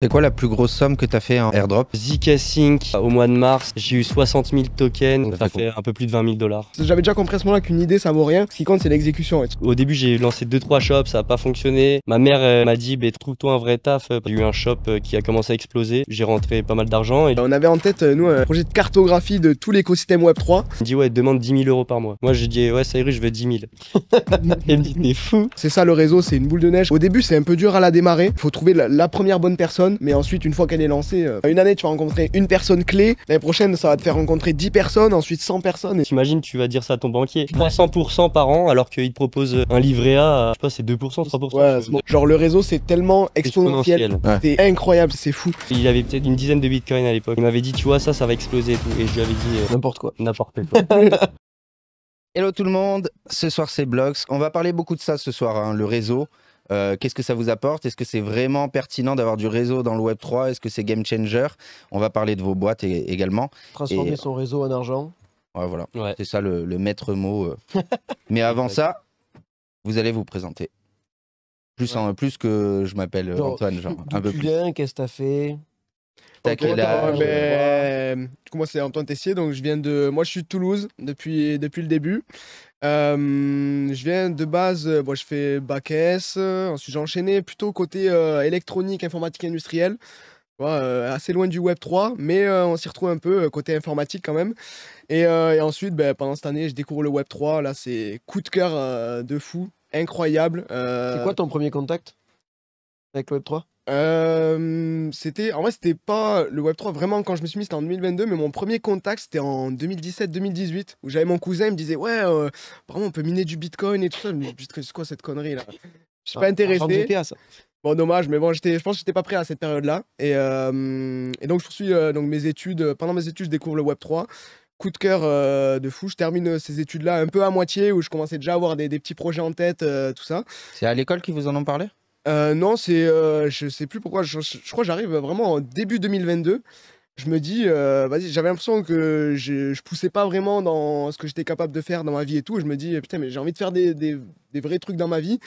C'est quoi la plus grosse somme que t'as fait en airdrop zk Sync, euh, au mois de mars, j'ai eu 60 000 tokens, ça fait un peu plus de 20 000 dollars. J'avais déjà compris à ce moment-là qu'une idée ça vaut rien, ce qui compte c'est l'exécution. Au début j'ai lancé 2-3 shops, ça a pas fonctionné. Ma mère m'a dit bah, trouve-toi un vrai taf. J'ai euh, eu un shop euh, qui a commencé à exploser, j'ai rentré pas mal d'argent. On avait en tête, nous, un projet de cartographie de tout l'écosystème Web3. Il me dit ouais, demande 10 000 euros par mois. Moi j'ai dit ouais, ça je veux 10 000. Elle me dit t'es fou. C'est ça le réseau, c'est une boule de neige. Au début c'est un peu dur à la démarrer, faut trouver la première bonne personne mais ensuite, une fois qu'elle est lancée, euh, une année, tu vas rencontrer une personne clé. L'année prochaine, ça va te faire rencontrer 10 personnes, ensuite 100 personnes. T'imagines, tu vas dire ça à ton banquier. 300% par an, alors qu'il te propose euh, un livret A, je sais pas, c'est 2%, 3%. Genre, le réseau, c'est tellement exponentiel. C'est incroyable, c'est fou. Il avait peut-être une dizaine de bitcoins à l'époque. Il m'avait dit, tu vois, ça, ça va exploser et tout. Et je lui avais dit. Euh, n'importe quoi. N'importe quoi. Hello tout le monde, ce soir c'est Blox. On va parler beaucoup de ça ce soir, hein, le réseau. Euh, qu'est-ce que ça vous apporte Est-ce que c'est vraiment pertinent d'avoir du réseau dans le Web 3 Est-ce que c'est game changer On va parler de vos boîtes et, également. Transformer son réseau en argent. voilà. C'est ça le, maître mot. Euh. Mais avant ça, vous allez vous présenter. Plus, en, plus que je m'appelle euh, Antoine, genre un peu qu'est-ce que t'as fait ben, Moi, c'est Antoine Tessier, donc je viens de. Moi, je suis de Toulouse depuis, depuis le début. Euh, je viens de base, euh, je fais bac S, euh, ensuite j'ai enchaîné plutôt côté électronique, informatique industrielle, voilà, assez loin du Web 3, mais on s'y retrouve un peu côté informatique quand même. Et, ensuite, ben, pendant cette année, je découvre le Web 3, là c'est coup de cœur de fou, incroyable. C'est quoi ton premier contact avec le Web 3 euh, c'était en vrai c'était pas le Web 3 vraiment quand je me suis mis c'était en 2022 mais mon premier contact c'était en 2017-2018 où j'avais mon cousin il me disait ouais euh, vraiment on peut miner du Bitcoin et tout ça mais c'est quoi cette connerie là je suis ah, pas intéressé bon dommage mais bon j'étais je pense que j'étais pas prêt à cette période là et, euh, et donc je poursuis donc mes études pendant mes études je découvre le Web 3 coup de cœur de fou. Je termine ces études-là un peu à moitié, où je commençais déjà à avoir des, petits projets en tête, tout ça. C'est à l'école qu'ils vous en ont parlé euh, non, c'est, euh, je sais plus pourquoi. Je, crois que j'arrive vraiment en début 2022. Je me dis, euh, vas-y, j'avais l'impression que je, je poussais pas vraiment dans ce que j'étais capable de faire dans ma vie et tout. je me dis, putain, mais j'ai envie de faire des, vrais trucs dans ma vie.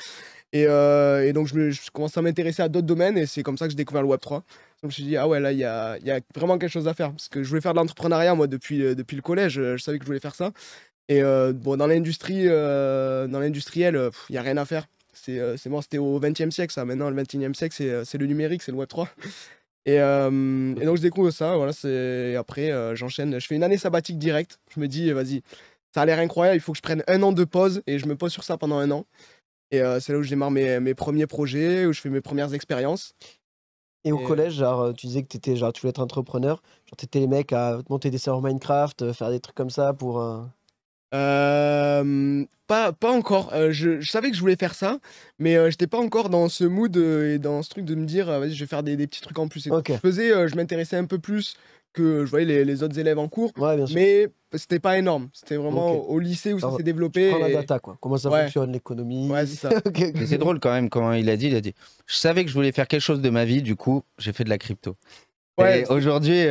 Et, euh, donc, je, commence à m'intéresser à d'autres domaines et c'est comme ça que j'ai découvert le Web3. je me suis dit, ah ouais, là, il y a, vraiment quelque chose à faire. Parce que je voulais faire de l'entrepreneuriat, moi, depuis, le collège. Je, savais que je voulais faire ça. Et bon, dans l'industrie, dans l'industriel, il n'y a rien à faire. C'est euh, c'est c'était au 20 siècle, ça. Maintenant, le 21e siècle, euh, c'est le numérique, c'est le Web3. Euh, et, donc, je découvre ça. Voilà, et après, j'enchaîne. Je fais une année sabbatique directe. Je me dis, vas-y, ça a l'air incroyable. Il faut que je prenne un an de pause et je me pose sur ça pendant un an. Et c'est là où je démarre mes, mes, premiers projets, où je fais mes premières expériences. Et au collège, genre, tu disais que étais, genre, tu voulais être entrepreneur. tu étais les mecs à monter des serveurs Minecraft, faire des trucs comme ça pour. Euh, pas, pas encore. Euh, je, savais que je voulais faire ça, mais euh, j'étais pas encore dans ce mood et dans ce truc de me dire, vas-y, je vais faire des, des, petits trucs en plus. Et Je faisais, je m'intéressais un peu plus que je voyais les, les autres élèves en cours, mais c'était pas énorme. C'était vraiment au, lycée où ça s'est développé. quoi. Comment ça fonctionne l'économie. c'est drôle quand même comment il a dit. Il a dit, je savais que je voulais faire quelque chose de ma vie, du coup, j'ai fait de la crypto. Ouais, aujourd'hui,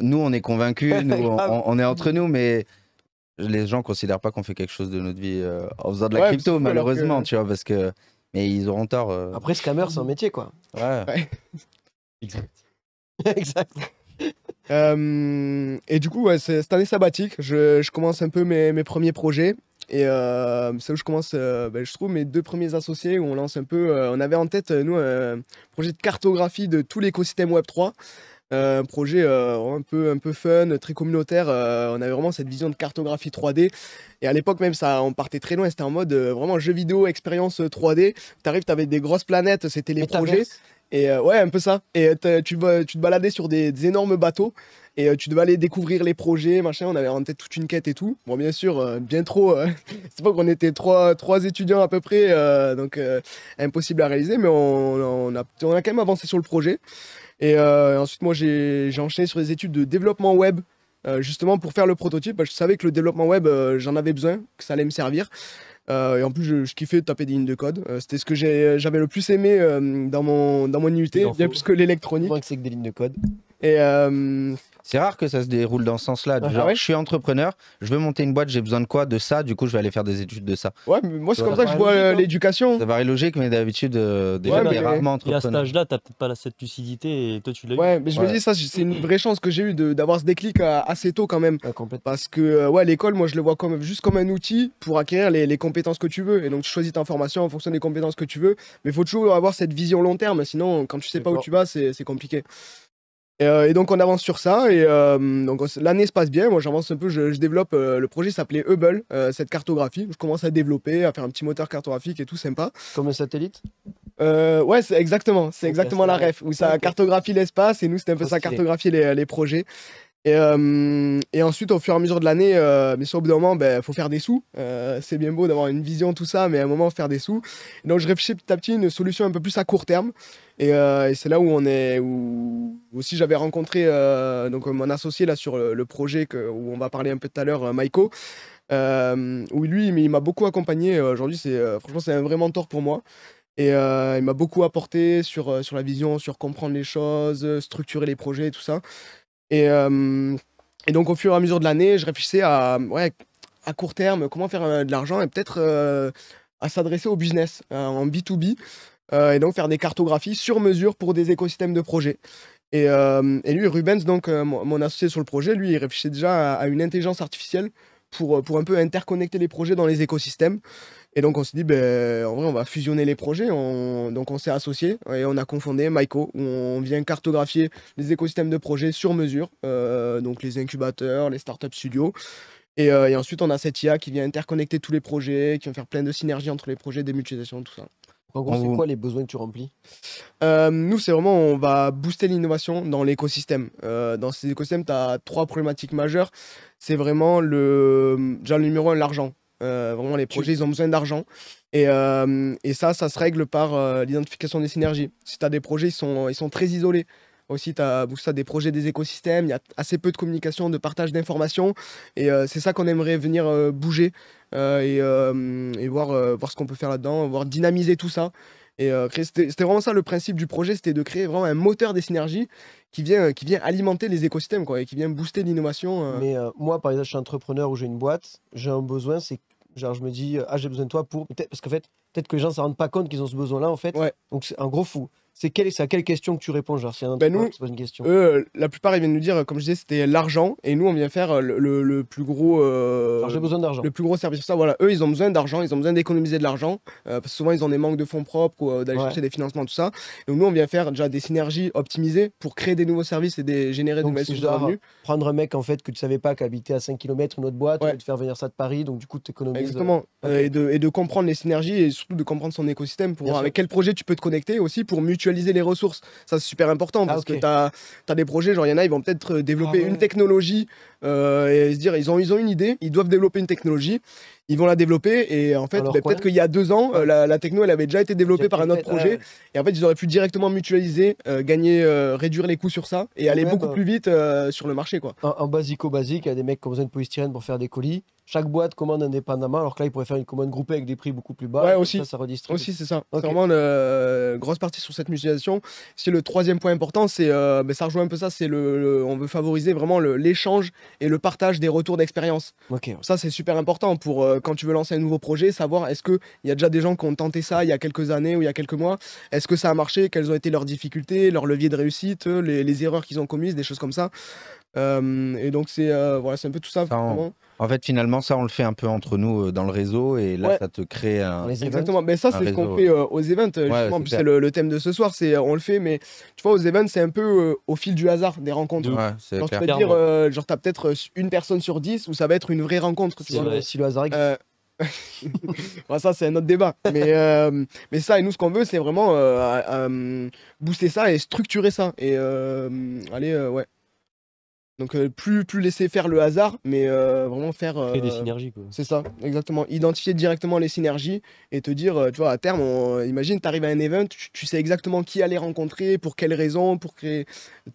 nous, on est convaincus, on, est entre nous, mais les gens considèrent pas qu'on fait quelque chose de notre vie euh, en faisant de la crypto, malheureusement, tu vois, parce que. Mais ils auront tort. Euh. Après, scammer, c'est un métier, quoi. Ouais. exact. exact. Euh, et du coup, c'est cette année sabbatique, je, commence un peu mes, premiers projets. Et c'est où je commence, ben, je trouve, mes deux premiers associés où on lance un peu. on avait en tête, nous, un projet de cartographie de tout l'écosystème Web3. Euh, un projet euh, un, peu, un peu fun, très communautaire. Euh, on avait vraiment cette vision de cartographie 3D. Et à l'époque, même, ça, on partait très loin. C'était en mode vraiment jeu vidéo, expérience 3D. tu t'avais des grosses planètes, c'était les projets. Et ouais, un peu ça. Et tu, tu te baladais sur des, énormes bateaux et tu devais aller découvrir les projets, machin. On avait en tête toute une quête et tout. Bon, bien sûr, bien trop. c'est pas qu'on était trois, trois étudiants à peu près, donc impossible à réaliser, mais a, on a quand même avancé sur le projet. Et euh, ensuite, moi, j'ai enchaîné sur des études de développement web. Euh, justement pour faire le prototype, je savais que le développement web, euh, j'en avais besoin, que ça allait me servir. et en plus, je, kiffais de taper des lignes de code. c'était ce que j'avais le plus aimé dans, mon, dans mon IUT, bien plus que l'électronique. c'est que des lignes de code. Et, c'est rare que ça se déroule dans ce sens-là. Ah je suis entrepreneur, je veux monter une boîte, j'ai besoin de quoi De ça, du coup, je vais aller faire des études de ça. Ouais, mais moi, c'est comme ça, que je vois euh, hein. l'éducation. Ça paraît logique, mais d'habitude, euh, déjà, rarement entrepreneur. Et à cet âge-là, t'as peut-être pas cette lucidité et toi, tu l'as ouais, Mais je me dis, ça, c'est une vraie chance que j'ai eu d'avoir ce déclic euh, assez tôt quand même. Parce que, ouais, l'école, moi, je le vois comme, juste comme un outil pour acquérir les, compétences que tu veux. Et donc, tu choisis ta formation en fonction des compétences que tu veux. Mais il faut toujours avoir cette vision long terme, sinon, quand tu sais pas où tu vas, c'est compliqué. Euh, et, donc on avance sur ça et euh, donc l'année se passe bien. Moi j'avance un peu, je, développe euh, le projet s'appelait Hubble, cette cartographie. Je commence à développer, à faire un petit moteur cartographique et tout sympa. Comme un satellite. ouais, c'est exactement, c'est exactement la ref où ça cartographie l'espace et nous c'est un peu oh, ça cartographier les, les projets. Et, euh, et, ensuite, au fur et à mesure de l'année, euh, bien au bout d'un moment, il ben, faut faire des sous. Euh, c'est bien beau d'avoir une vision, tout ça, mais à un moment, faire des sous. donc, je réfléchis petit à petit une solution un peu plus à court terme. Et, euh, c'est là où on est, où aussi j'avais rencontré donc mon associé là sur le, projet où on va parler un peu tout à l'heure, Maiko. où lui, il m'a beaucoup accompagné. Aujourd'hui, c'est franchement, c'est un vrai mentor pour moi. Et il m'a beaucoup apporté sur, sur la vision, sur comprendre les choses, structurer les projets et tout ça. Euh, et, donc, au fur et à mesure de l'année, je réfléchissais à, à court terme, comment faire euh, de l'argent et peut-être euh, à s'adresser au business, en B2B. et donc, faire des cartographies sur mesure pour des écosystèmes de projets. Et, lui, Rubens, donc mon associé sur le projet, lui, il réfléchissait déjà à, à une intelligence artificielle pour, pour un peu interconnecter les projets dans les écosystèmes. Et donc on s'est dit, ben, en vrai, on va fusionner les projets. Donc on s'est associé et on a confondé Myco, où on vient cartographier les écosystèmes de projets sur mesure, euh, donc les incubateurs, les startups studios. Et, euh, et, ensuite, on a cette IA qui vient interconnecter tous les projets, qui vient faire plein de synergies entre les projets, des mutualisations, tout ça. En gros, c'est quoi les besoins que tu remplis euh, Nous, c'est vraiment, on va booster l'innovation dans l'écosystème. dans ces écosystème, tu as trois problématiques majeures. C'est vraiment le, déjà, le numéro un, l'argent. Euh, vraiment, les projets, ils ont besoin d'argent. Euh, et, ça, ça se règle par euh, l'identification des synergies. Si tu as des projets, ils sont, très isolés. Aussi, tu as, des projets des écosystèmes, il y a assez peu de communication, de partage d'informations. Et c'est ça qu'on aimerait venir bouger et, voir, voir ce qu'on peut faire là-dedans, voir dynamiser tout ça et euh, c'était vraiment ça le principe du projet, c'était de créer vraiment un moteur des synergies qui vient, euh, qui vient alimenter les écosystèmes et qui vient booster l'innovation. Euh. Mais moi, par exemple, je suis entrepreneur ou j'ai une boîte, j'ai un besoin, c'est genre je me dis, ah j'ai besoin de toi pour... Parce qu'en fait, peut-être que les gens ne se rendent pas compte qu'ils ont ce besoin-là en fait. Donc c'est un gros fou. C'est quelle à quelle question que tu réponds genre, un ben nous, une question. Euh, la plupart ils viennent nous dire euh, comme je disais c'était l'argent et nous on vient faire euh, le, le, plus gros j'ai besoin d'argent. Le plus gros service ça voilà, eux ils ont besoin d'argent, ils ont besoin d'économiser de l'argent parce que souvent ils ont des manques de fonds propres ou d'aller chercher des financements tout ça. et nous on vient faire déjà des synergies optimisées pour créer des nouveaux services et des, générer de nouvelles sources de revenus. Prendre un mec en fait que tu savais pas qu'habiter à 5 km une autre boîte, et te faire venir ça de Paris donc du coup tu économises Exactement. Et, de, et de comprendre les synergies et surtout de comprendre son écosystème pour avec quel projet tu peux te connecter aussi pour mutualiser les ressources. Ça, c'est super important ah, parce que tu as, des projets, genre il y en a, ils vont peut-être euh, développer ah une technologie euh, et se dire, ils ont, ils ont une idée, ils doivent développer une technologie ils vont la développer. Et en fait, ben, peut-être qu'il y a deux ans, euh, la, techno, elle avait déjà été développée par un autre projet. Euh, et en fait, ils auraient pu directement mutualiser, euh, gagner, réduire les coûts sur ça et aller beaucoup bah. plus vite sur le marché. quoi. En, basico-basique, il y a des mecs qui ont besoin de polystyrène pour faire des colis. Chaque boîte commande indépendamment, alors que là, ils pourraient faire une commande groupée avec des prix beaucoup plus bas. Ouais, aussi. Ça, ça redistribue. Aussi, c'est ça. vraiment une grosse partie sur cette mutualisation. C'est le troisième point important, c'est, ben, ça rejoint un peu ça, c'est le, on veut favoriser vraiment l'échange et le partage des retours d'expérience. Ok Ça, c'est super important pour euh, quand tu veux lancer un nouveau projet, savoir est-ce qu'il y a déjà des gens qui ont tenté ça il y a quelques années ou il y a quelques mois, est-ce que ça a marché, quelles ont été leurs difficultés, leurs leviers de réussite, euh, les, les erreurs qu'ils ont commises, des choses comme ça. Euh, et donc, c'est euh, voilà, c'est un peu tout ça. En fait, finalement, ça, on le fait un peu entre nous euh, dans le réseau. Et là, ça te crée un. Exactement. Mais ben, ça, c'est ce qu'on fait aux events. c'est le, thème de ce soir. C'est On le fait, mais tu vois, aux events, c'est un peu au fil du hasard des rencontres. Ouais, tu peux dire, genre, t'as peut-être une personne sur dix où ça va être une vraie rencontre. Si, le, hasard bon, ça c'est un autre débat mais mais ça et nous ce qu'on veut c'est vraiment hum, booster ça et structurer ça et hum, aller ouais donc euh, plus, plus laisser faire le hasard, mais euh, vraiment faire... Euh, créer des synergies quoi. C'est ça, exactement. Identifier directement les synergies et te dire, tu vois, à terme, imagine, tu arrives à un event, tu, sais exactement qui aller rencontrer, pour quelles raisons, pour créer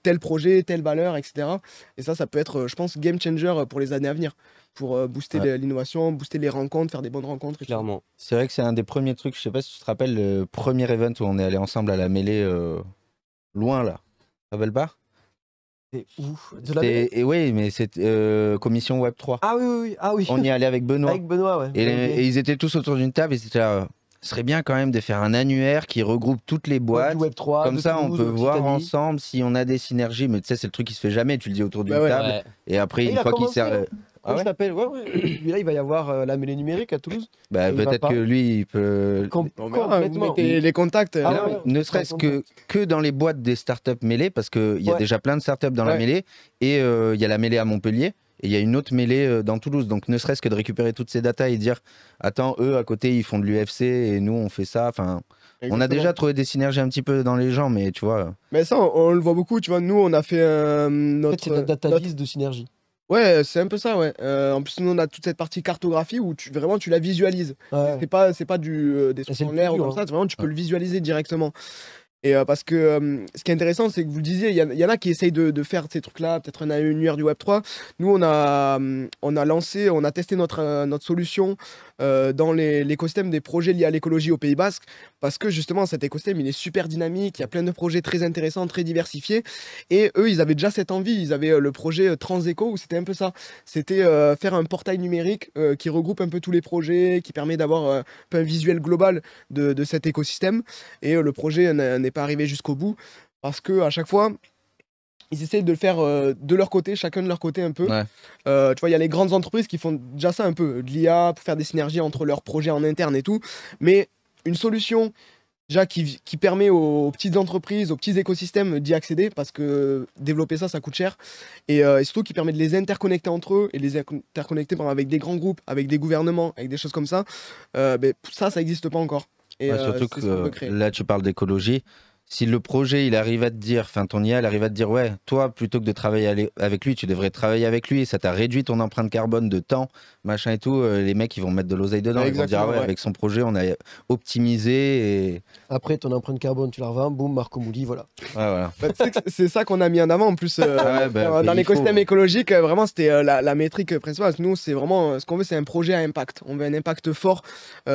tel projet, telle valeur, etc. Et ça, ça peut être, je pense, game changer pour les années à venir, pour booster l'innovation, booster les rencontres, faire des bonnes rencontres. Et Clairement. C'est vrai que c'est un des premiers trucs, je sais pas si tu te rappelles, le premier event où on est allé ensemble à la mêlée, loin là, à Belbar c'est ouf. et oui, mais c'est euh, commission Web 3. Ah oui, oui, Ah, oui. On y allait avec Benoît. Avec Benoît, ouais. Et, ils étaient tous autour d'une table, ils étaient là. Ce euh, serait bien quand même de faire un annuaire qui regroupe toutes les boîtes. Web Comme ça, on peut voir ensemble si on a des synergies. Mais tu sais, c'est le truc qui se fait jamais. Tu le dis autour d'une bah table. Et après, une fois qu'il sert. Hein. Euh, ah je là, il va y avoir euh, la mêlée numérique à Toulouse. Bah, peut-être que lui, il peut. les contacts. Ah euh, ne serait-ce que, que dans les boîtes des startups mêlées, parce qu'il y a déjà plein de startups dans la mêlée, et euh, il y a la mêlée à Montpellier et il y a une autre mêlée dans Toulouse. Donc ne serait-ce que de récupérer toutes ces datas et dire attends, eux à côté ils font de l'UFC et nous on fait ça. Enfin, on a déjà trouvé des synergies un petit peu dans les gens, mais tu vois. Mais ça, on, le voit beaucoup. Tu vois, nous on a fait notre. c'est database de synergie. Ouais, c'est un peu ça, ouais. Euh, en plus, nous, on a toute cette partie cartographie où tu, vraiment tu la visualises. C'est pas, c'est pas du, euh, des sons en l'air ou comme hein. ça, vraiment tu peux le visualiser directement. Et euh, parce que ce qui est intéressant, c'est que vous le disiez, il y, en a qui essayent de, faire ces trucs-là, peut-être une heure du Web3. Nous, on a, on a lancé, on a testé notre, notre solution euh, dans l'écosystème des projets liés à l'écologie au Pays Basque, parce que justement cet écosystème il est super dynamique, il y a plein de projets très intéressants, très diversifiés, et eux ils avaient déjà cette envie, ils avaient euh, le projet euh, Transéco où c'était un peu ça, c'était faire un portail numérique qui regroupe un peu tous les projets, qui permet d'avoir un un visuel global de, de cet écosystème, et le projet n'est pas arrivé jusqu'au bout, parce que à chaque fois ils essayent de le faire euh, de leur côté, chacun de leur côté un peu. Euh, tu vois, il y a les grandes entreprises qui font déjà ça un peu, de l'IA pour faire des synergies entre leurs projets en interne et tout. Mais une solution déjà qui, permet aux, petites entreprises, aux petits écosystèmes d'y accéder parce que développer ça, ça coûte cher. Et, euh, surtout qui permet de les interconnecter entre eux et les interconnecter avec des grands groupes, avec des gouvernements, avec des choses comme ça. mais ben, ça, ça n'existe pas encore. Et, surtout que là, tu parles d'écologie si le projet, il arrive à te dire, enfin ton IA, il arrive à te dire, ouais, toi, plutôt que de travailler avec lui, tu devrais travailler avec lui, ça t'a réduit ton empreinte carbone de temps, machin et tout, euh, les mecs, ils vont mettre de l'oseille dedans, ils vont dire, ah ouais, avec son projet, on a optimisé. Et... Après, ton empreinte carbone, tu la revends, boum, Marco Mouli, voilà. Ouais, voilà. Bah, c'est ça qu'on a mis en avant, en plus, euh, bah, dans l'écosystème écologique, euh, vraiment, c'était la, métrique principale. Nous, c'est vraiment, ce qu'on veut, c'est un projet à impact. On veut un impact fort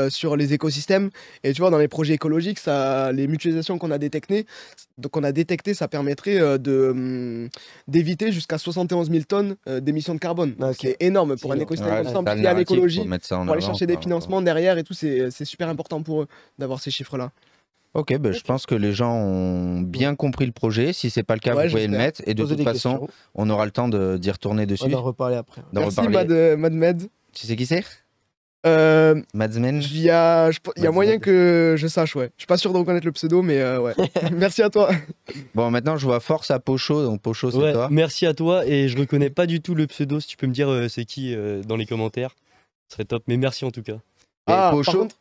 sur les écosystèmes. Et tu vois, dans les projets écologiques, ça, les mutualisations qu'on a détectées, donc on a détecté, ça permettrait euh, de, hum, d'éviter jusqu'à 71 000 tonnes euh, d'émissions de carbone. Ah, c'est énorme pour un écosystème comme ça, l'écologie, pour, aller chercher des financements derrière et tout, c'est, super important pour eux d'avoir ces chiffres-là. Ok, ben, je pense que les gens ont bien compris le projet. Si c'est pas le cas, vous pouvez le mettre. Et de toute façon, on aura le temps d'y retourner dessus. On en reparler après. Merci euh, Tu sais qui c'est euh, Madsman Il y a, moyen que je sache, ouais. Je suis pas sûr de reconnaître le pseudo, mais euh, ouais. merci à toi. Bon, maintenant je vois force à Pocho, donc Pocho, c'est ouais, toi. Merci à toi, et je reconnais pas du tout le pseudo. Si tu peux me dire euh, c'est qui euh, dans les commentaires, ce serait top. Mais merci en tout cas. Pocho. Ah, par contre,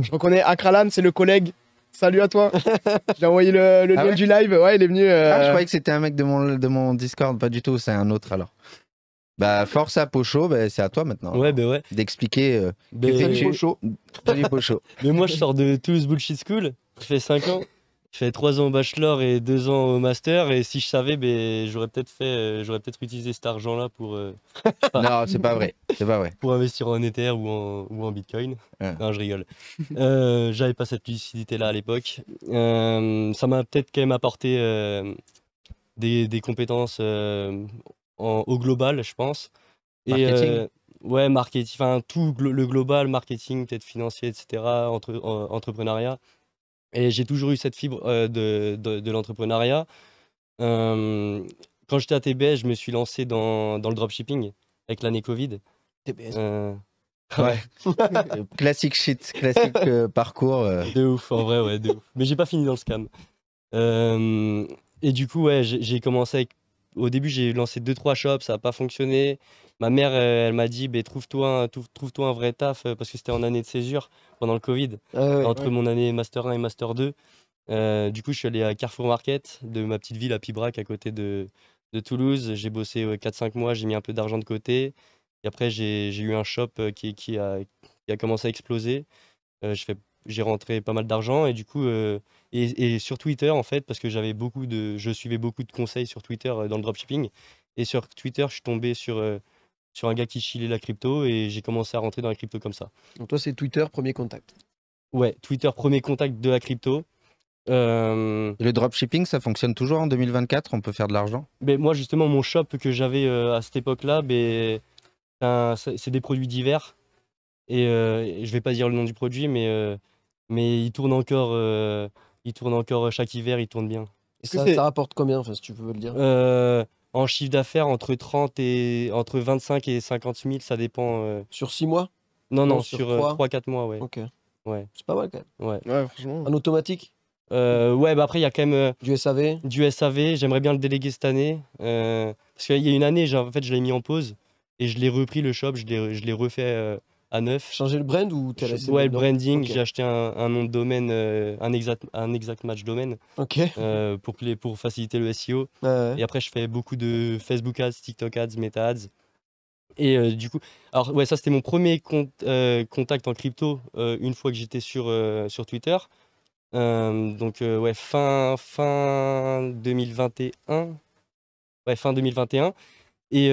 je reconnais Akralan, c'est le collègue. Salut à toi. J'ai envoyé le, ah lien du live. Ouais, il est venu. Ah, je croyais que c'était un mec de mon, de mon Discord. Pas du tout, c'est un autre alors. Bah, force à Pocho, bah, c'est à toi maintenant. Ouais, D'expliquer. Mais moi, je sors de Toulouse Bullshit School. Je fais 5 ans. Je fais 3 ans au bachelor et 2 ans au master. Et si je savais, bah, j'aurais peut-être fait, euh, j'aurais peut-être utilisé cet argent-là pour. Euh, non, c'est pas vrai. C'est pas vrai. pour investir en Ether ou en, ou en Bitcoin. Non, je rigole. Euh, j'avais pas cette lucidité-là à l'époque. ça m'a peut-être quand même apporté des, des compétences au global, je pense. Et, marketing. Euh, ouais, marketing, enfin tout le global, marketing, peut-être financier, etc., entre, entrepreneuriat. Et j'ai toujours eu cette fibre euh, de, de, l'entrepreneuriat. quand j'étais à TBS, je me suis lancé dans, dans le dropshipping avec l'année Covid. TBS. Euh, ouais. classique shit, classique parcours. De ouf, en vrai, ouais, de ouf. Mais j'ai pas fini dans le scam. et du coup, ouais, j'ai commencé avec au début, j'ai lancé deux trois shops, ça n'a pas fonctionné. Ma mère, euh, elle, m'a dit, bah, trouve-toi un, trouve-toi un vrai taf euh, parce que c'était en année de césure pendant le Covid, ah entre mon année master 1 et master 2. Euh, du coup, je suis allé à Carrefour Market de ma petite ville à Pibrac, à côté de, de Toulouse. J'ai bossé 4-5 mois, j'ai mis un peu d'argent de côté. Et après, j'ai eu un shop qui, qui, a, a commencé à exploser. j'ai rentré pas mal d'argent et du coup, et, sur Twitter, en fait, parce que j'avais beaucoup de, je suivais beaucoup de conseils sur Twitter euh, dans le dropshipping. Et sur Twitter, je suis tombé sur, euh, sur un gars qui chillait la crypto et j'ai commencé à rentrer dans la crypto comme ça. Donc, toi, c'est Twitter, premier contact Ouais, Twitter, premier contact de la crypto. Euh, le dropshipping, ça fonctionne toujours en 2024 On peut faire de l'argent mais ben, Moi, justement, mon shop que j'avais à cette époque-là, ben, c'est des produits divers. Et je vais pas dire le nom du produit, mais, mais il tourne encore il tourne encore euh, chaque hiver, il tourne bien. ça, rapporte combien, enfin, si tu peux le dire euh, En chiffre d'affaires, entre 30 et entre 25 et 50 000, ça dépend. Euh. Sur 6 mois Non, non, sur, 3-4 mois, ouais. C'est pas mal quand même. Ouais. franchement. En automatique ouais, bah après, il y a quand même. du SAV Du SAV, j'aimerais bien le déléguer cette année. parce qu'il y a une année, en fait, je l'ai mis en pause et je l'ai repris le shop, je l'ai refait à neuf. Changer le brand ou t'es resté Ouais, le branding. J'ai acheté un, un, nom de domaine, euh, un, exact, un exact match domaine. Ok. Euh, pour, pour faciliter le SEO. Et après, je fais beaucoup de Facebook ads, TikTok ads, Meta ads. Et euh, du coup, alors ouais, ça c'était mon premier compte contact en crypto une fois que j'étais sur, sur Twitter. donc ouais, fin, fin 2021. Ouais, fin 2021. Et,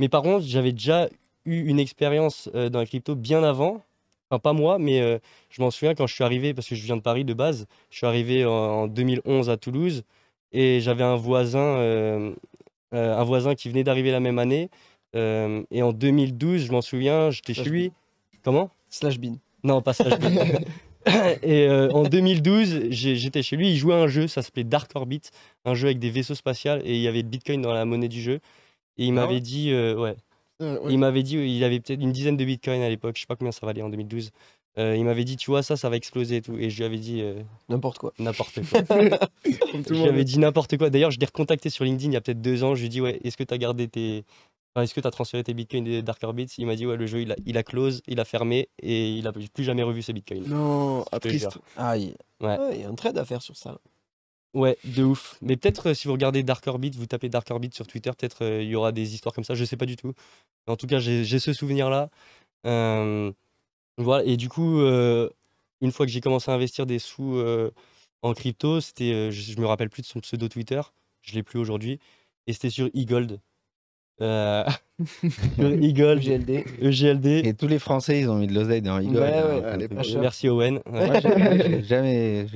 mes parents, j'avais déjà une expérience euh, dans la crypto bien avant. Enfin, pas moi, mais euh, je m'en souviens quand je suis arrivé, parce que je viens de Paris de base. Je suis arrivé en, 2011 à Toulouse et j'avais un voisin, euh, un voisin qui venait d'arriver la même année. et en 2012, je m'en souviens, j'étais chez lui. Comment Slash bin. Non, pas slash et en 2012, j'étais chez lui, il jouait un jeu, ça s'appelait Dark Orbit, un jeu avec des vaisseaux spatiaux et il y avait Bitcoin dans la monnaie du jeu. Et il ah m'avait dit, ouais, il m'avait dit, euh, il avait peut-être une dizaine de bitcoins à l'époque, je sais pas combien ça valait en 2012. Euh, il m'avait dit, tu vois, ça, ça va exploser et tout. Et je lui avais dit. Euh, n'importe quoi. N'importe quoi. je dit n'importe quoi. D'ailleurs, je l'ai recontacté sur LinkedIn il y a peut-être deux ans. Je lui ai dit, ouais, est-ce que tu as gardé tes. est-ce que tu as transféré tes bitcoins des Dark Orbit Il m'a dit, ouais, le jeu, il a, close, il a fermé et il a plus jamais revu ses bitcoins. Non, ah, triste. Ouais. Il y a un trade à faire sur ça. Ouais, de ouf. Mais peut-être euh, si vous regardez Dark Orbit, vous tapez Dark Orbit sur Twitter, peut-être euh, il y aura des histoires comme ça, je sais pas du tout. En tout cas, j'ai ce souvenir-là. Euh, voilà, et du coup, une fois que j'ai commencé à investir des sous en crypto, c'était, je, me rappelle plus de son pseudo Twitter, je l'ai plus aujourd'hui, et c'était sur eGold. Euh... Eagle, EGLD. EGLD. Et tous les Français, ils ont mis de l'oseille dans Eagle. gold hein, merci Owen. Moi, jamais, jamais,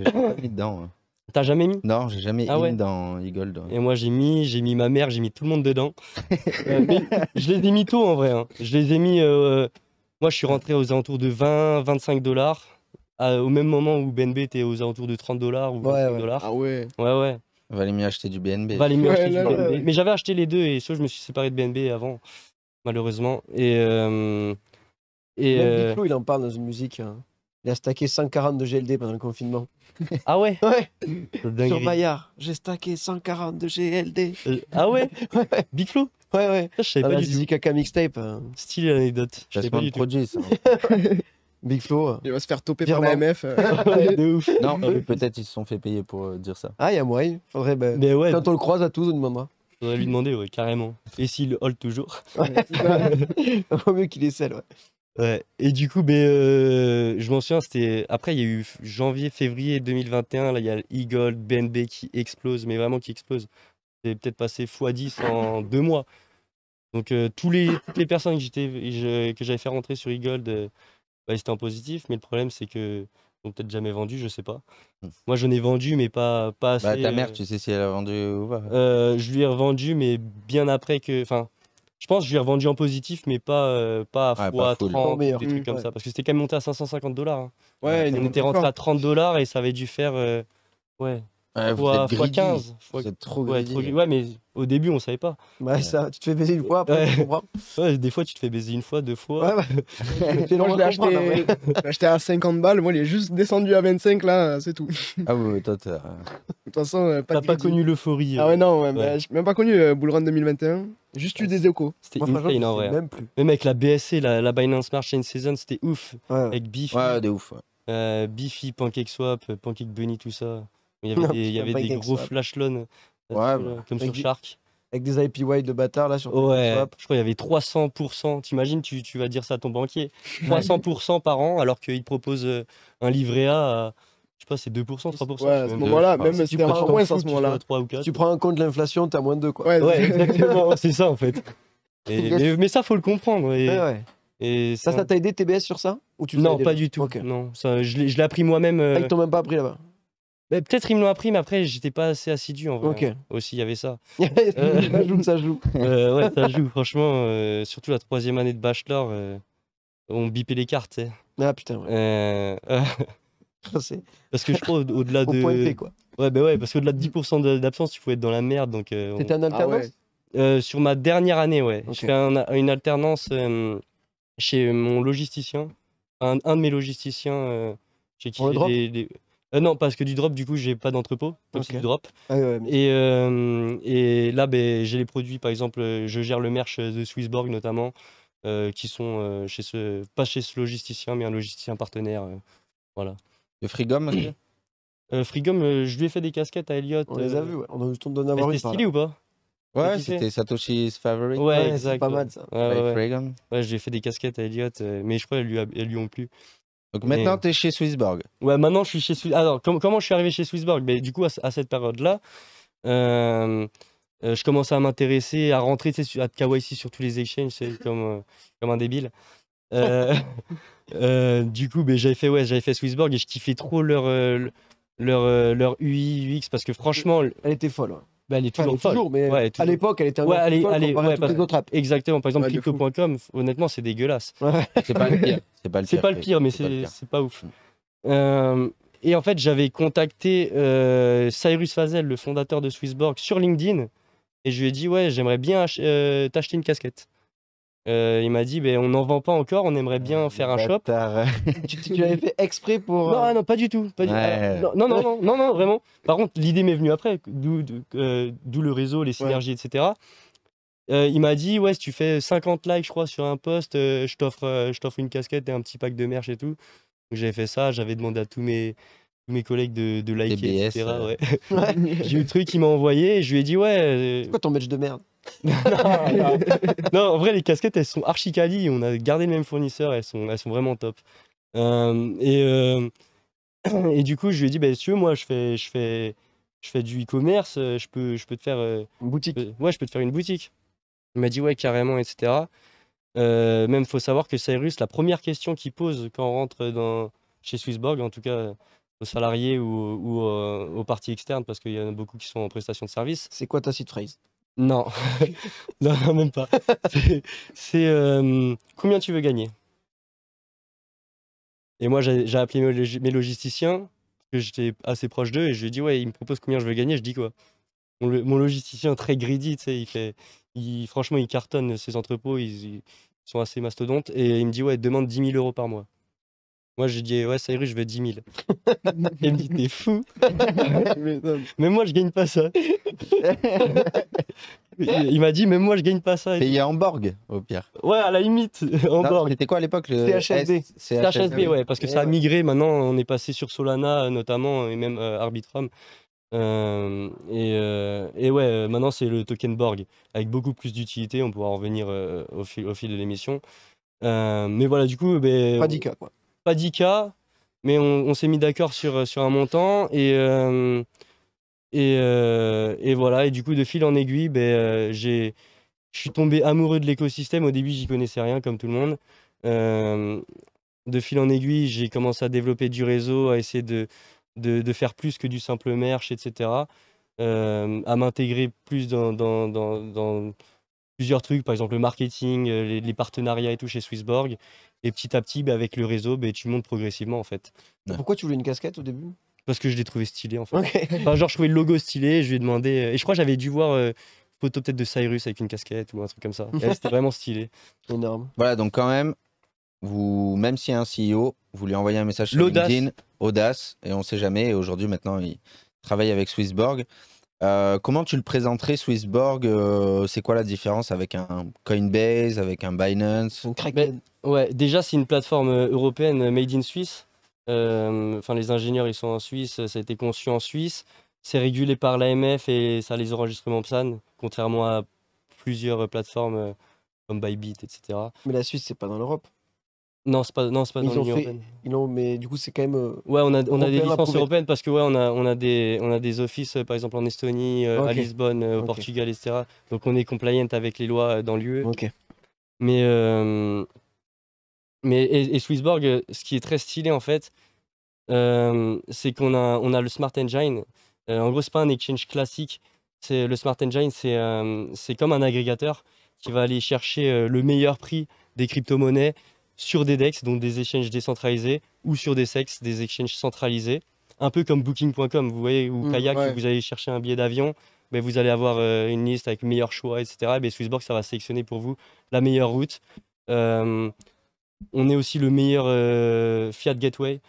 mis dedans. Hein. T'as jamais mis Non, j'ai jamais ah dans Eagle. gold Et moi j'ai mis, j'ai mis ma mère, j'ai mis tout le monde dedans. Euh, je les ai mis tôt en vrai. Hein. Je les ai mis. Euh, euh, moi je suis rentré aux alentours de 20, 25 dollars. au même moment où BNB était aux alentours de 30 dollars ou 25 dollars. Ah ouais Ouais, ouais. Valait mieux acheter du BNB. Valait mieux acheter du BNB. mais j'avais acheté les deux et ça, je me suis séparé de BNB avant, malheureusement. Et. et il en parle dans une musique. Hein. Il a stacké 140 de GLD pendant le confinement. Ah ouais Ouais. Sur Bayard, j'ai stacké 140 de GLD. Euh, ah ouais, Big Flow Ouais, ouais. Ah, ah, euh. je savais pas du tout. mixtape. Style anecdote. Je sais pas du projet, Big Flow. Euh. Il va se faire toper par la MF. de ouf. Non, peut-être ils se sont fait payer pour dire ça. Ah, il y a moyen. Faudrait, ben, quand on le croise à tous, on demandera. On va lui demander, ouais, carrément. Et s'il hold toujours Vaut mieux qu'il seul ouais. Ouais. Et du coup, ben, euh, je m'en souviens, c'était. Après, il y a eu janvier, février 2021, là, il y a BNB qui explose, mais vraiment qui explose. C'est peut-être passé x10 en deux mois. Donc, euh, tous les, toutes les personnes que j'étais, que j'avais fait rentrer sur eagle gold euh, bah, c'était en positif, mais le problème, c'est que. n'ont peut-être jamais vendu, je sais pas. Hmm. Moi, je n'ai vendu, mais pas, pas bah, assez. ta mère, tu sais si elle a vendu ou pas Je lui ai revendu, mais bien après que. Enfin, je pense que je l'ai revendu en positif, mais pas, euh, pas à 30 des trucs comme ça. Parce que c'était quand même monté à 550 dollars. Hein. Ouais, On était rentré à 30 dollars et ça avait dû faire. Euh, ouais, Ouais, 15. trop, ouais, ouais, mais au début, on savait pas. ouais. Bah, ça, tu te fais baiser une fois, après, des fois, tu te fais baiser une fois, deux fois. Ouais, acheté... à 50 balles. Moi, il est juste descendu à 25, là, c'est tout. Ah ouais, toi, t'as. Euh, de toute façon, euh, pas pas connu l'euphorie. Ah ouais, euh, non, bah, même pas connu Bullrun 2021. Juste eu ah, des échos. C'était en vrai. Même, plus. avec la BSC, la, Binance Smart Season, c'était ouf. Avec Biff. Ouais, de ouf. Biffy, swap, Pancake Bunny, tout ça. Il y avait des, gros flash loans euh, bah, comme sur Shark. Avec des IPY de bâtard là sur Ouais, je crois qu'il y avait 300%. T'imagines, tu, tu vas dire ça à ton banquier. 300% par an, alors qu'il te propose euh, un livret A à, je sais pas, c'est 2%, 3%. Ouais, à ce moment-là, même si tu prends à ce moment-là. Tu prends en compte l'inflation, t'as moins de 2, quoi. Ouais, exactement, c'est ça en fait. mais, ça, faut le comprendre. Et, ça, ça t'a aidé TBS sur ça ou tu Non, pas du tout. Non, ça, je l'ai appris moi-même. Euh, ah, t'ont même pas appris là-bas bah, peut-être ils me l'ont appris, mais après, j'étais pas assez assidu en vrai. Hein, aussi, il y avait ça. Euh, ça joue, joue. Euh, ouais, ça joue, franchement. Euh, surtout la troisième année de Bachelor, on bipait les cartes. Ah putain, ouais. parce que je crois au-delà au de. P, quoi. Ouais, bah ouais, parce qu'au-delà de 10% mm. d'absence, tu pouvais être dans la merde. donc... T'étais en ah alternance Sur ma dernière année, ouais. Je fais une alternance chez mon logisticien, un, de mes logisticiens. chez qui euh, non, parce que du drop, du coup, j'ai pas d'entrepôt, comme du drop. Ah et, euh, et, là, ben, j'ai les produits, par exemple, euh, je gère le merch de Swissborg notamment, qui sont chez ce, pas chez ce logisticien, mais un logisticien partenaire. voilà. Le Frigom je lui ai fait des casquettes à Elliot. On les a vues, ouais. on a eu le d'en C'était stylé ou pas Ouais, c'était Satoshi's Favorite. Ouais, exactement. c'est pas mal ça. Ouais, ouais, ouais. je fait des casquettes à Elliot, mais je crois qu'elles lui, lui ont plu. Donc maintenant, tu es chez Swissborg. Ouais, maintenant, je suis chez Swissborg. Alors, comment je suis arrivé chez Swissborg Mais ben, Du coup, à, cette période-là, euh, euh, je commençais à m'intéresser, à rentrer tu sais, à KYC sur tous les exchanges, comme, euh, comme un débile. du coup, ben, j'avais fait, ouais, fait Swissborg et je kiffais trop leur, leur, leur, UI, UX parce que franchement. Elle était folle. Ouais. Bah, elle est ah, toujours, enfin, mais à l'époque, elle était un ouais, elle est, à les autres Exactement. Par exemple, crypto.com, honnêtement, c'est dégueulasse. C'est pas le pire. C'est pas le pire, mais c'est pas ouf. Euh, et en fait, j'avais contacté euh, Cyrus Fazel, le fondateur de Swissborg, sur LinkedIn. Et je lui ai dit, ouais, j'aimerais bien euh, t'acheter une casquette. Euh, il m'a dit, ben on n'en vend pas encore, on aimerait bien ah, faire un shop. tu, l'avais fait exprès pour. Non, euh, non, pas du tout. Pas du... Non, non, non, non, non, vraiment. Par contre, l'idée m'est venue après, d'où euh, le réseau, les synergies, etc. il m'a dit, ouais, si tu fais 50 likes, je crois, sur un post, je t'offre une casquette et un petit pack de merch et tout. J'avais fait ça, j'avais demandé à tous mes, tous mes collègues de, de etc. Euh. ouais. J'ai eu le truc, qui m'a envoyé et je lui ai dit ouais. Euh, C'est quoi ton match de merde non, en vrai, les casquettes, elles sont archi cali On a gardé le même fournisseur, elles sont, elles sont vraiment top. Euh, et, et du coup, je lui ai dit, bah, si tu veux, moi, je fais, je fais, je fais du e-commerce, je peux, je peux te faire. Une boutique. ouais, je peux te faire une boutique. Il m'a dit, ouais, carrément, etc. même, faut savoir que Cyrus, la première question qu'il pose quand on rentre dans, chez Swissborg, en tout cas, aux salariés ou, euh, aux parties externes, parce qu'il y en a beaucoup qui sont en prestation de service. C'est quoi ta site phrase non. non. même pas. C'est euh, combien tu veux gagner Et moi, j'ai appelé mes, logisticiens, parce que j'étais assez proche d'eux, et je lui ai dit, ouais, ils me proposent combien je veux gagner, je dis quoi mon, logisticien très greedy, tu il fait, il, franchement, il cartonne ses entrepôts, ils, ils sont assez mastodontes, et il me dit, ouais, demande 10 000 euros par mois. Moi, j'ai dit, ouais, Cyrus, je veux 10 000. Il me dit, t'es fou. mais moi, je gagne pas ça. il m'a dit, mais moi, je gagne pas ça. Payé en Borg, au pire. Ouais, à la limite, en Borg. C'était quoi à l'époque le CHSB. CHSB, ouais, parce que eh ça a migré. Maintenant, on est passé sur Solana, euh, notamment, et même euh, Arbitrum. Euh, et, et, ouais, maintenant, c'est le token Borg. Avec beaucoup plus d'utilité, on pourra en revenir au, fil, au fil de l'émission. mais voilà, du coup. Ben, quoi pas 10K, mais on, s'est mis d'accord sur, euh, un montant. Euh, euh, et, voilà, et du coup, de fil en aiguille, ben, je suis tombé amoureux de l'écosystème. Au début, j'y connaissais rien, comme tout le monde. de fil en aiguille, j'ai commencé à développer du réseau, à essayer de, faire plus que du simple merch, etc. à m'intégrer plus dans trucs, par exemple le marketing, euh, les, partenariats et tout chez Swissborg. Et petit à petit, bah, avec le réseau, bah, tu montes progressivement en fait. Pourquoi tu voulais une casquette au début Parce que je l'ai trouvé stylé en fait. enfin, genre, je trouvais le logo stylé, je lui ai demandé. Euh, et je crois que j'avais dû voir. Euh, photo peut-être de Cyrus avec une casquette ou un truc comme ça. C'était vraiment stylé. Énorme. Voilà, donc quand même, vous, même si y a un CEO, vous lui envoyez un message sur LinkedIn, audace, et on sait jamais. Et aujourd'hui, maintenant, il travaille avec Swissborg. Euh, comment tu le présenterais, Swissborg euh, C'est quoi la différence avec un Coinbase, avec un Binance ouais, Déjà, c'est une plateforme euh, européenne made in Suisse. les ingénieurs, ils sont en Suisse, ça a été conçu en Suisse. C'est régulé par l'AMF et ça a les enregistrements PSAN, contrairement à plusieurs plateformes comme Bybit, etc. Mais la Suisse, c'est pas dans l'Europe non, c'est pas, non, pas dans l'Union européenne. Non, mais du coup, c'est quand même. Euh, ouais, on a, on a des licences européennes parce que ouais, on a, on a des, on a des offices, euh, par exemple en Estonie, euh, à Lisbonne, au Portugal, etc. Donc on est compliant avec les lois dans l'UE. Ok. Mais, mais et, Swissborg, ce qui est très stylé en fait, c'est qu'on a, on a le Smart Engine. en gros, c'est pas un exchange classique. C'est le Smart Engine, c'est c'est comme un agrégateur qui va aller chercher le meilleur prix des crypto-monnaies sur des DEX, donc des échanges décentralisés, ou sur des SEX, des échanges centralisés. Un peu comme Booking.com, vous voyez, ou mm, Kayak, vous allez chercher un billet d'avion, mais ben, vous allez avoir euh, une liste avec meilleur choix, etc. Et ben, Swissborg, ça va sélectionner pour vous la meilleure route. Euh, on est aussi le meilleur euh, Fiat Gateway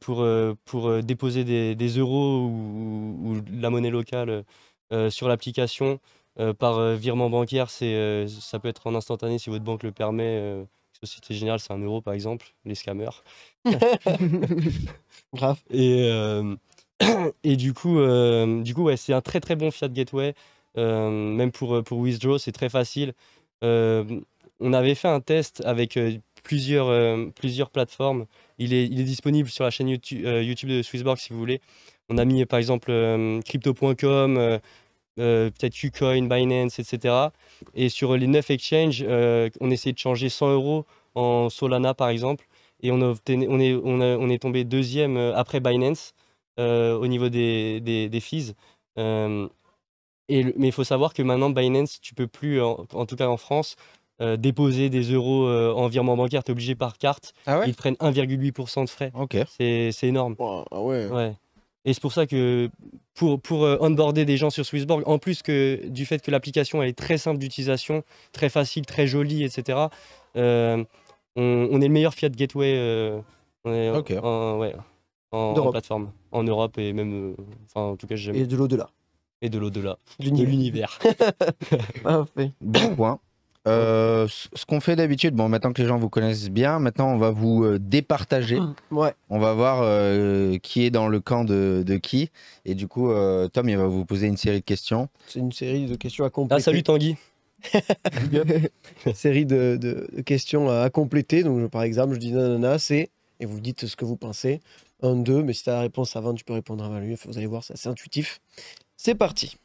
pour, pour déposer des, euros ou, ou, la monnaie locale sur l'application. par virement bancaire, c'est ça peut être en instantané si votre banque le permet. Société Générale, c'est un euro par exemple, les scammers. Grave. Et, euh, et du coup, euh, du coup ouais, c'est un très très bon Fiat Gateway. Euh, même pour, pour Withdraw, c'est très facile. on avait fait un test avec plusieurs, plusieurs plateformes. Il est, il est disponible sur la chaîne YouTube, YouTube de Swissborg si vous voulez. On a mis par exemple crypto.com, euh, peut-être Qcoin, Binance, etc. Et sur les 9 exchanges, euh, on essaie de changer 100 euros en Solana par exemple. Et on, on, est, on, on est tombé deuxième euh, après Binance au niveau des, des, fees. Et mais il faut savoir que maintenant, Binance, tu peux plus, en, tout cas en France, déposer des euros en virement bancaire, tu es obligé par carte. Ah Ils prennent 1,8% de frais. C'est énorme. ah ouais. ouais. Et c'est pour ça que pour, pour euh, onboarder des gens sur Swissborg, en plus que du fait que l'application est très simple d'utilisation, très facile, très jolie, etc., euh, on, est le meilleur Fiat Gateway euh, en, plateforme, en Europe et même, enfin en tout cas, j'aime. Et de l'au-delà. Et de l'au-delà, de l'univers. Parfait. bon point. Euh, ce qu'on fait d'habitude, bon, maintenant que les gens vous connaissent bien, maintenant on va vous euh, départager. Mmh, ouais. On va voir euh, qui est dans le camp de, qui. Et du coup, Tom, il va vous poser une série de questions. C'est une série de questions à compléter. Ah, salut Tanguy. une série de, questions à compléter. Donc, par exemple, je dis nanana, c'est. Et vous dites ce que vous pensez. 1, 2, mais si tu as la réponse avant, tu peux répondre à lui. Vous allez voir, c'est assez intuitif. C'est parti.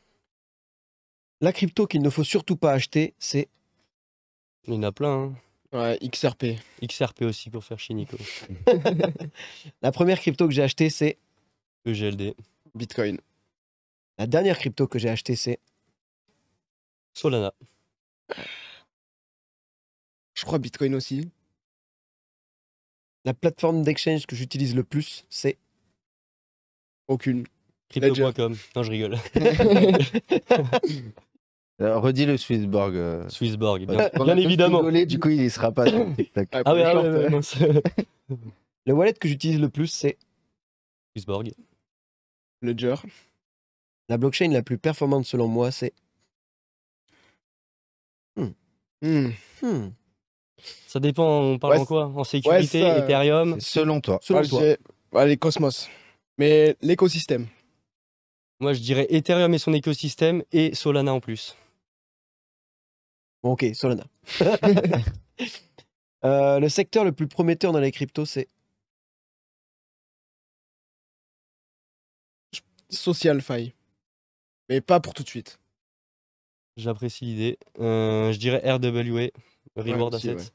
La crypto qu'il ne faut surtout pas acheter, c'est il y en a plein. Hein. Ouais, XRP. XRP aussi pour faire chinico. Nico. la première crypto que j'ai achetée, c'est EGLD. Bitcoin. La dernière crypto que j'ai acheté, c'est Solana. Je crois Bitcoin aussi. La plateforme d'exchange que j'utilise le plus, c'est aucune. Crypto.com. Non, je rigole. Euh, redis le Swissborg. Euh. Swissborg, bien, évidemment. du coup, il sera pas Ah, ah ouais, Le wallet que j'utilise le plus, c'est Swissborg. Ledger. la blockchain la plus performante selon moi, c'est. Hmm. Hmm. Hmm. Ça dépend, on parle en quoi En sécurité, Ethereum. Selon toi. Selon toi. Allez, Cosmos. Mais l'écosystème. Moi, je dirais Ethereum et son écosystème et Solana en plus. Bon, ok, Solana. Euh, le secteur le plus prometteur dans les cryptos, c'est Social Mais pas pour tout de suite. J'apprécie l'idée. Euh, je dirais RWA, Reward Assets.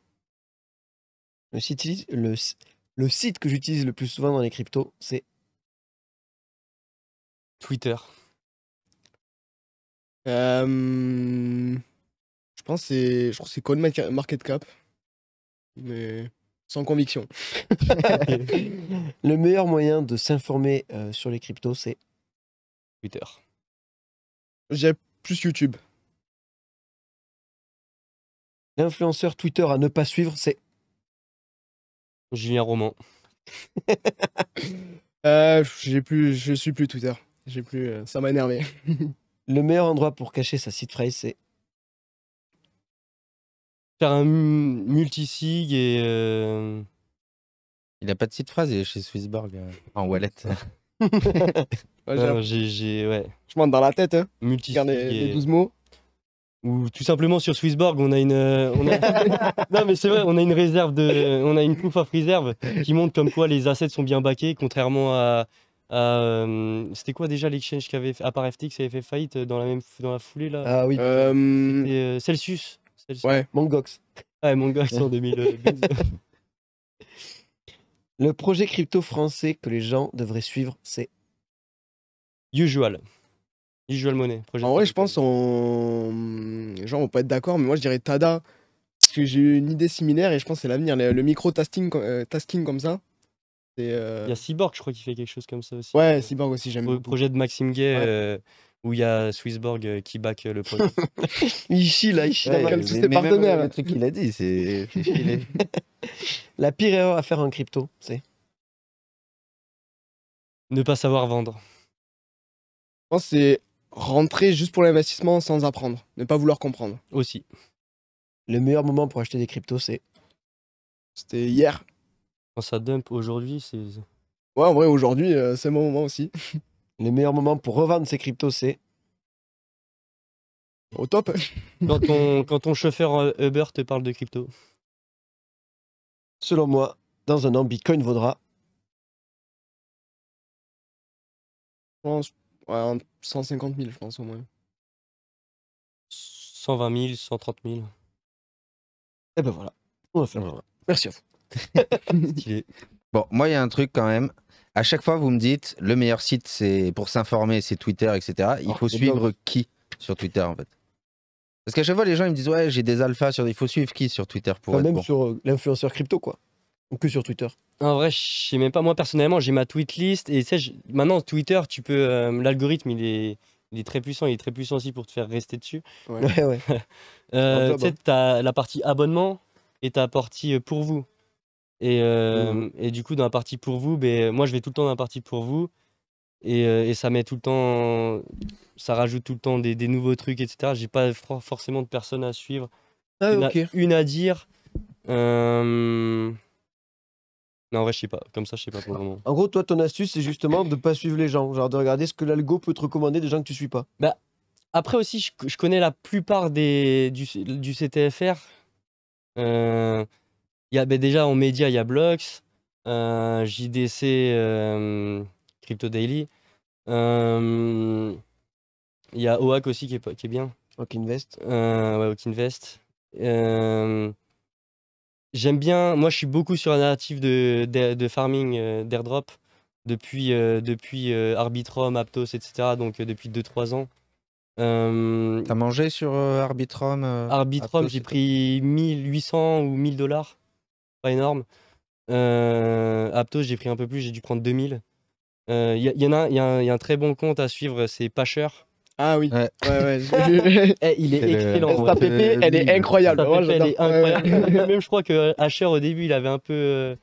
Le, site, que j'utilise le plus souvent dans les cryptos, c'est Twitter. Euh, je pense que c'est, je Market Cap, mais sans conviction. le meilleur moyen de s'informer euh, sur les cryptos, c'est Twitter. J'ai plus YouTube. L'influenceur Twitter à ne pas suivre, c'est Julien Roman. euh, j'ai plus, je suis plus Twitter. J'ai plus, euh, ça m'a énervé. le meilleur endroit pour cacher sa site phrase, c'est faire un multisig et. Euh il a pas de petite phrase, chez Swissborg euh, en wallet. ouais. Je monte dans la tête, hein. Multisig. mots. Ou tout simplement sur Swissborg, on a une. Euh, non, mais c'est vrai, on a une réserve de. On a une coupe à reserve qui montre comme quoi les assets sont bien baqués contrairement à. C'était quoi déjà l'exchange qui avait. À part FTX, avait fait faillite dans la, même, dans la foulée là Ah oui. Celsius. Ouais. Mongox. Ouais, Mongox en 2012. Euh, le projet crypto français que les gens devraient suivre, c'est Usual. Usual Money. en vrai, je pense, on... les gens vont pas être d'accord, mais moi, je dirais Tada. Parce que j'ai une idée similaire et je pense que c'est l'avenir. Le, micro tasting euh, tasking comme ça. Euh Il y a Cyborg, je crois, qui fait quelque chose comme ça aussi. Ouais, Cyborg aussi, j'aime. Le projet de Maxime Gay où il y a Swissborg euh, qui back euh, le projet. il chie là, il chie comme tous ses partenaires. Le truc qu'il a dit, c'est. la pire erreur à faire en crypto, c'est. Ne pas savoir vendre. Je pense c'est rentrer juste pour l'investissement sans apprendre, ne pas vouloir comprendre. Aussi. Le meilleur moment pour acheter des cryptos, c'est. C'était hier. Quand ça dump aujourd'hui, c'est. Ouais, en vrai, aujourd'hui, euh, c'est mon moment aussi. Les meilleurs moments pour revendre ces cryptos, c'est au top. quand, ton, chauffeur euh, Uber te parle de crypto. Selon moi, dans un an, Bitcoin vaudra. Je pense, 150 000, je pense au moins. 120 000, 130 000. Et ben voilà. On va faire. Merci à vous. bon, moi, il y a un truc quand même. À chaque fois, vous me dites, le meilleur site c'est pour s'informer, c'est Twitter, etc. Il oh, faut suivre qui sur Twitter, en fait Parce qu'à chaque fois, les gens me disent, ouais, j'ai des alphas sur. Il faut suivre qui sur Twitter pour. même sur euh, l'influenceur crypto, quoi. Ou que sur Twitter. En vrai, je sais même pas. Moi, personnellement, j'ai ma tweet list. Et sais, maintenant, Twitter, tu peux. Euh, l'algorithme, il est très puissant, il est très puissant aussi pour te faire rester dessus. Ouais, ouais. Euh, tu bah. la partie abonnement et tu partie pour vous. Et, euh, mmh. et du coup, dans la partie pour vous, ben, moi je vais tout le temps dans la partie pour vous. Et, euh, et ça met tout le temps. Ça rajoute tout le temps des, des nouveaux trucs, etc. J'ai pas forcément de personne à suivre. Ah, une, à, une, à, dire. Non, euh, en vrai, je sais pas. Comme ça, je sais pas En gros, toi, ton astuce, c'est justement de pas suivre les gens. Genre de regarder ce que l'algo peut te recommander des gens que tu suis pas. Bah, après aussi, je, je connais la plupart des, du, du CTFR. Euh, ben, déjà en média, il y a Blocks, euh, JDC, euh, Crypto Daily. Euh, il y a OAC aussi qui est, bien. Oak Invest. ouais, OAC Invest. J'aime bien, moi je suis beaucoup sur la narrative de, farming, d'airdrop, depuis, depuis Arbitrum, Aptos, etc. Donc depuis 2-3 ans. T'as mangé sur Arbitrum Arbitrum, j'ai pris 1800 ou 1000 dollars pas énorme. Euh, Aptos, j'ai pris un peu plus, j'ai dû prendre 2000. Il euh, y, en a, il y, a un très bon compte à suivre, c'est Pacher. Ah oui. Ouais, eh, il est, excellent. elle est incroyable. Même je crois que euh, Asher au début, il avait un peu.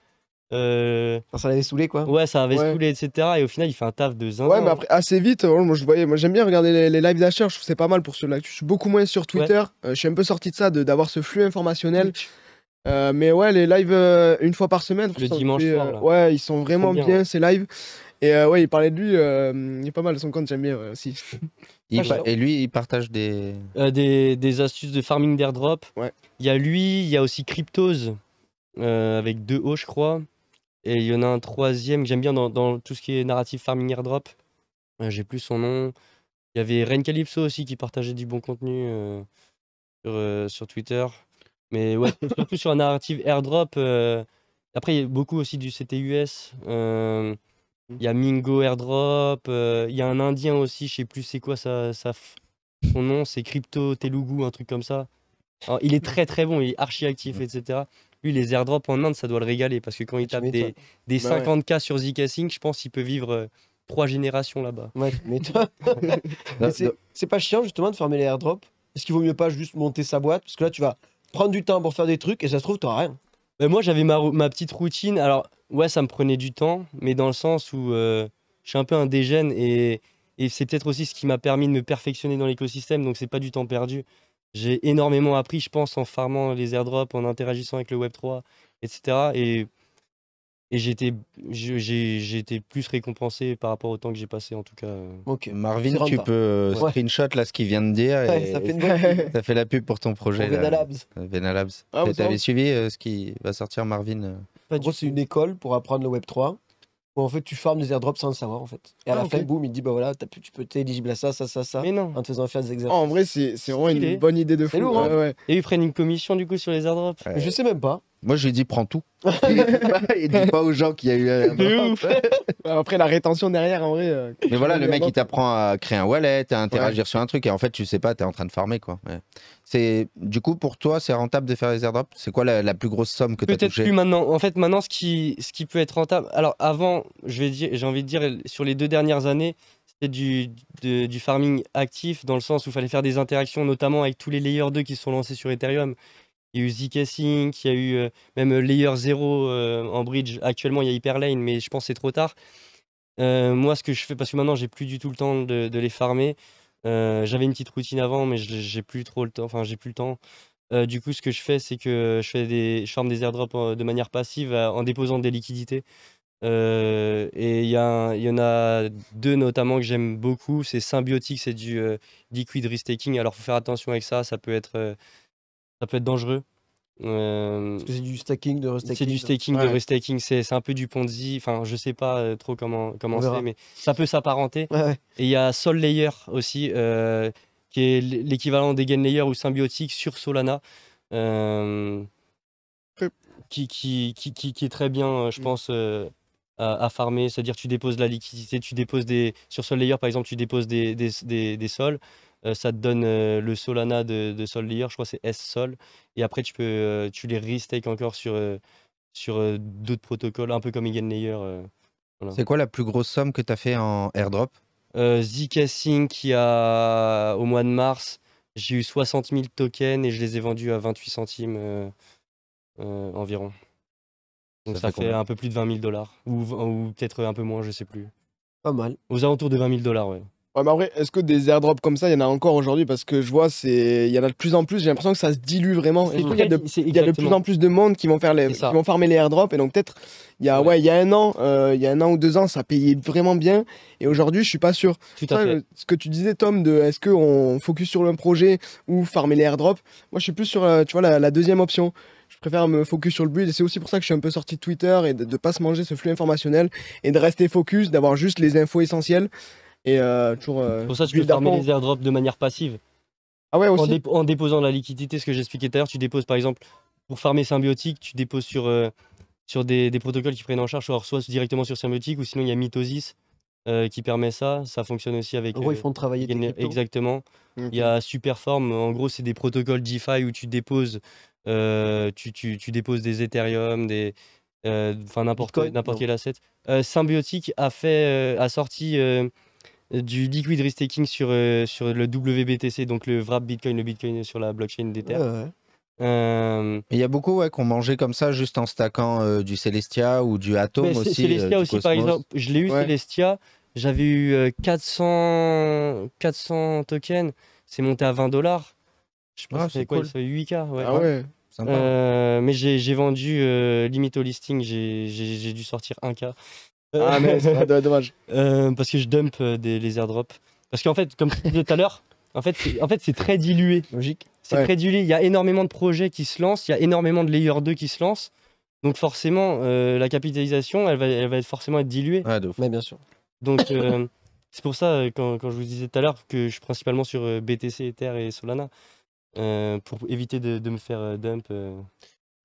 ça l'avait saoulé quoi. Ouais, ça avait saoulé, etc. Et au final, il fait un taf de zinzin. Ouais, mais hein. après, assez vite, moi je voyais, moi j'aime bien regarder les, lives d'Asher, je trouve c'est pas mal pour ceux-là. Je suis beaucoup moins sur Twitter, je suis un peu sorti de ça, d'avoir ce flux informationnel. Euh, mais ouais, les lives euh, une fois par semaine. Le dimanche soir, euh, Ouais, ils sont vraiment bien, ces lives. Et ouais, il parlait de lui, il est pas mal, son compte, j'aime bien aussi. Ah, et lui, il partage des... des, des astuces de farming d'airdrop. Ouais. Il y a lui, il y a aussi Cryptose, avec deux O, je crois. Et il y en a un troisième que j'aime bien dans, tout ce qui est narratif farming airdrop. J'ai plus son nom. Il y avait Ren Calypso aussi qui partageait du bon contenu sur, sur Twitter. Mais ouais, surtout sur un narrative airdrop. Euh, après, il y a beaucoup aussi du CTUS. Euh, mm. Il y a Mingo airdrop. Euh, il y a un Indien aussi, je sais plus c'est quoi ça son nom, c'est Crypto Telugu, un truc comme ça. il est très très bon, il est archi actif, mm. etc. Lui, les airdrops en Inde, ça doit le régaler parce que quand il tape des, des 50K bah sur ZK-Sync je pense qu'il peut vivre trois générations là-bas. Ouais, Mais toi C'est pas chiant justement de fermer les airdrops Est-ce qu'il vaut mieux pas juste monter sa boîte Parce que là, tu vas prendre du temps pour faire des trucs et ça se trouve, t'auras rien. Bah, moi, j'avais ma, petite routine. Alors, ouais, ça me prenait du temps, mais dans le sens où euh, je suis un peu un dégène et, c'est peut-être aussi ce qui m'a permis de me perfectionner dans l'écosystème, donc c'est pas du temps perdu. J'ai énormément appris, je pense, en farmant les airdrops, en interagissant avec le Web3, etc. Et et j'étais j'ai plus récompensé par rapport au temps que j'ai passé en tout cas. Euh. Ok, Marvin, tu peux euh, screenshot là ce qu'il vient de dire. ça, fait une... ça, fait la pub pour ton projet. Venalabs. Euh, Venalabs. Ah, tu avais suivi ce qui va sortir Marvin En gros, c'est une école pour apprendre le Web 3 où en fait tu farmes des airdrops sans le savoir en fait. Et à ah, la fin, boum, il dit bah voilà, tu peux être éligible à ça, ça, ça, ça. Mais non. En te faisant faire des exercices. en vrai, c'est vraiment une bonne idée de fou. Hein. Et ils prennent une commission du coup sur les airdrops. Je sais même pas. Moi, je lui prends tout. et dis pas aux gens qu'il y a eu. Un ouf. Après, la rétention derrière, en vrai. Euh, Mais voilà, le mec, il t'apprend à créer un wallet, à interagir sur un truc. Et en fait, tu sais pas, tu en train de farmer, quoi. C'est Du coup, pour toi, c'est rentable de faire les airdrops C'est quoi la, plus grosse somme que tu as Peut-être plus maintenant. En fait, maintenant, ce qui, ce qui peut être rentable. Alors, avant, j'ai envie de dire, sur les deux dernières années, c'était du, du farming actif, dans le sens où il fallait faire des interactions, notamment avec tous les layers 2 qui sont lancés sur Ethereum. Il y a eu Zika il y a eu euh, même euh, Layer 0 euh, en bridge. Actuellement, il y a Hyperlane, mais je pense que c'est trop tard. moi, ce que je fais, parce que maintenant, j'ai plus du tout le temps de, les farmer. J'avais une petite routine avant, mais j'ai plus trop le temps. Enfin, j'ai plus le temps. du coup, ce que je fais, c'est que je, fais des, je des airdrops de manière passive en déposant des liquidités. et il y, y, en a deux notamment que j'aime beaucoup, c'est Symbiotic, c'est du liquid restaking. Alors faut faire attention avec ça, ça peut être, ça peut être dangereux. Euh, c'est du stacking de restaking. C'est du staking de restaking, c'est un peu du Ponzi. Enfin, je sais pas euh, trop comment comment c'est, mais ça peut s'apparenter. Et il y a Sol Layer aussi, euh, qui est l'équivalent des Gain Layer ou symbiotique sur Solana, qui, qui, qui, qui, est très bien, je mm. pense. À, farmer, c'est-à-dire tu déposes la liquidité, tu déposes des sur Sol Layer par exemple, tu déposes des, des, des, des sols, euh, ça te donne euh, le Solana de, de Sol Layer, je crois que c'est S-Sol. Et après, tu, peux, euh, tu les restake encore sur, sur d'autres protocoles, un peu comme EigenLayer. Voilà. C'est quoi la plus grosse somme que tu as fait en airdrop zk Sync, a, au mois de mars, j'ai eu 60 000 tokens et je les ai vendus à 28 centimes environ. Donc ça, fait, un peu plus de 20 000 dollars, ou, ou peut-être un peu moins, je sais plus. Pas mal. Aux alentours de 20 000 dollars, ouais. Ouais, mais vrai est-ce que des airdrops comme ça, il y en a encore aujourd'hui Parce que je vois, c'est il y en a de plus en plus, j'ai l'impression que ça se dilue vraiment. Il y, a de, plus en plus de monde qui vont, faire les, qui vont farmer les airdrops. Et donc, peut-être, il, y a, ouais. il y a un an, euh, il y a un an ou deux ans, ça payait vraiment bien. Et aujourd'hui, je suis pas sûr. Ce que tu disais, Tom, de est-ce qu'on focus sur le projet ou farmer les airdrops Moi, je suis plus sur euh, tu vois, la, la deuxième option je préfère me focus sur le but et c'est aussi pour ça que je suis un peu sorti de Twitter et de ne pas se manger ce flux informationnel et de rester focus, d'avoir juste les infos essentielles et euh, toujours. Euh, pour ça, tu peux fermer les airdrops de manière passive. Ah ouais, aussi. En, déposant en déposant la liquidité, ce que j'expliquais tout à l'heure, tu déposes par exemple, pour farmer symbiotique, tu déposes sur, euh, sur des, protocoles qui prennent en charge, alors soit directement sur symbiotique, ou sinon il y a Mitosis qui permet ça. Ça fonctionne aussi avec. En gros, ils font travailler. exactement. Il y a Superform, en gros, c'est des protocoles DeFi où tu déposes, tu, tu, tu déposes des Ethereum, des enfin n'importe n'importe quel asset. Euh, Symbiotique a fait a sorti du liquid restaking sur, euh, sur le WBTC, donc le wrap Bitcoin, le Bitcoin sur la blockchain d'Ether. Euh, il y a beaucoup ouais, ont mangé comme ça, juste en stackant euh, du Celestia ou du Atom aussi. Celestia aussi, par exemple. Je l'ai eu Celestia, j'avais eu 400, 400 tokens, c'est monté à 20 dollars. Je pense ah, que c'est quoi, 8K. Ouais. Ah ouais, sympa. mais j'ai vendu limite au listing, j'ai dû sortir 1K. Ah, euh, mais c'est dommage. Euh, parce que je dump euh, des, les airdrops. Parce qu'en fait, comme vous disais tout à l'heure, en fait, c'est en fait, très dilué. Logique. C'est très dilué. Il y a énormément de projets qui se lancent, il y a énormément de layer 2 qui se lancent. Donc forcément, la capitalisation, elle va, forcément être diluée. Mais bien sûr. Donc c'est pour ça, quand, quand, je vous disais tout à l'heure, que je suis principalement sur BTC, Ether et Solana, pour éviter de me faire dump.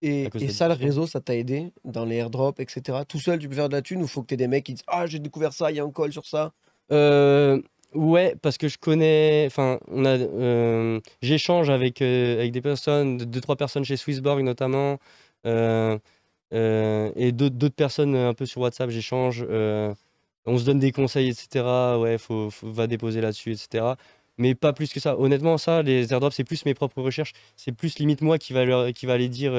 Et, ça, le réseau, ça t'a aidé dans les airdrops, etc. Tout seul, tu peux faire de la thune ou faut que tu aies des mecs qui disent Ah, j'ai découvert ça, il y a un call sur ça euh, Ouais, parce que je connais. Enfin, on a. Euh, j'échange avec, euh, avec des personnes, deux, trois personnes chez Swissborg notamment, et d'autres personnes un peu sur WhatsApp, j'échange. on se donne des conseils, etc. Ouais, faut, va déposer là-dessus, etc mais pas plus que ça. Honnêtement, ça, les airdrops, c'est plus mes propres recherches. C'est plus limite moi qui va, leur, qui va aller dire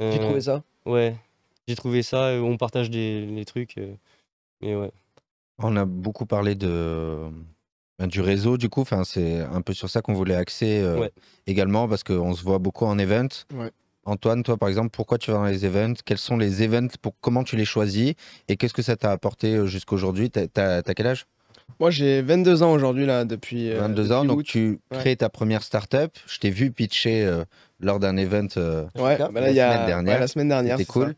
j'ai trouvé euh, ça Ouais, j'ai trouvé ça. Euh, on partage des trucs. Euh, mais ouais. On a beaucoup parlé de, ben, du réseau, du coup, c'est un peu sur ça qu'on voulait axer également, parce qu'on se voit beaucoup en event. Antoine, toi, par exemple, pourquoi tu vas dans les events Quels sont les events pour, Comment tu les choisis Et qu'est-ce que ça t'a apporté aujourd'hui T'as quel âge moi, j'ai 22 ans aujourd'hui, là, depuis. 22 euh, ans, donc tu crées ta première start-up. Je t'ai vu pitcher euh, lors d'un event la, semaine dernière. C'était cool.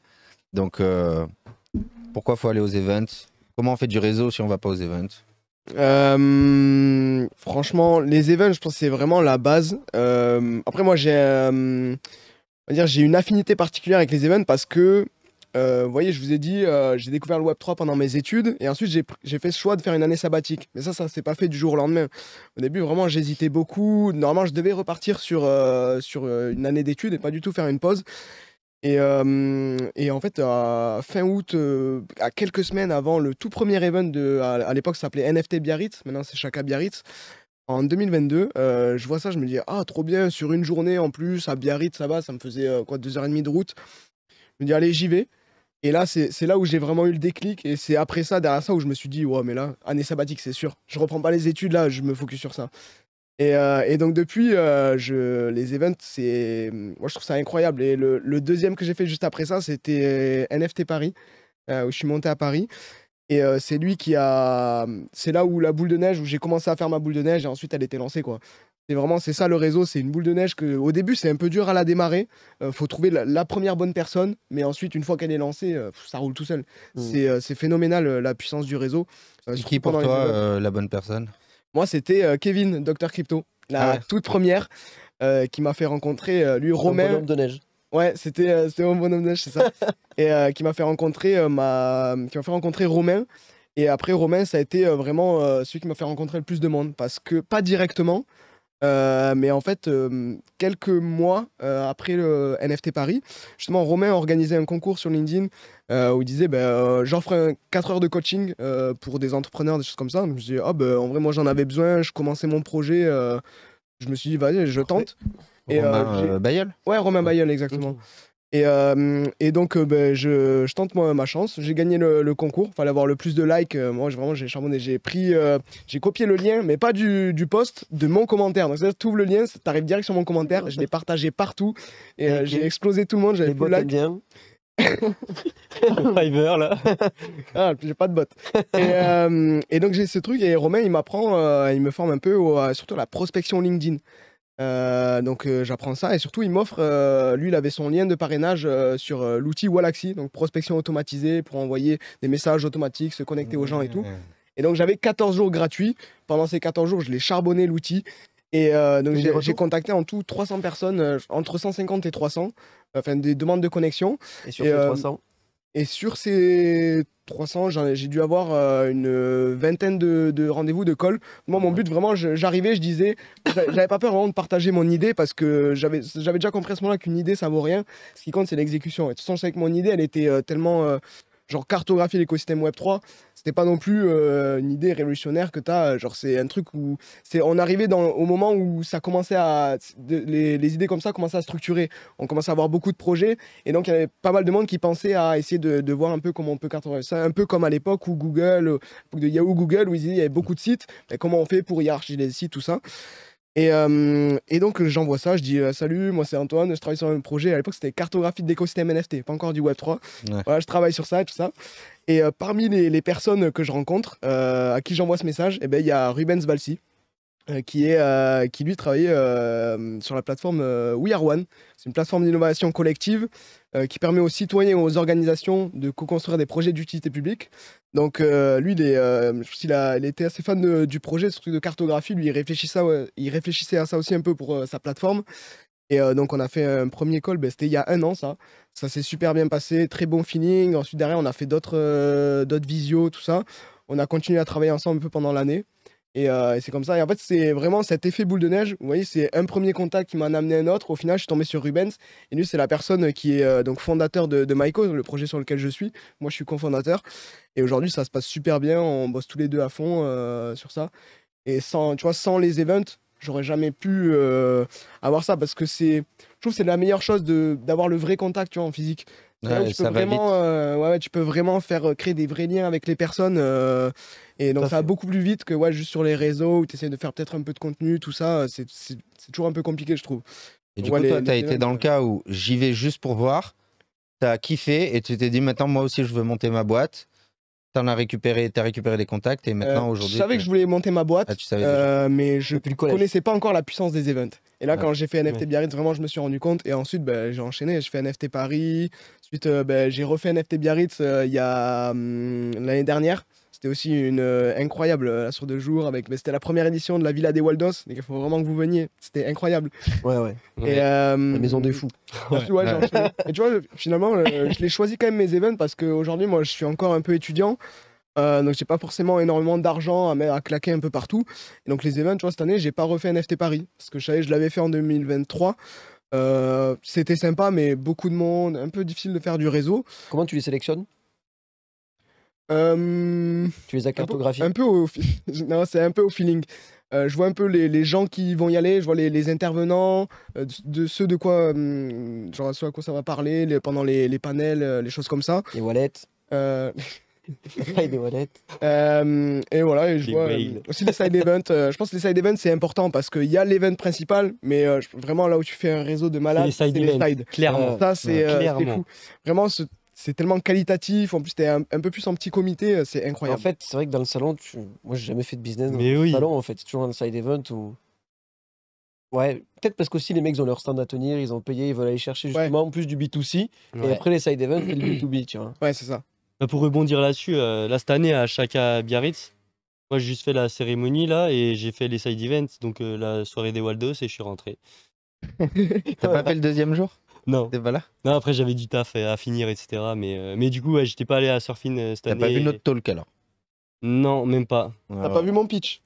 Donc, euh, pourquoi faut aller aux events Comment on fait du réseau si on va pas aux events franchement, les events, je pense que c'est vraiment la base. après, moi, j'ai, dire, j'ai une affinité particulière avec les events parce que euh, vous voyez, je vous ai dit, euh, j'ai découvert le Web3 pendant mes études et ensuite j'ai fait ce choix de faire une année sabbatique. Mais ça, ça s'est pas fait du jour au lendemain. Au début, vraiment, j'hésitais beaucoup. Normalement, je devais repartir sur, euh, sur une année d'études et pas du tout faire une pause. Et, et en fait, fin août, à quelques semaines avant le tout premier event, de, à, l'époque, ça s'appelait NFT Biarritz, maintenant c'est Chaka Biarritz. En 2022, je vois ça, je me dis, ah, trop bien, sur une journée en plus, à Biarritz, ça va, ça me faisait quoi, deux heures et demie de route. Je me dis, allez, j'y vais. Et là, c'est là où j'ai vraiment eu le déclic. Et c'est après ça, derrière ça, où je me suis dit, ouais, mais là, année sabbatique, c'est sûr. Je reprends pas les études, là, je me focus sur ça. Et, euh, donc, depuis, euh, les events, c'est. Moi, je trouve ça incroyable. Et le, deuxième que j'ai fait juste après ça, c'était euh, NFT Paris, où je suis monté à Paris. Et euh, c'est lui qui a. C'est là où la boule de neige, où j'ai commencé à faire ma boule de neige et ensuite elle était lancée, quoi. C'est vraiment, c'est ça le réseau, c'est une boule de neige que, au début, c'est un peu dur à la démarrer. Euh, faut trouver la, première bonne personne, mais ensuite, une fois qu'elle est lancée, euh, ça roule tout seul. Mm. C'est phénoménal la puissance du réseau. ce qui pour toi la bonne personne Moi, c'était Kevin, Docteur Crypto, la ah toute première. qui m'a fait rencontrer lui, Romain. de neige. Ouais, euh, c'était mon bonhomme neige, c'est ça. et euh, qui m'a fait rencontrer euh, ma qui fait rencontrer Romain. Et après Romain, ça a été vraiment celui qui m'a fait rencontrer le plus de monde parce que pas directement, mais en fait quelques mois après le NFT Paris, justement Romain organisait un concours sur LinkedIn où il disait ben 4 heures de coaching pour des entrepreneurs, des choses comme ça. je me suis dit oh, en vrai moi j'en avais besoin, je commençais mon projet je me suis dit, vas-y, je tente. Euh, Romain euh, Bayol Ouais, Romain Bayol, exactement. Et, euh, et, donc, ben, je, je, tente moi, ma chance. J'ai gagné le, le concours. Fallait avoir le plus de likes. Moi, moi, vraiment, j'ai charbonné. J'ai pris, j'ai copié le lien, mais pas du, post, de mon commentaire. Donc, tu ouvres le lien, tu arrives direct sur mon commentaire. Je l'ai partagé partout et j'ai explosé tout le monde. J'avais plus de likes. là. ah, j'ai pas de bottes. Et, donc j'ai ce truc et Romain il m'apprend, il me forme un peu surtout la prospection LinkedIn. Euh, donc euh, j'apprends ça et surtout il m'offre, euh, lui il avait son lien de parrainage sur l'outil Wallaxy, donc prospection automatisée pour envoyer des messages automatiques, se connecter aux gens et tout. Mmh. Et donc j'avais 14 jours gratuits, pendant ces 14 jours je l'ai charbonné l'outil et donc j'ai contacté en tout 300 personnes, entre 150 et 300, enfin des demandes de connexion. Et sur 300 et sur ces 300, j'ai dû avoir euh, une euh, vingtaine de, rendez-vous de calls. Moi, mon but, vraiment, j'arrivais, je, disais, j'avais pas peur vraiment de partager mon idée parce que j'avais déjà compris à ce moment-là qu'une idée, ça vaut rien. Ce qui compte, c'est l'exécution. Et de toute façon, je que mon idée, elle était euh, tellement genre cartographier l'écosystème Web3, c'était pas non plus euh, une idée révolutionnaire que tu as. Genre, c'est un truc où c'est on arrivait dans, au moment où ça commençait à. les, idées comme ça commençaient à structurer. On commençait à avoir beaucoup de projets. Et donc, il y avait pas mal de monde qui pensait à essayer de, voir un peu comment on peut cartographier ça. Un peu comme à l'époque où Google, euh, de Yahoo, Google, où il y avait beaucoup de sites. Mais comment on fait pour hiérarchiser les sites, tout ça. Euh, et, donc j'envoie ça, je dis euh, salut, moi c'est Antoine, je travaille sur un projet. À l'époque c'était cartographie d'écosystème NFT, pas encore du Web3. Voilà, je travaille sur ça, et tout ça. Et euh, parmi les, personnes que je rencontre, à qui j'envoie ce message, il eh ben, y a Rubens Valsi. Euh, qui, est, euh, qui lui travaillait euh, sur la plateforme We Are One. C'est une plateforme d'innovation collective qui permet aux citoyens et aux organisations de co-construire des projets d'utilité publique. Donc lui, il, était assez fan du projet, surtout de cartographie. Lui, il réfléchissait, il réfléchissait à ça aussi un peu pour sa plateforme. Et donc on a fait un premier call, ben, c'était il y a un an ça. Ça s'est super bien passé, très bon feeling. Ensuite derrière on a fait d'autres visios, tout ça. On a continué à travailler ensemble un peu pendant l'année. Euh, et, c'est comme ça. Et en fait, c'est vraiment cet effet boule de neige. Vous voyez, c'est un premier contact qui m'a amené un autre. Au final, je suis tombé sur Rubens. Et lui, c'est la personne qui est euh, donc fondateur de, de Myco, le projet sur lequel je suis. Moi, je suis cofondateur. Et aujourd'hui, ça se passe super bien. On bosse tous les deux à fond euh, sur ça. Et sans, tu vois, sans les events, j'aurais jamais pu avoir ça parce que c'est, je trouve, que c'est la meilleure chose d'avoir le vrai contact, tu vois, en physique tu, peux vraiment, euh, ouais, tu peux vraiment faire euh, créer des vrais liens avec les personnes. Euh, et donc ça, va beaucoup plus vite que ouais, juste sur les réseaux où tu essaies de faire peut-être un peu de contenu, tout ça. C'est toujours un peu compliqué, je trouve. Et du coup, toi, tu as été dans le cas où j'y vais juste pour voir, tu as kiffé et tu t'es dit maintenant, moi aussi, je veux monter ma boîte as récupéré, t'as récupéré les contacts et euh, maintenant aujourd'hui. Je savais que je voulais monter ma boîte, ah, euh, mais je ne connaissais pas encore la puissance des events. Et là, ah. quand j'ai fait NFT Biarritz, vraiment, je me suis rendu compte. Et ensuite, bah, j'ai enchaîné. Je fais NFT Paris. Ensuite, euh, bah, j'ai refait NFT Biarritz il y a hum, l'année dernière. C'était aussi une euh, incroyable euh, sur deux jours avec. Mais c'était la première édition de la Villa des Waldos. Donc il faut vraiment que vous veniez. C'était incroyable. Ouais ouais. Et, euh, la maison des fous. et tu vois, finalement, je, l'ai choisi quand même mes events parce qu'aujourd'hui, moi, je suis encore un peu étudiant. Euh, donc j'ai pas forcément énormément d'argent à, claquer un peu partout. donc les events, tu vois, cette année, j'ai pas refait NFT Paris parce que je savais je l'avais fait en 2023. c'était sympa, mais beaucoup de monde, un peu difficile de faire du réseau. Comment tu les sélectionnes euh, tu les as cartographiés Un peu, au, non, c'est un peu au feeling. Euh, je vois un peu les, les, gens qui vont y aller, je vois les, les intervenants, euh, de, ceux de quoi, hum, genre quoi ça va parler les, pendant les, panels, les choses comme ça. Les wallets. des wallets. et voilà, et je vois aussi les side events. je pense que les side events c'est important parce qu'il y a l'event principal, mais vraiment là où tu fais un réseau de malades, les side. Events. Clairement. Ça c'est Vraiment ce c'est tellement qualitatif. En plus, t'es un, un peu plus en petit comité, euh, c'est incroyable. En fait, c'est vrai que dans le salon, moi, j'ai jamais fait de business dans le salon. En fait, c'est toujours un side event où. Ouais, peut-être parce qu'aussi les mecs ont leur stand à tenir, ils ont payé, ils veulent aller chercher justement en plus du B2C. Et après les side events, c'est le B2B, tu vois. Ouais, c'est ça. Bah, pour rebondir là-dessus, euh, là cette année à Chaka Biarritz, moi j'ai juste fait la cérémonie là et j'ai fait les side events, donc euh, la soirée des Waldos et je suis rentré. T'as pas fait le deuxième jour non. T'es pas là Non, après j'avais du taf à finir, etc. Mais, euh, mais du coup, j'étais pas allé à Surfing euh, cette année. T'as pas vu notre talk alors Non, même pas. T'as pas vu mon pitch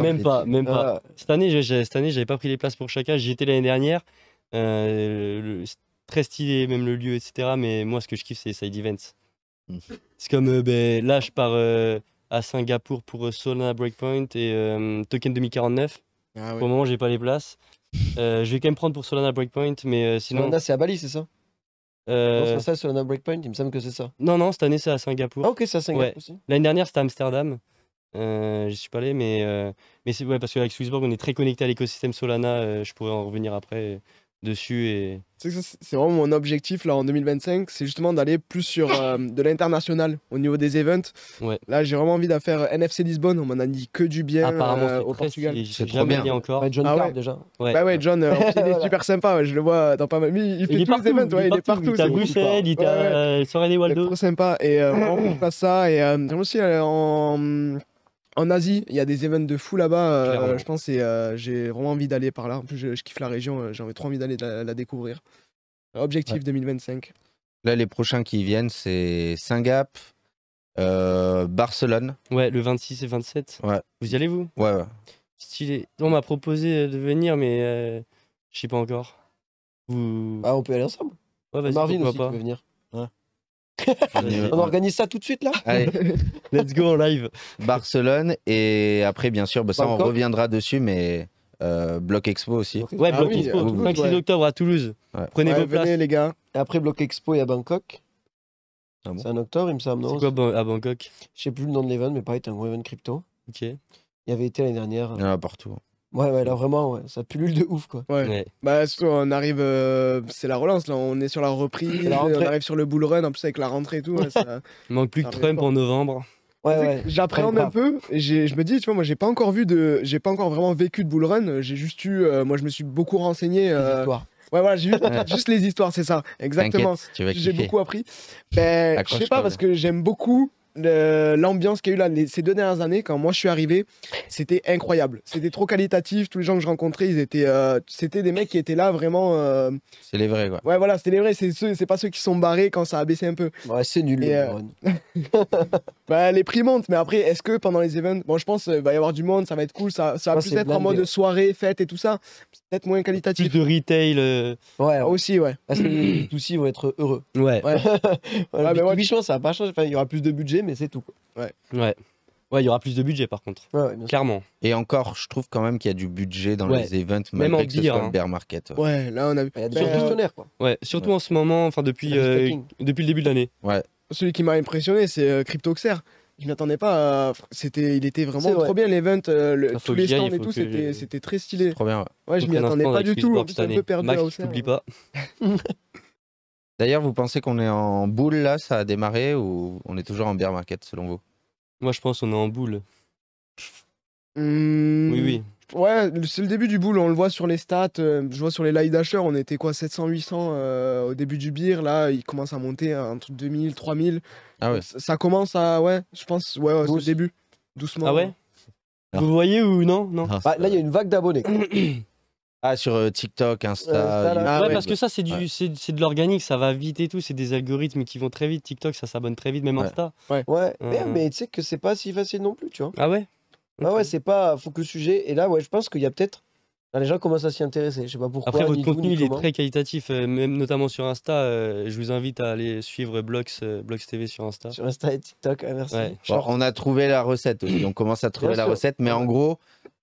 Même pas, même pas. Ah. Cette année, cette année, j'avais pas pris les places pour chacun. J'y étais l'année dernière. Euh, très stylé, même le lieu, etc. Mais moi, ce que je kiffe, c'est side events. Hmm. C'est comme ben, là, je pars à Singapour pour euh, Solana Breakpoint et Token 2049. Ah pour le moment, j'ai pas les places. Euh, je vais quand même prendre pour Solana Breakpoint, mais euh, sinon. Solana, c'est à Bali, c'est ça euh, Non, c'est ça, Solana Breakpoint, il me semble que c'est ça. Non, non, cette année, c'est à Singapour. Ah, ok, c'est à Singapour L'année dernière, c'était à Amsterdam. je suis pas allé, mais, mais c'est ouais, parce qu'avec Swissborg, on est très connecté à l'écosystème Solana. je pourrais en revenir après dessus et c'est vraiment mon objectif là en 2025 c'est justement d'aller plus sur euh, de l'international au niveau des events là j'ai vraiment envie de faire euh, NFC Lisbonne on m'en a dit que du bien euh, au Portugal c'est trop bien encore bah, ah ouais, John déjà bah ouais John il est super sympa je le vois dans pas mal il, il fait il tous partout, les events il, il, est partout il est à Bruxelles il est à Waldo trop sympa et on passe ça et aussi en en Asie, il y a des événements de fou là-bas. Euh, je pense et euh, j'ai vraiment envie d'aller par là. En plus, je, kiffe la région. Euh, j'ai trop envie d'aller la, découvrir. Objectif 2025. Là, les prochains qui viennent, c'est Singap, Barcelone. Ouais, le 26 et 27. Ouais. Vous y allez, vous Ouais, ouais. Stylé. On m'a proposé de venir, mais je je sais pas encore. Vous... Ah, on peut aller ensemble Ouais, vas-y, Marvin aussi, pas. Peut venir on organise ça tout de suite là Allez, let's go en live. Barcelone et après bien sûr, bah, ça on reviendra dessus, mais euh, Bloc Expo aussi. Ouais, ah Expo, tout 5 octobre à Toulouse. Prenez vos places. les gars. Et après Bloc Expo et à Bangkok. Ah c'est un octobre, il me semble. C'est quoi à Bangkok Je sais plus le nom de l'event, mais pareil, c'est un gros event crypto. Ok. Il y avait été l'année dernière. Il ah, partout. Ouais, ouais, là vraiment, ouais, ça pullule de ouf quoi. Ouais. Ouais. Bah, on arrive, euh, c'est la relance là, on est sur la reprise, on arrive sur le bull run en plus avec la rentrée et tout. ça... Il manque plus que Trump en novembre. Ouais, ouais, J'appréhende un peu, je me dis, tu vois, moi j'ai pas encore vu de. J'ai pas encore vraiment vécu de bull run, j'ai juste eu. Euh, moi je me suis beaucoup renseigné. Euh, histoires. Ouais, voilà, j'ai juste les histoires, c'est ça, exactement. J'ai beaucoup appris. Ben, je sais pas, parce que j'aime beaucoup l'ambiance qu'il y a eu là, ces deux dernières années, quand moi je suis arrivé, c'était incroyable. C'était trop qualitatif. Tous les gens que je rencontrais, ils étaient, euh, c'était des mecs qui étaient là vraiment. Euh, c'est les vrais, quoi. Ouais, voilà, c'était les vrais. C'est ceux, c'est pas ceux qui sont barrés quand ça a baissé un peu. Ouais, c'est nul. Euh, bah, les prix montent, mais après, est-ce que pendant les events, bon, je pense qu'il va y avoir du monde, ça va être cool, ça, ça va plus être en mode de soirée, fête et tout ça. Peut-être moins qualitatif. Plus de retail. Ouais, aussi, ouais. Parce que les aussi vont être heureux. Ouais. mais moi, ça va pas changer. il y aura plus de budget, mais c'est tout. Ouais. Ouais. Ouais, il y aura plus de budget par contre. Clairement. Et encore, je trouve quand même qu'il y a du budget dans les events, Même en hein. bear market. Ouais, là on a vu. Bah, quoi. Ouais, surtout en ce moment, enfin depuis, euh, depuis le début de l'année. ouais Celui qui m'a impressionné, c'est crypto euh, Cryptoxer. Je m'attendais pas. C'était, il était vraiment trop bien l'event, euh, le- tous les stands et tout, c'était, très stylé. Trop ouais. je m'y attendais pas du tout. Je hein, perdu là aussi pas. D'ailleurs, vous pensez qu'on est en boule là, ça a démarré ou on est toujours en beer market selon vous Moi, je pense qu'on est en boule. Mmh. Oui, oui. Ouais, c'est le début du boule, on le voit sur les stats. Euh, je vois sur les live dashers, on était quoi, 700-800 euh, au début du beer. Là, il commence à monter entre 2000, 3000. Ah ouais. Ça, commence à, ouais, je pense, ouais, ouais c'est début. Doucement. Ah ouais, ah. Vous voyez ou non, non. Bah, là, il y a une vague d'abonnés. Ah, sur euh, TikTok, Insta. Euh, ouais, parce que bah, ça, c'est du de l'organique, ça va vite et tout. C'est des algorithmes qui vont très vite. TikTok, ça s'abonne très vite, même Insta. Ouais, ouais. mais, tu sais que c'est pas si facile non plus, tu vois. Ah ouais Ah ouais, c'est pas. Faut que le sujet. Et là, ouais, je pense qu'il y a peut-être. Les gens commencent à s'y intéresser. Je sais pas pourquoi. Après, votre contenu, il est très qualitatif, euh, même notamment sur Insta. je vous invite à aller suivre Blox, TV sur Insta. Sur Insta et TikTok, merci. on a trouvé la recette aussi. On commence à trouver la recette. Mais en gros,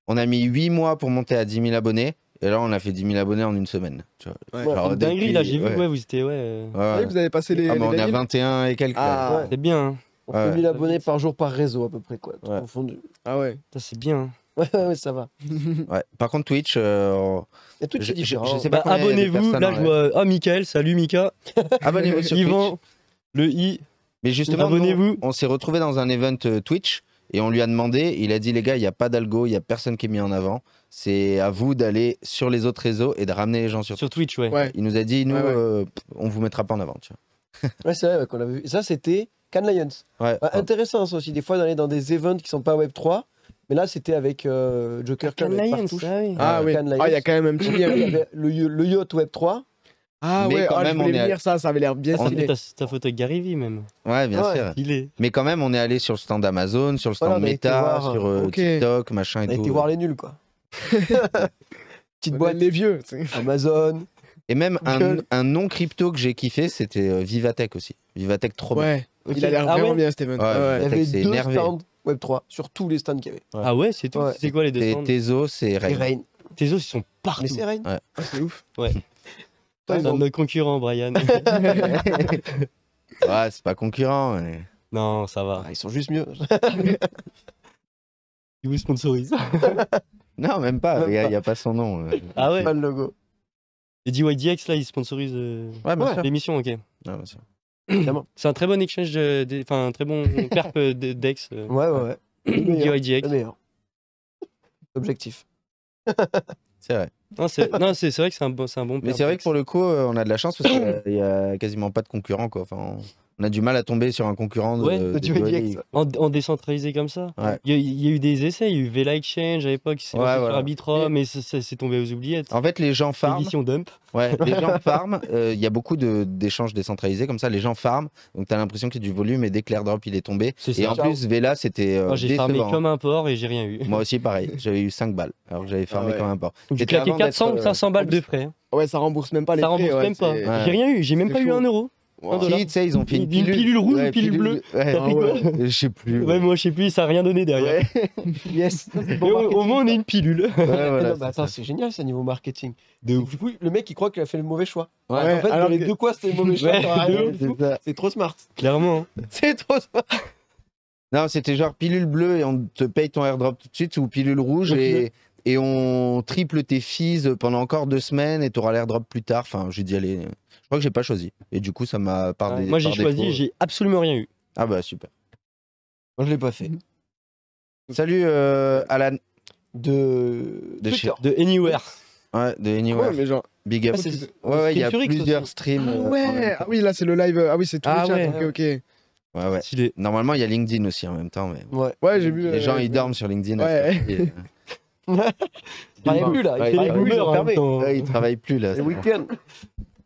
on a mis 8 mois pour monter à 10 000 abonnés. Et là, on a fait 10 000 abonnés en une semaine. Tu vois. Ouais. là, j'ai vu, ouais, vous étiez. Ouais. ouais. Ah vous avez passé les. Ah, on est à 21 et quelques. Ah. ouais. c'est bien. Hein. On fait 1000 abonnés par jour par réseau, à peu près, quoi. Ah ouais. C'est bien. Hein. Ouais, ouais, ça va. ouais. Par contre, Twitch. Euh... Et Twitch, Je, je hein sais pas bah, Abonnez-vous. Là, je vois. Ah, Michael, salut Mika. Abonnez-vous sur Yvan, le i. Mais justement, On s'est retrouvé dans un event euh, Twitch et on lui a demandé. Il a dit, les gars, il n'y a pas d'algo, il n'y a personne qui est mis en avant. C'est à vous d'aller sur les autres réseaux et de ramener les gens sur, sur Twitch. Ouais. Il nous a dit, nous, ouais, euh, on vous mettra pas en avant. Tu vois. ouais, c'est vrai qu'on l'a vu. ça, c'était Can Lions. Ouais. intéressant, aussi, des fois, d'aller dans des events qui ne sont pas Web3. Mais là, c'était avec euh, Joker ah, Can Lions. Ah, oui. Euh, ah, oui. ah, il y a quand même un petit lien. le, le yacht Web3. Ah mais ouais, quand oh, même, je on est... ça, ça avait l'air bien on... stylé. Ta, ta photo avec Gary v même. Ouais, bien sûr. Mais quand même, on est allé sur le stand Amazon, sur le stand Meta, sur TikTok, machin et tout. On été voir les nuls, quoi. Petite boîte. des vieux. Amazon. Et même un, nom crypto que j'ai kiffé, c'était euh, Vivatech aussi. Vivatech trop bien. Ouais, il a l'air ah vraiment bien, Steven. Il y avait deux stands Web3 sur tous les stands qu'il y avait. Ah ouais, c'est tout. C'est quoi les deux stands Tezos et Rain. ils sont partout. c'est Rain. Ah, c'est ouf. Ouais. Toi, C'est un de nos concurrents, Brian. Ouais, c'est pas concurrent. non, ça va. Ah, ils sont juste mieux. Ils vous sponsorisent. Non, même pas. Il n'y a, pas son nom. Euh. Ah ouais Pas le logo. Et DYDX, là, ils sponsorisent euh, ouais. l'émission, ok. Ah, c'est un très bon exchange, enfin, un très bon perp euh, d'ex. Euh. ouais, ouais, ouais. DYDX. Meilleur. Objectif. c'est vrai. Non, c'est vrai que c'est un, bon, un bon Mais c'est vrai que pour le coup, on a de la chance parce qu'il n'y a quasiment pas de concurrents, quoi. Enfin, on a du mal à tomber sur un concurrent en, décentralisé comme ça. Il, y a, eu des essais, il y a eu Vela Exchange à l'époque, c'était un ouais, mais c'est tombé aux oubliettes. En fait, les gens farm. dump. Ouais, les gens farm. Euh, il y a beaucoup d'échanges décentralisés comme ça. Les gens farm, donc tu as l'impression qu'il y a du volume et dès que l'airdrop il est tombé. et en plus, Vela, c'était. Euh, j'ai farmé comme un porc et j'ai rien eu. Moi aussi, pareil. J'avais eu 5 balles. Alors j'avais farmé ah comme un porc. J'ai claqué 400 ou 500 euh, balles de frais. Ouais, ça rembourse même pas les frais. Ça rembourse même pas. J'ai rien eu, j'ai même pas eu un euro tu sais, ils ont fait une, pilule, rouge une pilule, bleue. Ouais, je sais plus. Ouais, moi, je sais plus, ça a rien donné derrière. yes. au, moins, on est une pilule. attends, c'est génial, ça, niveau marketing. Du coup, le mec, il croit qu'il a fait le mauvais choix. en fait, alors les deux quoi, c'était le mauvais choix. c'est trop smart. Clairement. C'est trop smart. Non, c'était genre pilule bleue et on te paye ton airdrop tout de suite ou pilule rouge et, et on triple tes fees pendant encore deux semaines et tu auras l'airdrop plus tard. Enfin, j'ai dit, aller je crois que j'ai pas choisi. Et du coup, ça m'a parlé. Moi, j'ai choisi, j'ai euh, absolument rien eu. Ah bah super. Moi, je l'ai pas fait. Mhm. Salut euh, Alan. De... De, chez... de Anywhere. Ouais, de Anywhere. Ouais, mais genre... Big up. Ah, ouais, ouais, il y a plusieurs streams. Ah, euh, ouais, ah oui, là, c'est le live. Ah oui, c'est tout ah, le Ouais. Ok, ok. Ouais, ouais. Normalement, il y a LinkedIn aussi en même temps. Mais... Ouais, ouais j'ai vu. Les gens, ils dorment sur LinkedIn. Ouais. il travaille plus là, il, ouais, fait il, travaille, plus, là, c'est Le week-end.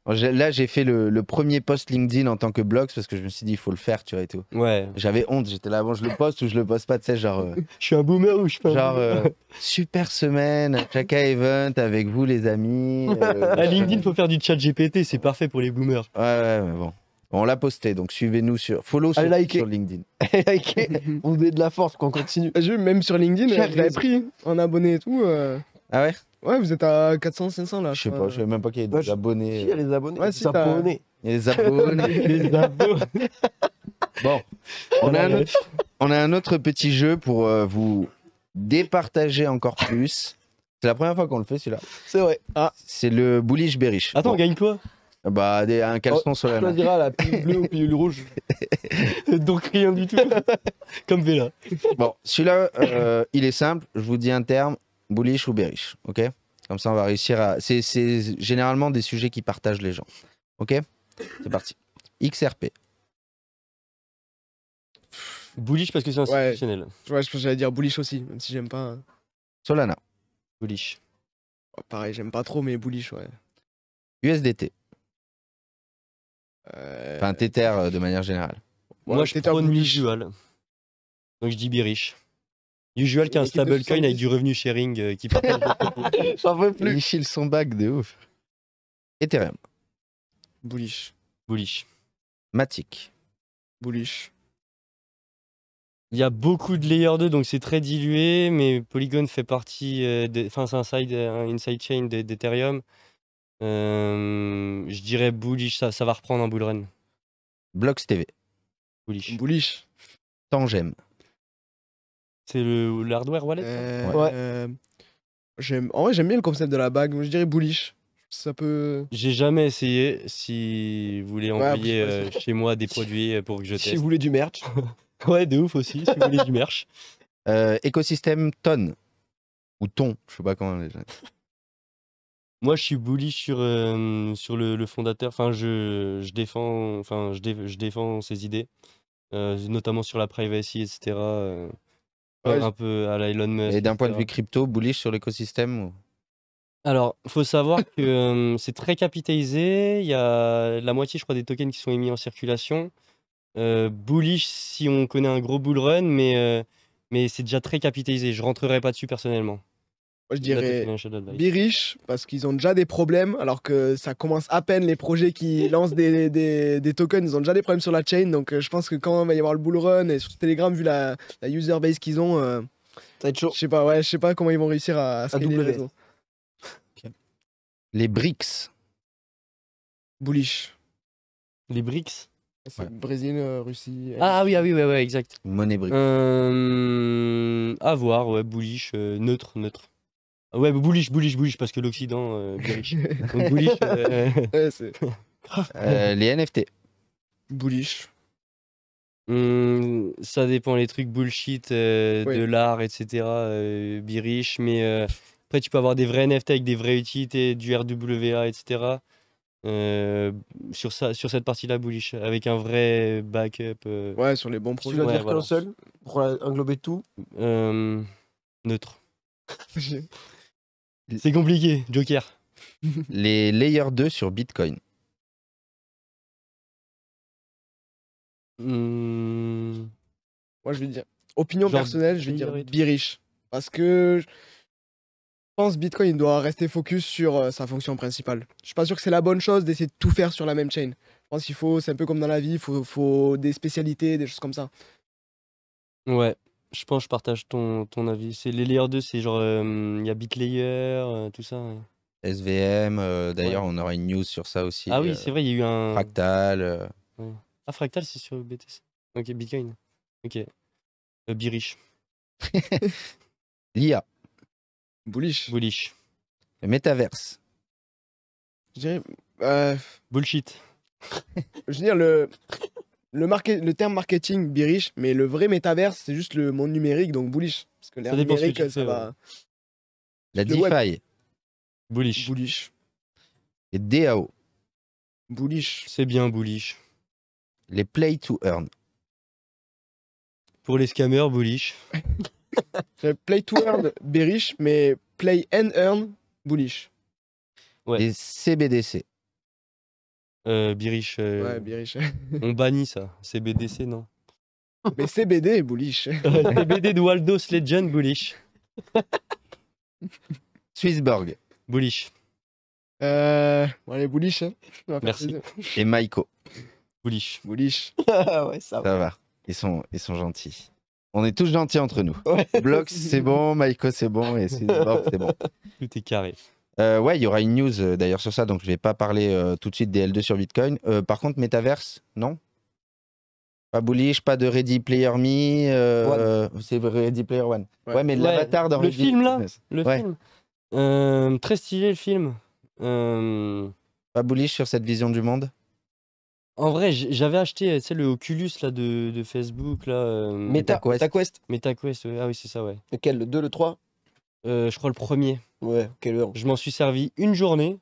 Là, j'ai fait le, premier post LinkedIn en tant que blog parce que je me suis dit, il faut le faire, tu vois, et tout. Ouais. J'avais honte, j'étais là, bon, je le poste ou je le poste pas, tu sais, genre. Euh, je suis un boomer ou je suis pas Genre, euh, super semaine, Chaka Event avec vous, les amis. Euh, à LinkedIn, faut faire du chat GPT, c'est parfait pour les boomers. Ouais, ouais, mais bon. On l'a posté, donc suivez-nous sur follow sur, sur LinkedIn. Likez, on est de la force qu'on continue. même sur LinkedIn, j'avais pris en abonné et tout. Euh. Ah ouais Ouais, vous êtes à 400, 500 là. Je sais pas, je sais même pas qu'il y ait bah, des abonnés. Il y a les abonnés. les abonnés. Il y a les abonnés. les abonnés. bon, on a, un autre, petit jeu pour euh, vous départager encore plus. C'est la première fois qu'on le fait celui-là. C'est vrai. Ah. C'est le Bullish Berish. Attends, on gagne quoi bah, un caleçon oh, solaire. On dira la pilule bleue ou pilule rouge. Donc rien du tout. Comme Vela. Bon, celui-là, euh, il est simple. Je vous dis un terme, bullish ou bearish. Ok Comme ça, on va réussir à. C'est généralement des sujets qui partagent les gens. Ok C'est parti. XRP. Bullish parce que c'est institutionnel. Ouais, ouais, je j'allais dire bullish aussi, même si j'aime pas. Hein. Solana. Bullish. Oh, pareil, j'aime pas trop, mais bullish, ouais. USDT. Euh, enfin, Tether euh, de manière générale. Moi, Moi je de prône Donc, je dis bearish. Usual qui a un stablecoin avec du revenu sharing euh, qui partage. J'en veux plus. Il son bac de ouf. Ethereum. Bullish. Bullish. Matic. Bullish. Il y a beaucoup de layer 2, donc c'est très dilué, mais Polygon fait partie. Euh, enfin, c'est un side, inside chain d'Ethereum. Euh, je dirais bullish, ça, ça va reprendre un bullrun. run. Blocks TV. Bullish. Bullish. Tangem. C'est le l'hardware wallet euh, Ouais. Euh, j'aime- en vrai, j'aime bien le concept de la bague. je dirais bullish. Ça peut. J'ai jamais essayé. Si vous voulez envoyer euh, chez moi des produits pour que je teste. Si vous voulez du merch, Ouais, de ouf aussi, si vous voulez du merch. écosystème tonne. Ou ton, je sais pas comment les Moi, je suis bullish sur, sur le, fondateur. Enfin, je, défends, enfin, je, je défends ses idées, notamment sur la privacy, etc un Et d'un point de vue crypto, bullish sur l'écosystème Alors, faut savoir que euh, c'est très capitalisé. Il y a la moitié, je crois, des tokens qui sont émis en circulation. Euh, bullish si on connaît un gros bull run, mais, euh, mais c'est déjà très capitalisé. Je rentrerai pas dessus personnellement je dirais biriche parce qu'ils ont déjà des problèmes alors que ça commence à peine les projets qui lancent des, des, des, tokens, ils ont déjà des problèmes sur la chain. Donc euh, je pense que quand il va y avoir le bull run et sur Telegram, vu la, user base qu'ils ont, euh, ça va être chaud. Je sais pas, ouais, je sais pas comment ils vont réussir à, à les réseaux. Les BRICS. Bullish. Les BRICS ouais. Brésil, euh, Russie. Ah, ah oui, ah oui, ouais, ouais, exact. Monnaie BRICS. Euh, à voir, ouais, bullish, neutre, neutre. Ouais, bullish, bullish, bullish, parce que l'Occident, euh, bullish. Euh, euh, les NFT. bullish. Hmm, ça dépend les trucs bullshit, de l'art, etc. Euh, mais après, tu peux avoir des vrais NFT avec des vraies utilités, du RWA, etc. sur, ça, sur cette partie-là, bullish, avec un vrai backup Ouais, sur les bons Tu projets. dire seul pour englober tout. neutre. C'est compliqué, Joker. les layers 2 sur Bitcoin. Hmm. Moi, je vais dire. Opinion personnelle, je vais dire biriche, Parce que je pense Bitcoin doit rester focus sur euh, sa fonction principale. Je suis pas sûr que c'est la bonne chose d'essayer de tout faire sur la même chaîne. Je pense qu'il faut, c'est un peu comme dans la vie, il faut des spécialités, des choses comme ça. Ouais, je pense que je partage ton, ton avis. C'est les layers 2, c'est genre euh, il y a BitLayer, euh, tout ça. SVM, euh, d'ailleurs, on aura une news sur ça aussi. Ah oui, c'est vrai, il y a eu un. Fractal. Ah, Fractal, c'est sur BTC. Ok, Bitcoin. Ok. Euh, Birish. L'IA, Bullish. Bullish. le Je dirais. Bullshit. je veux dire, le, le, le terme marketing bearish, mais le vrai métaverse, c'est juste le monde numérique, donc bullish. Parce que l'ère numérique, ça va. La DeFi. Bullish. Bullish. Et DAO. Bullish. C'est bien bullish. Les play to earn. Pour les scammers, bullish. Euh, play to earn, bearish, mais play and earn, bullish. Ouais. Les CBDC. Euh, euh, Ouais, On bannit ça. CBDC, non Mais CBD, Bullish. Euh, CBD de Waldos Legend, bullish. Swissborg Bullish, Euh, bon, Bullish. Hein. Merci. et Maiko. bullish. Ah bullish. ça va. Ils sont, ils sont gentils. On est tous gentils entre nous. Blox, c'est bon. Maiko, c'est bon. Et Swissborg, c'est bon. Tout est carré. Euh, ouais, il y aura une news euh, d'ailleurs sur ça, donc je ne vais pas parler euh, tout de suite des L2 sur Bitcoin. par contre, Metaverse, non Pas Bullish, pas de Ready Player Me. C'est Ready Player One. Ouais, mais l'avatar dans le film là Le film. très stylé le film. Pas Bullish sur cette vision du monde en vrai, j'avais acheté le Oculus là, de, Facebook. Là, MetaQuest. MetaQuest. Quest, ah oui, c'est ça, ouais. Lequel Le 2, le 3 euh, je crois le premier. Ouais, quelle heure Je m'en suis servi une journée.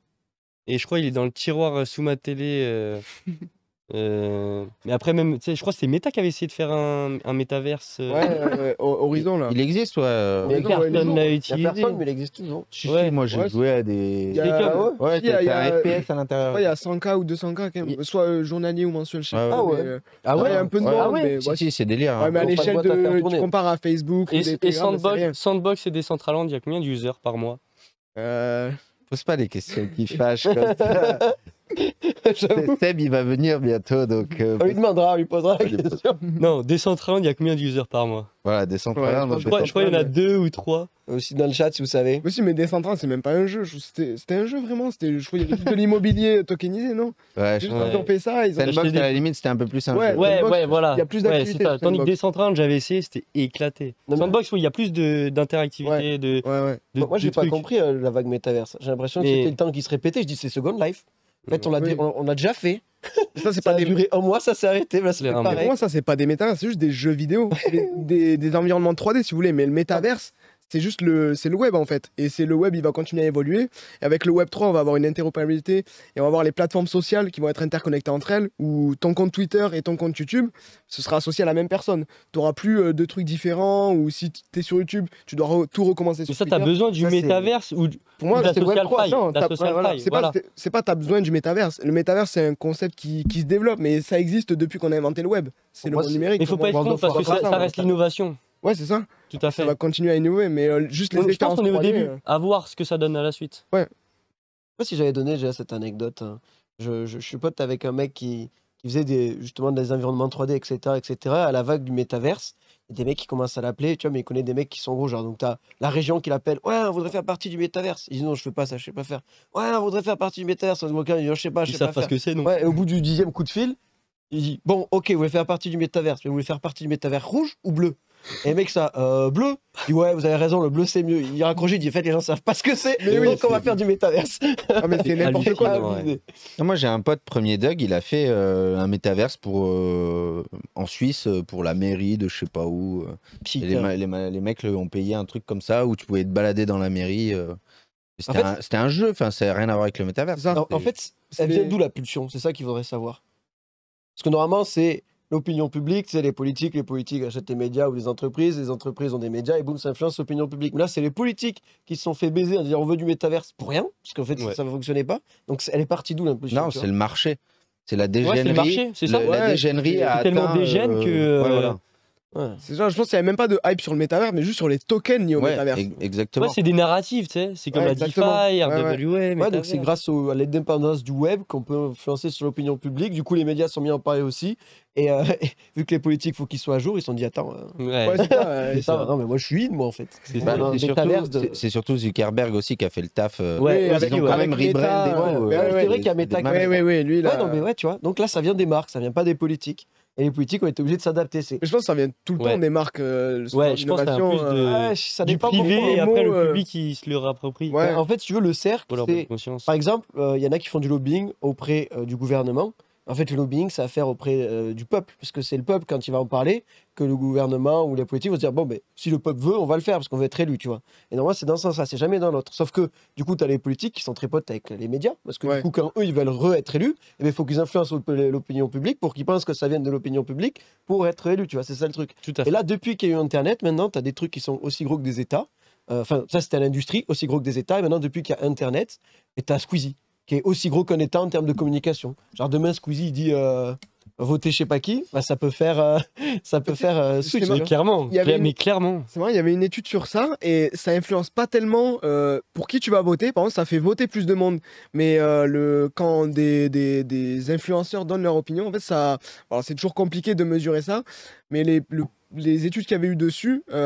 Et je crois il est dans le tiroir euh, sous ma télé. Euh, Euh, mais après, même, tu sais, je crois que c'est Meta qui avait essayé de faire un, un métaverse. Euh. Ouais, ouais, Horizon là. Il existe, ouais. Mais personne l'a personne, mais il existe toujours. Ouais. moi j'ai joué à des. Il y a- Ouais, il y a- un FPS à l'intérieur. Ouais, il y a 100K ou 200K, quand même. soit euh, journalier ou mensuel, je sais Ouais, pas. ouais. Ah ouais, il y a un peu de monde, Ah ouais. mais c'est délire. hein. ouais, mais à l'échelle de. Tu compares à Facebook ou Et, hein, des Sandbox, Sandbox et Decentraland, il y a combien d'users par mois Pose pas des questions qui fâchent comme ça. Seb, il va venir bientôt, donc... Euh, on lui demandera, on lui posera la question. Non, Decentraland il y a combien d'users par mois Voilà, Decentraland je, crois, qu'il y en a deux ou trois. Aussi dans le chat, si vous savez. Oui, mais Decentraland c'est même pas un jeu. C'était un jeu, vraiment. Je crois qu'il y avait de l'immobilier tokenisé, non Ouais, je crois. Ils ont ça. Ils ont... Sandbox, à la limite, c'était un peu plus un ouais, jeu. Ouais, ouais, voilà. Il y a plus d'activité. Tandis que Decentraland j'avais essayé, c'était éclaté. Dans Sandbox, il y a plus d'interactivité, de... Ouais, ouais. Moi, j'ai pas compris euh, la vague métaverse. J'ai l'impression que c'était le temps qui se répétait. Je dis, c'est Second Life. En fait, on l'a, a déjà fait. Ça, c'est pas des... duré un mois, ça s'est arrêté. Pour moi, ça, c'est pas des métavers, c'est juste des jeux vidéo, des, des, environnements 3D, si vous voulez. Mais le métaverse, c'est juste le, c'est le web en fait. Et c'est le web, il va continuer à évoluer. Et avec le web 3, on va avoir une interopérabilité et on va avoir les plateformes sociales qui vont être interconnectées entre elles, où ton compte Twitter et ton compte YouTube, ce sera associé à la même personne. Tu n'auras plus euh, de trucs différents, ou si tu es sur YouTube, tu dois tout recommencer. ça, tu as besoin du métaverse ou Pour moi, c'est le web 3. C'est pas, tu as besoin du métaverse. Le métaverse, c'est un concept qui, qui, se développe, mais ça existe depuis qu'on a inventé le web. C'est le monde numérique. Mais il faut pas être con parce que ça reste l'innovation. Ouais, c'est ça. Tout à fait. Ça va continuer à innover, mais euh, juste les expériences. Je pense est au début. À voir ce que ça donne à la suite. Ouais. pas si j'avais donné déjà cette anecdote, hein, je, suis pote avec un mec qui, qui faisait des, justement des environnements 3D, etc., etc., à la vague du métaverse. Il y a des mecs qui commencent à l'appeler, tu vois, mais il connaît des mecs qui sont gros, genre, donc t'as la région qui l'appelle, ouais, on voudrait faire partie du métaverse. Ils dit non, je fais pas ça, je sais pas faire. Ouais, on voudrait faire partie du métaverse. On se oh, je sais pas, je sais pas. Faire. que c'est, et au bout du dixième coup de fil, il dit, bon, ok, vous voulez faire partie du métaverse, mais vous voulez faire partie du métaverse rouge ou bleu et mec, ça, euh, bleu Il dit, ouais, vous avez raison, le bleu c'est mieux. Il raccroche, il dit, fait, les gens savent pas ce que c'est, donc on va faire du métaverse. Ah, mais c'est n'importe quoi. moi, j'ai un pote, premier Doug, il a fait euh, un métaverse pour, euh, en Suisse pour la mairie de je sais pas où. les, mecs ont payé un truc comme ça où tu pouvais te balader dans la mairie. C'était un, jeu, enfin, ça n'a rien à voir avec le métaverse. Hein. En, fait, ça vient d'où la pulsion C'est ça qu'il faudrait savoir. Parce que normalement, c'est l'opinion publique, c'est les politiques, les politiques achètent les médias ou les entreprises, les entreprises ont des médias et boum, ça influence l'opinion publique. là, c'est les politiques qui se sont fait baiser en disant on veut du métaverse pour rien, parce qu'en fait, ça ne fonctionnait pas. Donc, elle est partie d'où l'impulsion Non, c'est le marché. C'est la dégénérie. c'est marché, c'est ça. la dégénérie a tellement atteint, dégène euh, que je pense qu'il n'y a même pas de hype sur le métavers, mais juste sur les tokens liés au ouais, métavers. exactement. c'est des narratives, tu sais. C'est comme la DeFi, RWA. E, donc c'est grâce à l'indépendance du web qu'on peut influencer sur l'opinion publique. Du coup, les médias sont mis en parler aussi. Et euh, vu que les politiques, faut qu'ils soient à jour, ils se sont dit attends. Euh, ouais, ça. Non, mais moi je suis in, moi en fait. C'est bah, bah, surtout, Zuckerberg aussi qui a fait le taf. Euh, ouais, avec, ils quand même rebrandé. C'est vrai qu'il y a Meta. oui, ouais, ouais, lui là. non, mais ouais, tu vois. Donc là, ça vient des marques, ça vient pas des politiques. Et les politiques ont été obligés de s'adapter. je pense que ça vient tout le temps des marques. Euh, ouais, je pense y a plus euh, de... ouais, ça du privé et après le public euh. qui se le réapproprie. Ouais. en fait, si tu veux, le cercle, par exemple, euh, il y en a qui font du lobbying auprès du gouvernement. En fait, le lobbying, c'est à faire auprès euh, du peuple, parce que c'est le peuple, quand il va en parler, que le gouvernement ou les politiques vont se dire bon, mais ben, si le peuple veut, on va le faire, parce qu'on veut être élu, tu vois. Et normalement, c'est dans ce sens-là, c'est jamais dans l'autre. Sauf que, du coup, tu as les politiques qui sont très potes avec les médias, parce que, du coup, quand eux, ils veulent re-être élus, il eh ben, faut qu'ils influencent l'opinion publique pour qu'ils pensent que ça vient de l'opinion publique pour être élu, tu vois. C'est ça le truc. Tout à Et là, depuis qu'il y a eu Internet, maintenant, tu as des trucs qui sont aussi gros que des États. Euh, enfin, ça, c'était l'industrie, aussi gros que des États. Et maintenant, depuis qu'il y a Internet, et tu as Squeezie qui est aussi gros qu'un État en termes de communication. Genre demain, Squeezie, dit euh, voter chez sais pas qui, bah, ça peut faire, euh, ça peut faire euh, Mais clairement, il mais clairement. C'est il y avait une étude sur ça et ça influence pas tellement pour qui tu vas voter. Par exemple, ça fait voter plus de monde. Mais le, quand des, des, influenceurs donnent leur opinion, en fait, ça, c'est toujours compliqué de mesurer ça. Mais les, les études qu'il y avait eu dessus, en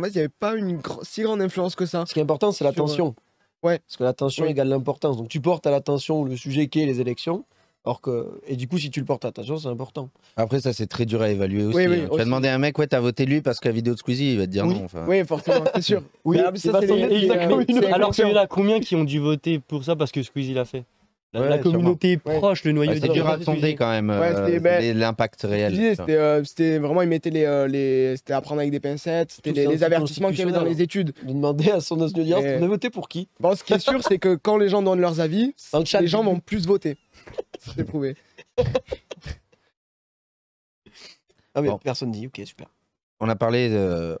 fait, il n'y avait pas une si grande influence que ça. Ce qui est important, c'est l'attention. Ouais. Parce que l'attention égale l'importance. Donc tu portes à l'attention le sujet qui est les élections. Or que... Et du coup, si tu le portes à l'attention, c'est important. Après, ça, c'est très dur à évaluer aussi. Hein. Tu vas demander à un mec, ouais, t'as voté lui parce que la vidéo de Squeezie, il va te dire non. Oui, forcément, c'est sûr. oui, ça, Alors, il là combien qui ont dû voter pour ça parce que Squeezie l'a fait la, communauté proche, le noyau. Bah, c'était dur à sonder quand même ouais, euh, ben, l'impact réel. Euh, c'était vraiment, ils mettaient les, euh, les c'était apprendre avec des pincettes, c'était les, avertissements qu'il y avait dans les études. Hein. Vous demandez à son audience, on a voté pour qui Bon, ce qui est sûr, c'est que quand les gens donnent leurs avis, les gens vont plus voter. C'est prouvé. ah mais personne dit, ok, super. On a parlé,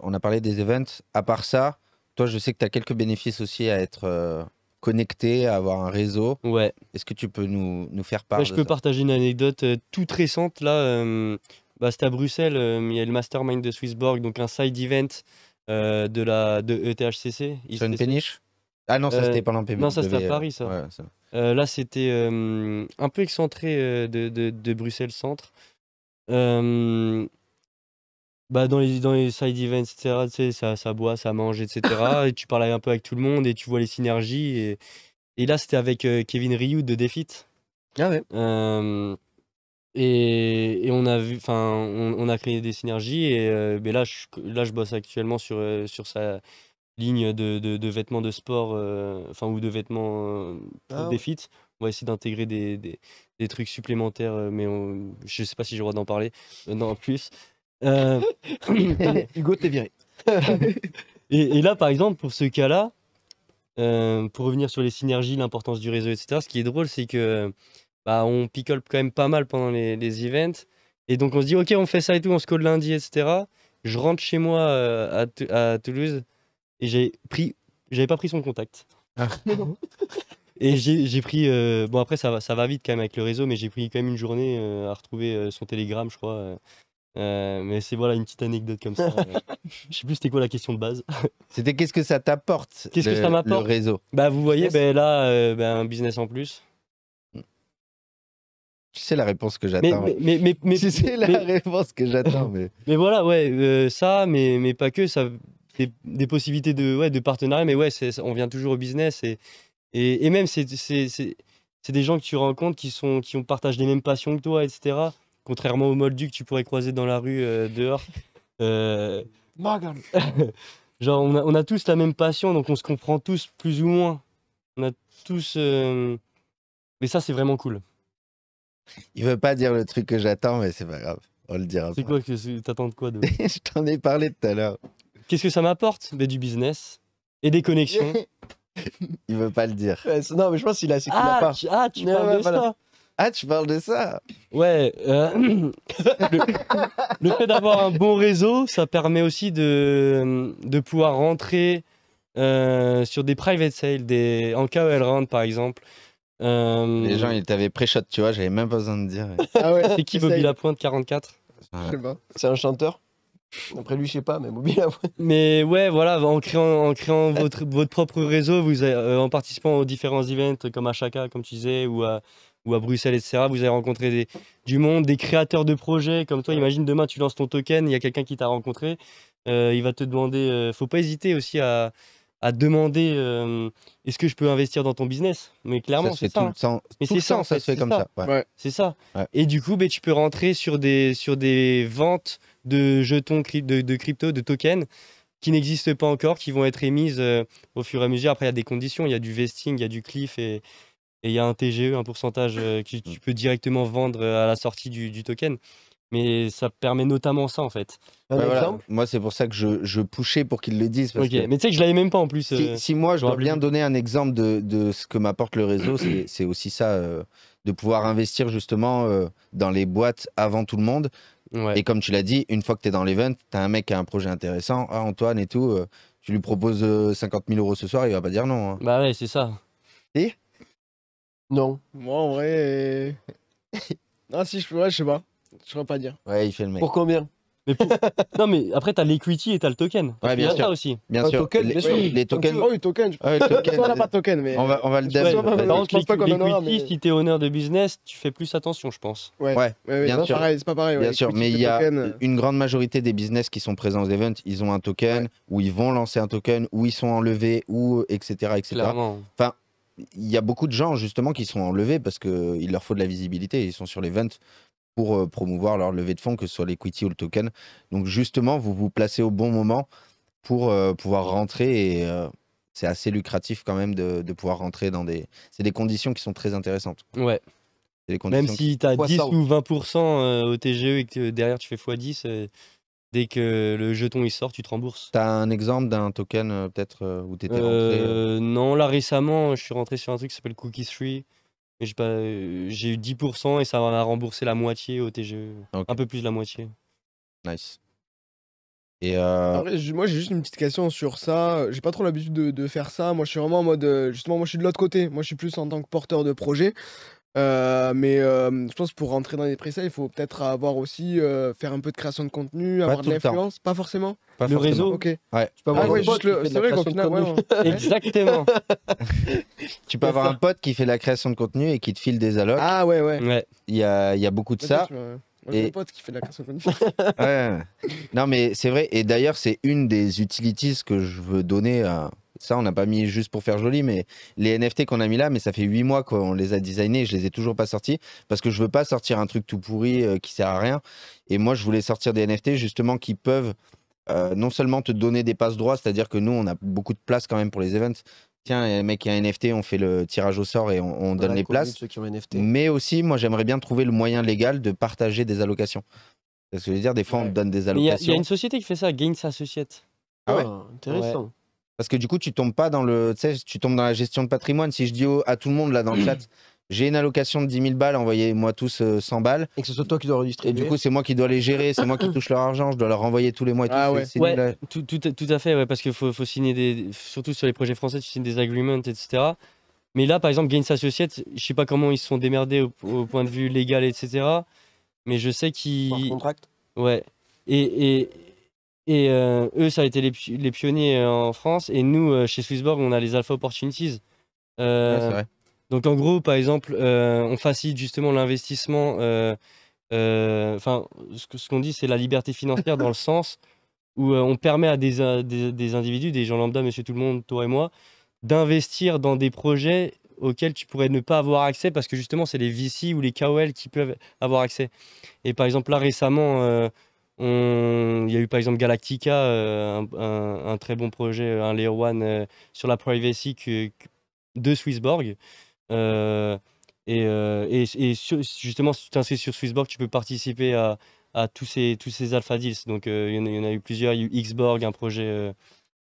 on a parlé des events. À part ça, toi, je sais que tu as quelques bénéfices aussi à être connecter, à avoir un réseau. Ouais. Est-ce que tu peux nous, nous faire bah, part ouais, Je peux partager une anecdote euh, toute récente. Là, euh, bah, c'était à Bruxelles, euh, il y a le Mastermind de Swissborg, donc un side event de, la, de ETHCC. Sur une péniche Ah non, ça c'était pendant Non, ça c'était à Paris, ça. là, c'était un peu excentré de, de, Bruxelles Centre bah, dans, les, dans les side events, etc., tu sais, ça, ça boit, ça mange, etc. et tu parlais un peu avec tout le monde et tu vois les synergies. Et, et là, c'était avec euh, Kevin Ryu de Defeat. Ah ouais. et, on a vu, enfin, on, a créé des synergies. Et euh, là, je, là, je bosse actuellement sur, euh, sur sa ligne de, vêtements de sport, enfin, ou de vêtements pour ah On va essayer d'intégrer des, des, trucs supplémentaires, mais je sais pas si j'ai le droit d'en parler non, en plus. Euh, Hugo, t'es viré. et, là, par exemple, pour ce cas-là, euh, pour revenir sur les synergies, l'importance du réseau, etc., ce qui est drôle, c'est que bah, on picole quand même pas mal pendant les, events. Et donc, on se dit, OK, on fait ça et tout, on se code lundi, etc. Je rentre chez moi euh, à, Toulouse et j'ai pris, j'avais pas pris son contact. Ah. Et j'ai pris. bon, après, ça va, ça va vite quand même avec le réseau, mais j'ai pris quand même une journée à retrouver son Telegram, je crois. Euh, mais c'est voilà une petite anecdote comme ça. Euh, je sais plus c'était quoi la question de base. c'était qu'est-ce que ça t'apporte Qu'est-ce que ça m'apporte Le réseau. Bah vous voyez, ben là, euh, ben, un business en plus. Tu sais la réponse que j'attends. Mais, mais, mais, mais, tu sais la réponse que j'attends. Mais... voilà, ouais, ça, mais, mais pas que, ça, des, possibilités de, ouais, de partenariat, mais ouais, on vient toujours au business et, et, et même c'est des gens que tu rencontres qui, sont, qui ont, partagent les mêmes passions que toi, etc. Contrairement au moldu que tu pourrais croiser dans la rue euh, dehors. Euh... Genre, on a, tous la même passion, donc on se comprend tous plus ou moins. On a tous. Euh, mais ça, c'est vraiment cool. Il veut pas dire le truc que j'attends, mais c'est pas grave. On le dira. C'est quoi que t'attends de quoi Je t'en ai parlé tout à l'heure. Qu'est-ce que ça m'apporte mais Du business et des connexions. il veut pas le dire. non, mais je pense qu'il a c'est qu'il ah, ah, tu parles de ça ah, tu parles de ça Ouais. Euh, le, fait d'avoir un bon réseau, ça permet aussi de, de pouvoir rentrer euh, sur des private sales, des, en KOL round par exemple. Euh, Les gens, ils t'avaient pré-shot, tu vois, j'avais même pas besoin de dire. Ah ouais, c'est qui Bobby pointe 44 C'est un chanteur après lui, je sais pas, mais Bobby Mais ouais, voilà, en créant, en créant votre, votre propre réseau, vous en participant aux différents events comme à Chaka comme tu disais, ou à, ou à Bruxelles, etc. Vous allez rencontrer du monde, des créateurs de projets comme toi. Imagine demain, tu lances ton token, il y a quelqu'un qui t'a rencontré. Euh, il va te demander. ne euh, faut pas hésiter aussi à, demander euh, est-ce que je peux investir dans ton business Mais clairement, c'est ça. ça Mais c'est ça, ça se fait comme ça. C'est ça. Et du coup, ben, tu peux rentrer sur des, sur des ventes de jetons de, de crypto, de tokens qui n'existent pas encore, qui vont être émises au fur et à mesure. Après, il y a des conditions, il y a du vesting, il y a du cliff et, et il y a un TGE, un pourcentage euh, que tu peux directement vendre euh, à la sortie du, token. Mais ça permet notamment ça en fait. Moi, c'est pour ça que je, je poussais pour qu'ils le disent. mais tu sais que je l'avais même pas en plus. si, euh, moi, je dois bien donner un exemple de, ce que m'apporte le réseau, c'est aussi ça, de pouvoir investir justement dans les boîtes avant tout le monde. Et comme tu l'as dit, une fois que tu es dans l'event, tu as un mec qui a un projet intéressant, ah, Antoine et tout, tu lui proposes 50 000 euros ce soir, il va pas dire non. Hein. Bah ouais, c'est ça. Et non. Moi, en vrai. Non, euh, ah, si, je, peux, je sais pas. Je crois pas dire. Ouais, il fait le mec. Pour combien Mais pour- non, mais après, t'as l'equity et t'as le token. Ouais, bien sûr. aussi. Bien sûr. token, les, bien les tokens. Oh, oui, token. Ouais, le token, on n'a pas de token, mais. on va, on va le dev. Ouais, Par pas qu'on en aura, mais- si t'es honneur de business, tu fais plus attention, je pense. Ouais, ouais, bien c'est sûr. pareil, c'est pas pareil. Bien sûr, mais il y a euh. une grande majorité des business qui sont présents aux events, ils ont un token, ou ils vont lancer un token, ou ils sont enlevés, ou etc. etc. Clairement. Enfin, il y a beaucoup de gens justement qui sont enlevés parce qu'il leur faut de la visibilité. Ils sont sur les ventes pour euh, promouvoir leur levée de fonds, que ce soit l'equity ou le token. Donc justement, vous vous placez au bon moment pour euh, pouvoir rentrer et euh, c'est assez lucratif quand même de, pouvoir rentrer dans des... C'est des conditions qui sont très intéressantes. Ouais. même si tu as 10 ou 20% au TGE et que derrière tu fais x10, Dès que le jeton il sort, tu te rembourses. T'as un exemple d'un token euh, peut-être euh, où t'étais rentré euh non, là récemment, je suis rentré sur un truc qui s'appelle Cookie Street, J'ai eu 10% et ça m'a remboursé la moitié au TGE. Un peu plus de la moitié. Nice. Et moi j'ai juste une petite question sur ça. J'ai pas trop l'habitude de, faire ça. Moi je suis vraiment en mode. Justement, moi je suis de l'autre côté. Moi je suis plus en tant que porteur de projet. Euh, mais euh, je pense que pour rentrer dans les presets, il faut peut-être avoir aussi euh, faire un peu de création de contenu, avoir de l'influence, pas forcément. le réseau. Ok. Ouais. Tu peux avoir ah C'est vrai qu'au final, exactement. tu peux avoir un pote qui fait la création de contenu et qui te file des allocs. Ah ouais ouais. Il y a, y a, beaucoup de ça. Moi, un pote qui fait de la création de contenu. Non mais c'est vrai. Et d'ailleurs, c'est une des utilities que je veux donner. à ça, on n'a pas mis juste pour faire joli, mais les NFT qu'on a mis là, mais ça fait huit mois qu'on les a designés je les ai toujours pas sortis parce que je veux pas sortir un truc tout pourri euh, qui sert à rien. Et moi, je voulais sortir des NFT justement qui peuvent euh, non seulement te donner des passes droits, c'est-à-dire que nous, on a beaucoup de place quand même pour les events. Tiens, eh, mec, il y a un NFT, on fait le tirage au sort et on, donne les places. Mais aussi, moi, j'aimerais bien trouver le moyen légal de partager des allocations. parce que je veux dire, des fois, on te donne des allocations. Il y, a une société qui fait ça, Gains Associates. Ah ouais ah, Intéressant. Parce que du coup, tu tombes pas dans le, tu tombes dans la gestion de patrimoine. Si je dis à tout le monde là dans le chat, j'ai une allocation de 10 000 balles, envoyez-moi tous 100 euh, balles. Et que ce soit toi qui dois redistribuer. Et du coup, c'est moi qui dois les gérer, c'est moi qui touche leur argent, je dois leur renvoyer tous les mois. Et ah tout, ouais. ouais tout, à fait, ouais, parce qu'il faut, faut, signer des. Surtout sur les projets français, tu signes des agreements, etc. Mais là, par exemple, Gains Associates, je sais pas comment ils se sont démerdés au, point de vue légal, etc. Mais je sais qu'ils. Par contract Ouais. et, et euh, eux, ça a été les, pionniers euh, en France. Et nous, euh, chez Swissborg, on a les Alpha Opportunities. vrai. Donc en gros, par exemple, on facilite justement l'investissement. Enfin, ce qu'on ce dit, c'est la liberté financière dans le sens où on permet à des, des, individus, des gens lambda, monsieur tout le monde, toi et moi, d'investir dans des projets auxquels tu pourrais ne pas avoir accès parce que justement, c'est les VC ou les KOL qui peuvent avoir accès. Et par exemple, là récemment il y a eu par exemple Galactica, euh, un, un, très bon projet, euh, un Layer 1 euh, sur la privacy que, de Swissborg. et, et, et justement, si tu t'inscris sur Swissborg, tu peux participer à, à, tous, ces, tous ces alpha deals. Donc il y, en a, eu plusieurs. Il y a eu Xborg, un projet,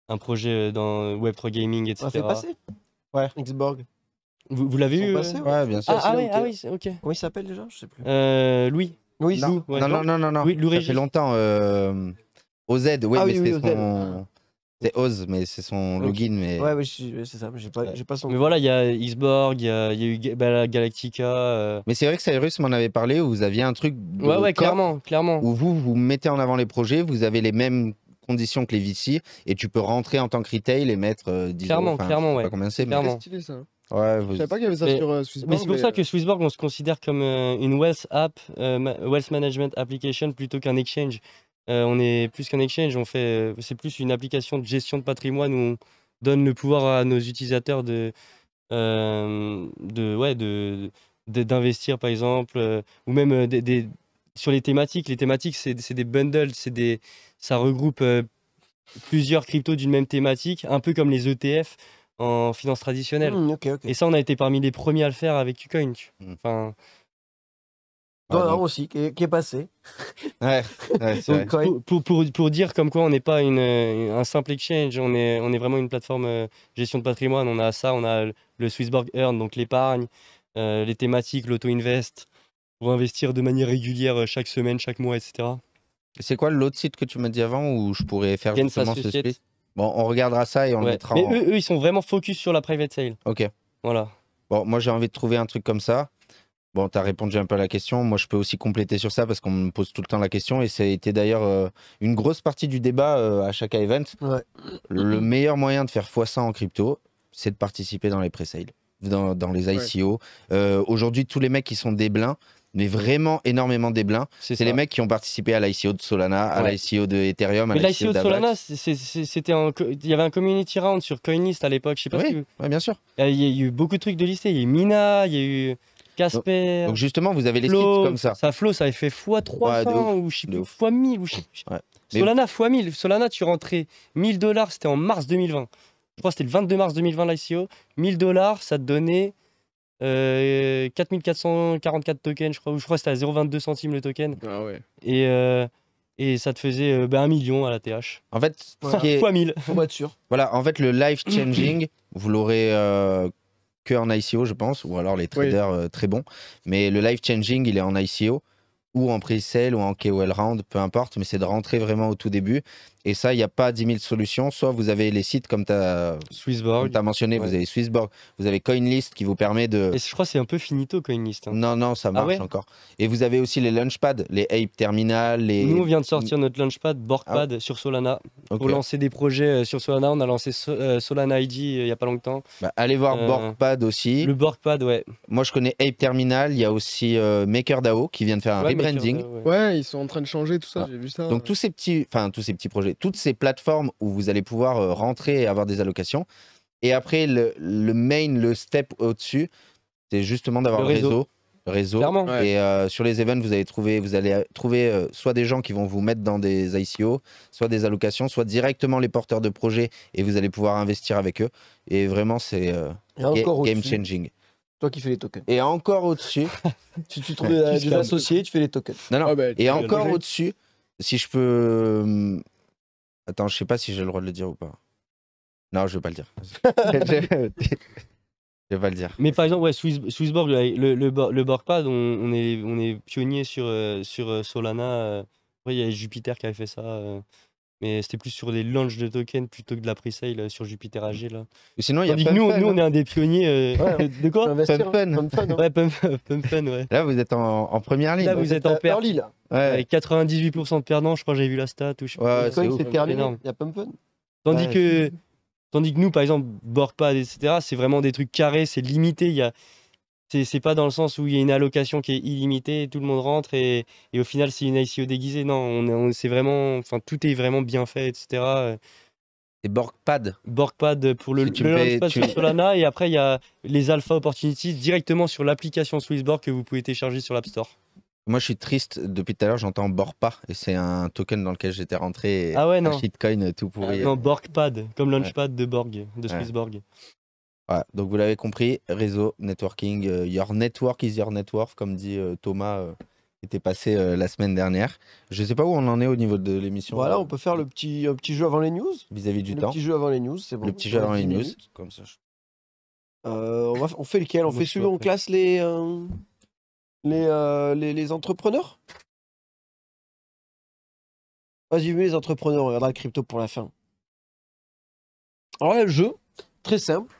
un projet dans Web3 Gaming, etc. ça fait passer Ouais. Xborg. Vous, l'avez eu bien sûr. Ah, ah oui, ah ok. Comment il s'appelle déjà Je sais plus. Louis. Oui, il non, non, non, non, non. Ça fait longtemps. Euh, OZ, ouais, ah mais c'est son. C'est Oz, mais c'est son login. Mais... Ouais, c'est ça, mais j'ai pas, pas son. Mais voilà, il y a Xborg, il y, a, eu bah, Galactica. Euh. Mais c'est vrai que Cyrus m'en avait parlé, où vous aviez un truc. Ouais, ouais, clairement, clairement. Où vous, vous mettez en avant les projets, vous avez les mêmes conditions que les VC, et tu peux rentrer en tant que retail et mettre euh, 10 Clairement, clairement, ouais. Pas combien c'est, mais. Stylé, ça. Hein. Ouais, je savais pas qu'il y avait ça sur euh, Swissborg. Mais c'est pour ça que euh, Swissborg, on se considère comme euh, une wealth app, wealth management application plutôt qu'un exchange. on est plus qu'un exchange, on fait, c'est plus une application de gestion de patrimoine où on donne le pouvoir à nos utilisateurs de, de ouais, de, d'investir par exemple, ou même des, sur les thématiques. Les thématiques, c'est, des bundles, c'est des, ça regroupe plusieurs cryptos d'une même thématique, un peu comme les ETF en finance traditionnelle. Hmm, et ça, on a été parmi les premiers à le faire avec Ucoin. Hmm. Mmh. aussi, qui est, passé. Ouais, Pour, dire comme quoi on n'est pas une, euh, un simple exchange, on est, vraiment une plateforme euh, gestion de patrimoine. On a ça, on a le Swissborg Earn, donc l'épargne, euh, les thématiques, l'auto-invest, pour investir de manière régulière chaque semaine, chaque mois, etc. C'est quoi l'autre site que tu m'as dit avant où je pourrais faire justement ce site Bon, on regardera ça et on le mettra en... eux, ils sont vraiment focus sur la private sale. Ok. Voilà. Bon, moi, j'ai envie de trouver un truc comme ça. Bon, tu as répondu un peu à la question. Moi, je peux aussi compléter sur ça parce qu'on me pose tout le temps la question et ça a été d'ailleurs euh, une grosse partie du débat euh, à chaque event. Le meilleur moyen de faire x100 en crypto, c'est de participer dans les pre-sales, dans, les ICO. Euh, aujourd'hui, tous les mecs qui sont des blins, mais vraiment énormément des blins. C'est les mecs qui ont participé à l'ICO de Solana, à l'ICO de Ethereum. Mais l'ICO de Solana, c'était il y avait un community round sur Coinlist à l'époque. Je sais pas. Oui, bien sûr. Euh, il y, a eu beaucoup de trucs de listés. Il y a eu Mina, il y a eu. Casper. Donc, justement, vous avez les sites comme ça. Ça Flow, ça avait fait x 3 ou x 1000 ou Solana x 1000. Solana, tu rentrais 1000 dollars, c'était en mars 2020. Je crois que c'était le 22 mars 2020 l'ICO. 1000 dollars, ça te donnait 4444 euh, tokens, je crois, ou je crois que c'était à 0,22 centimes le token. Ah et, euh, et ça te faisait euh, bah, un million à la TH. En fait, ce 1000. Pour sûr. Voilà, en fait, le life changing, vous l'aurez que en ICO, je pense, ou alors les traders très bons. Mais le life changing, il est en ICO ou en pre-sale ou en KOL round, peu importe, mais c'est de rentrer vraiment au tout début et ça, il n'y a pas 10 000 solutions. Soit vous avez les sites comme tu as, mentionné, vous avez Swissborg, vous avez Coinlist qui vous permet de. Et je crois que c'est un peu finito Coinlist. Hein. Non, non, ça ah marche encore. Et vous avez aussi les Launchpad, les Ape Terminal. Les... Nous, on vient de sortir notre Launchpad, Borgpad ah. sur Solana. Pour lancer des projets euh, sur Solana, on a lancé euh, Solana ID euh, il n'y a pas longtemps. Bah, allez voir Borgpad aussi. Le Borgpad, ouais. Moi, je connais Ape Terminal. Il y a aussi MakerDAO qui vient de faire un rebranding. Ouais. ils sont en train de changer tout ça, ah. j'ai vu ça. Donc, tous ces petits, enfin, tous ces petits projets toutes ces plateformes où vous allez pouvoir euh, rentrer et avoir des allocations. Et après, le, le main, le step au-dessus, c'est justement d'avoir le réseau. réseau. Et euh, sur les events, vous allez trouver, vous allez euh, trouver soit des gens qui vont vous mettre dans des ICO, soit des allocations, soit directement les porteurs de projets et vous allez pouvoir investir avec eux. Et vraiment, c'est game changing. Toi qui fais les tokens. Et encore au-dessus, tu, tu trouves des associés, tu fais les tokens. Non, ah bah, et encore au-dessus, si je peux hum, Attends, je sais pas si j'ai le droit de le dire ou pas. Non, je vais pas le dire. je vais pas le dire. Mais par exemple, ouais, Swiss, Swissborg, le, le, le Borgpad, on, est, on est pionnier sur, euh, sur euh, Solana. Euh. il y a Jupiter qui avait fait ça. Mais c'était plus sur des launches de tokens plutôt que de la pre-sale euh, sur Jupiter mm. AG. Là. sinon, il y a nous, nous, on est hein. un des pionniers. Euh, de quoi Ouais, ouais. Là, vous êtes en, première ligne. Là, vous, êtes, en perte. 98% de perdants, je crois, que j'ai vu la stat. Ou ouais, c'est Il y a Pump Tandis, que, tandis que nous, par exemple, Borgpad, etc., c'est vraiment des trucs carrés, c'est limité. Il y a c'est, pas dans le sens où il y a une allocation qui est illimitée, tout le monde rentre et, au final c'est une ICO déguisée. Non, on, on, c'est vraiment, enfin tout est vraiment bien fait, etc. Et euh. Borgpad. Borgpad pour le, launchpad sur Solana et après il y a les Alpha Opportunities directement sur l'application Swissborg que vous pouvez télécharger sur l'App Store. Moi, je suis triste. Depuis tout à l'heure, j'entends Borgpad Et c'est un token dans lequel j'étais rentré. ah ouais, Un shitcoin tout pourri. non, Borgpad, comme Launchpad de Borg, de Swissborg donc vous l'avez compris, réseau, networking, euh, your network is your network, comme dit euh, Thomas, qui euh, était passé la semaine dernière. Je ne sais pas où on en est au niveau de l'émission. Voilà, on peut faire le petit, petit jeu avant les news. Vis-à-vis du temps. Le petit jeu avant les news, c'est bon. Le petit jeu avant les news, comme ça. on, fait lequel On fait celui où on classe les, les, les, entrepreneurs Vas-y, mets les entrepreneurs, on regardera le crypto pour la fin. Alors là, le jeu, très simple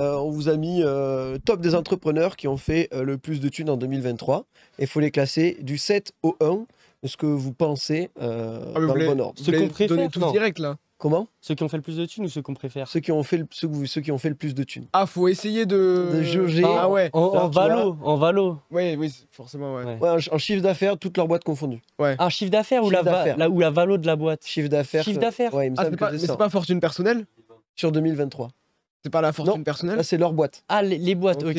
euh, on vous a mis euh, top des entrepreneurs qui ont fait euh, le plus de thunes en 2023. Et il faut les classer du 7 au 1, de ce que vous pensez ah, dans le bon ordre. Ce qu'on préfère. direct là. Comment Ceux qui ont fait le plus de thunes ou ceux qu'on préfère Ceux qui ont fait le, ceux, qui ont fait le plus de thunes. Ah, faut essayer de. De ah, En, valo. En valo. Oui, oui, forcément, ouais. en, chiffre d'affaires, toutes leurs boîtes confondues. Un chiffre d'affaires ou, la valo de la boîte Chiffre d'affaires. Chiffre d'affaires. Ah, mais c'est pas fortune personnelle Sur 2023. C'est pas la fortune personnelle Là, c'est leur boîte. Ah, les, boîtes, ok.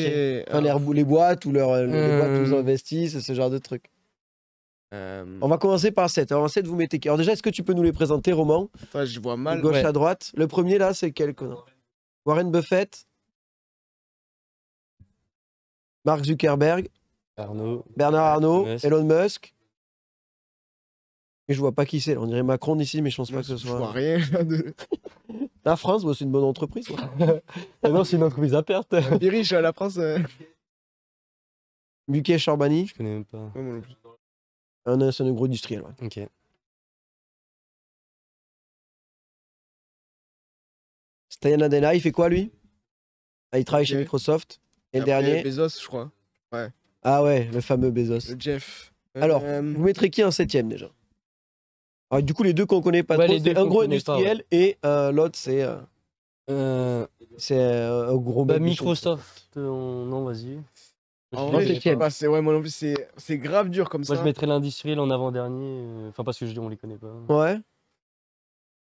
Enfin, les, boîtes ou leurs euh, les hmm. boîtes où investissent, ce genre de trucs. Euh. On va commencer par 7. Alors, en 7, vous mettez Alors, déjà, est-ce que tu peux nous les présenter, Roman Enfin, je vois mal. De gauche à droite. Le premier, là, c'est quelqu'un. Warren Buffett. Mark Zuckerberg. Arnaud. Bernard Arnault. Elon Musk. Et je vois pas qui c'est. On dirait Macron d'ici, mais je pense pas que ce soit. Je vois euh, rien. la France, c'est une bonne entreprise. non, c'est une entreprise à perte. Les riches, hein, la France. Euh... Buquet Charbani. Je connais même pas. un, c'est un gros industriel. Ouais. Ok. Stayana Adena, il fait quoi lui ah, Il travaille chez Microsoft. Et le dernier Bezos, je crois. Ouais. Ah ouais, le fameux Bezos. Le euh, Jeff. Alors, euh, vous mettrez qui en septième déjà ah, du coup, les deux qu'on connaît pas trop, c'est un gros industriel et euh, l'autre, c'est. Euh, euh, c'est un gros. Bah, Microsoft. Non, vas-y. En vrai, pas, ouais, c'est, c'est grave dur comme ça. Moi, je mettrais l'industriel en avant-dernier. Enfin, parce que je dis, on les connaît pas. Ouais.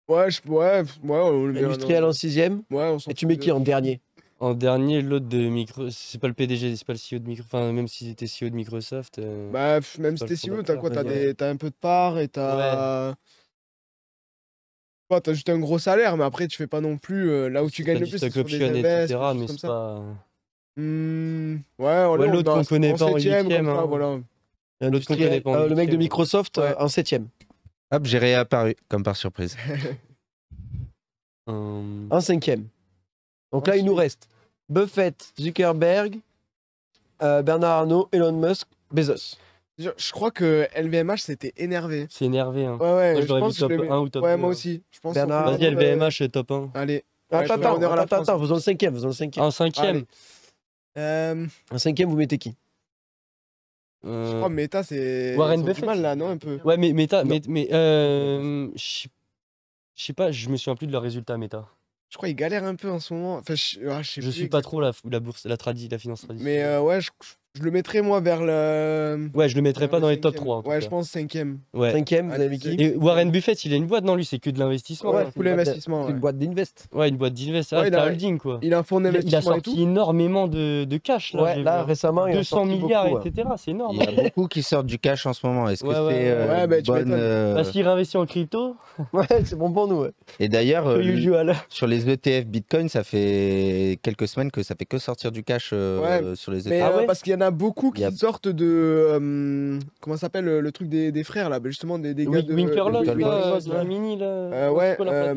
Ouais, je, ouais, ouais, on Industriel en sixième. Ouais, on et tu mets qui en dernier en dernier, l'autre de Microsoft, c'est pas le PDG, c'est pas le CEO e de Microsoft, enfin euh, bah, même s'il était CEO de Microsoft. bah, même si t'es CEO, t'as quoi T'as un peu de part et t'as. Ouais. t'as juste un gros salaire, mais après tu fais pas non plus euh, là où tu gagnes le plus. C'est sur des etc. Mais c'est pas. ouais, l'autre qu'on connaît pas en 8 Voilà. L'autre qu'on connaît pas. le mec de Microsoft euh, en 7 Hop, j'ai réapparu comme par surprise. En cinquième. Donc là, il nous reste Buffett, Zuckerberg, euh, Bernard Arnault, Elon Musk, Bezos. Je crois que LVMH s'était énervé. C'est énervé. Hein. Ouais, ouais, moi, je, pense vu top 1 ou top 2. Ouais, moi hein. aussi. Je pense Bernard... Vas-y, LVMH, top 1. Allez. attends, attends, vous en le cinquième, vous en le cinquième. En cinquième. Euh... cinquième, vous mettez qui euh, Je crois que Meta, c'est. Warren Buffett. mal là, non Un peu. Ouais, mais Meta. Mais, mais euh... Je sais pas, je me souviens plus de leur résultat Meta je crois qu'il galère un peu en ce moment. Ah, je, suis pas trop la, la bourse, la, tradie, la finance tradie. Mais euh, ouais, je je le mettrais moi vers le. Ouais, je le mettrais pas dans les top 3. ouais, je pense 5ème. 5ème, Et Warren Buffett, il a une boîte, non Lui, c'est que de l'investissement. Ouais, l'investissement. une boîte d'invest. Ouais, une boîte d'invest. Ouais, il un holding, quoi. Il a un fonds d'investissement. Il a sorti énormément de, cash. Là, ouais, là, hein. récemment, il 200 milliards, etc. C'est énorme. Hein. Il y a beaucoup qui sortent du cash en ce moment. Est-ce que c'est. Ouais, euh, bah, bonne... Euh, parce qu'il réinvestit en crypto. Ouais, c'est bon pour nous. Et d'ailleurs, euh, sur les ETF Bitcoin, ça fait quelques semaines que ça fait que sortir du cash sur les ETF. Ah parce qu'il en a beaucoup qui sortent de. Euh, comment s'appelle le truc des, frères là Justement, des, gars de. Gemini là. Euh, ouais, euh,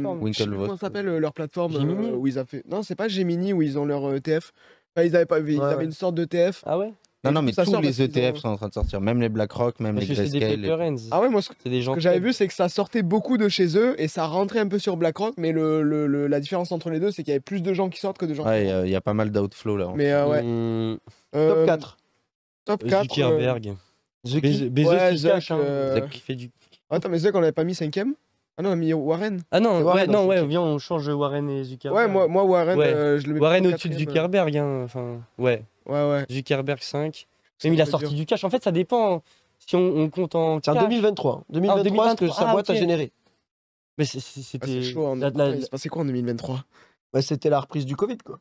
comment s'appelle leur plateforme où ils ont fait. Non, c'est pas Gemini où ils ont leur TF. ils avaient, pas... ils avaient une sorte de TF. Ah ouais non, non, mais tous les ETF e sont en train de sortir, même les BlackRock, même les Grayscale. Ah ouais, moi, ce que, j'avais vu, c'est que ça sortait beaucoup de chez eux et ça rentrait un peu sur BlackRock, mais le, la différence entre les deux, c'est qu'il y avait plus de gens qui sortent que de gens ouais, Il y a pas mal d'outflow là. Mais euh, ouais. Hmm. Euh, top 4. Top 4. Euh, Zuckerberg. Attends, mais Zuck, on l'avait pas mis cinquième ah non, mais Warren Ah non, Warren, ouais, non, ouais, on change Warren et Zuckerberg. Ouais, moi, Warren, euh, je le mets Warren au-dessus de Zuckerberg, hein, enfin, ouais. Ouais, ouais. Zuckerberg 5. Même il a sorti du cash, en fait, ça dépend hein. si on, compte en. C'est en 2023. 2023, ce que sa boîte a généré. Mais ah, c'était. chaud, Il se passait quoi en 2023 bah, C'était la reprise du Covid, quoi.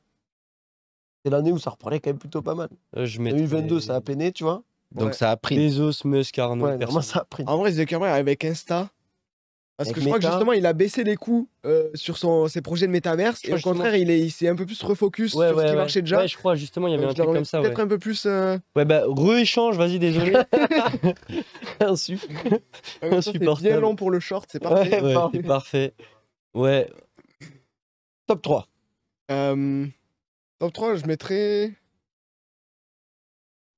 C'est l'année où ça reprenait quand même plutôt pas mal. 2022, euh, ça a peiné, tu vois. Donc ça a pris. Bezos, Musk, Arnaud. Ouais, ça a pris. En vrai, Zuckerberg avec Insta. Parce que je crois que justement, il a baissé les coûts euh, sur ses projets de métaverse. Et au contraire, il, est, il s'est un peu plus refocus sur ce qui marchait déjà. Ouais, je crois justement, il y avait euh, un truc comme ça. Peut-être un peu plus. Euh, ouais, bah, re-échange, vas-y, désolé. Ah insupportable. C'est bien long pour le short, c'est parfait. Ouais, c'est parfait. Ouais. Top 3. Euh, top 3, je mettrais.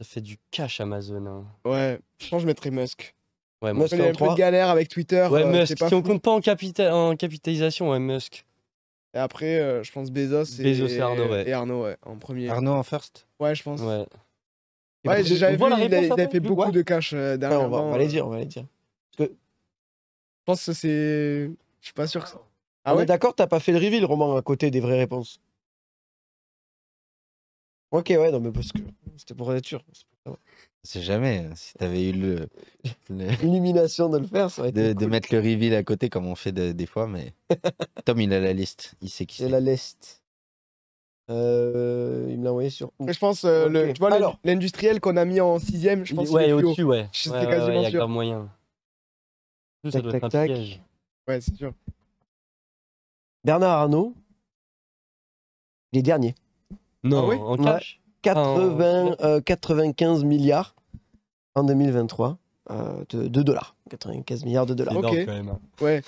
Ça fait du cash Amazon. Hein. Ouais, je pense que je mettrais Musk. Ouais, il a un peu de galère avec Twitter. Ouais, euh, Musk. si on compte pas en, capitalisation, ouais, Musk. Et après, euh, je pense Bezos et, Arnaud, ouais. Arnaud, en premier. Arnaud en first Ouais, je pense. Ouais. Ouais, j'avais vu, il, il a fait beaucoup de cash derrière. Euh, on, va, les dire, on va les dire. Je pense que c'est. Je suis pas sûr que ça. Ah on d'accord, t'as pas fait le reveal, Roman, à côté des vraies réponses. Ok, ouais, non, mais parce que c'était pour être sûr sais jamais. Hein. Si tu avais eu l'illumination de le faire, ça aurait de, été. De mettre le reveal à côté comme on fait des fois, mais. Tom, il a la liste. Il sait qui c'est. Il a la liste. Euh, il me l'a envoyé sur. Je pense, euh, le, tu vois, l'industriel qu'on a mis en sixième, je pense ouais, qu'il est au-dessus, ouais. il ouais, quasiment y a pas moyen. tac, ça doit tac, être un tac. Ouais, c'est sûr. Bernard Arnault, les derniers. Non, ah oui en cash 95 ah, euh, milliards en 2023 euh, de, dollars. 95 milliards de dollars. Hein. Ouais.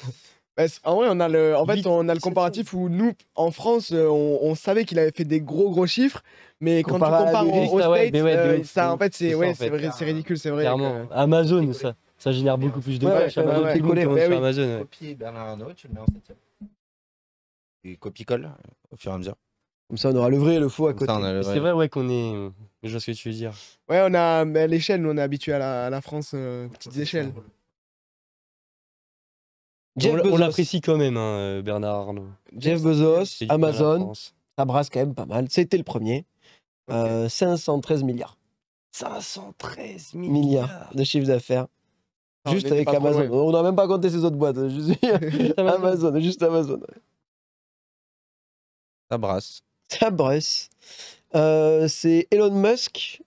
Bah, en vrai, on a le, en fait, on a le comparatif où nous, en France, euh, on, savait qu'il avait fait des gros gros chiffres, mais quand on compare aux, ça, en fait, c'est ouais, c'est ridicule, c'est vrai. Amazon, ça, ça génère beaucoup plus de cash. Amazon, Copie Bernard Arnault, tu le mets en septième. Et copie-colle au fur et à mesure. Comme ça, on aura le vrai et le faux à côté. C'est vrai, ouais, qu'on est. Je vois ce que tu veux dire. Ouais, on a l'échelle, nous, on est habitué à la, France, petite euh, petites échelles. on l'apprécie quand même, hein, euh, Bernard Jeff Bezos, Amazon, ça brasse quand même pas mal. C'était le premier. 513 euh, milliards. 513 milliards, de chiffre d'affaires. Juste avec Amazon. On n'a même pas compté ces autres boîtes. Amazon. Amazon, juste Amazon. Ça brasse. Ça euh, c'est Elon Musk,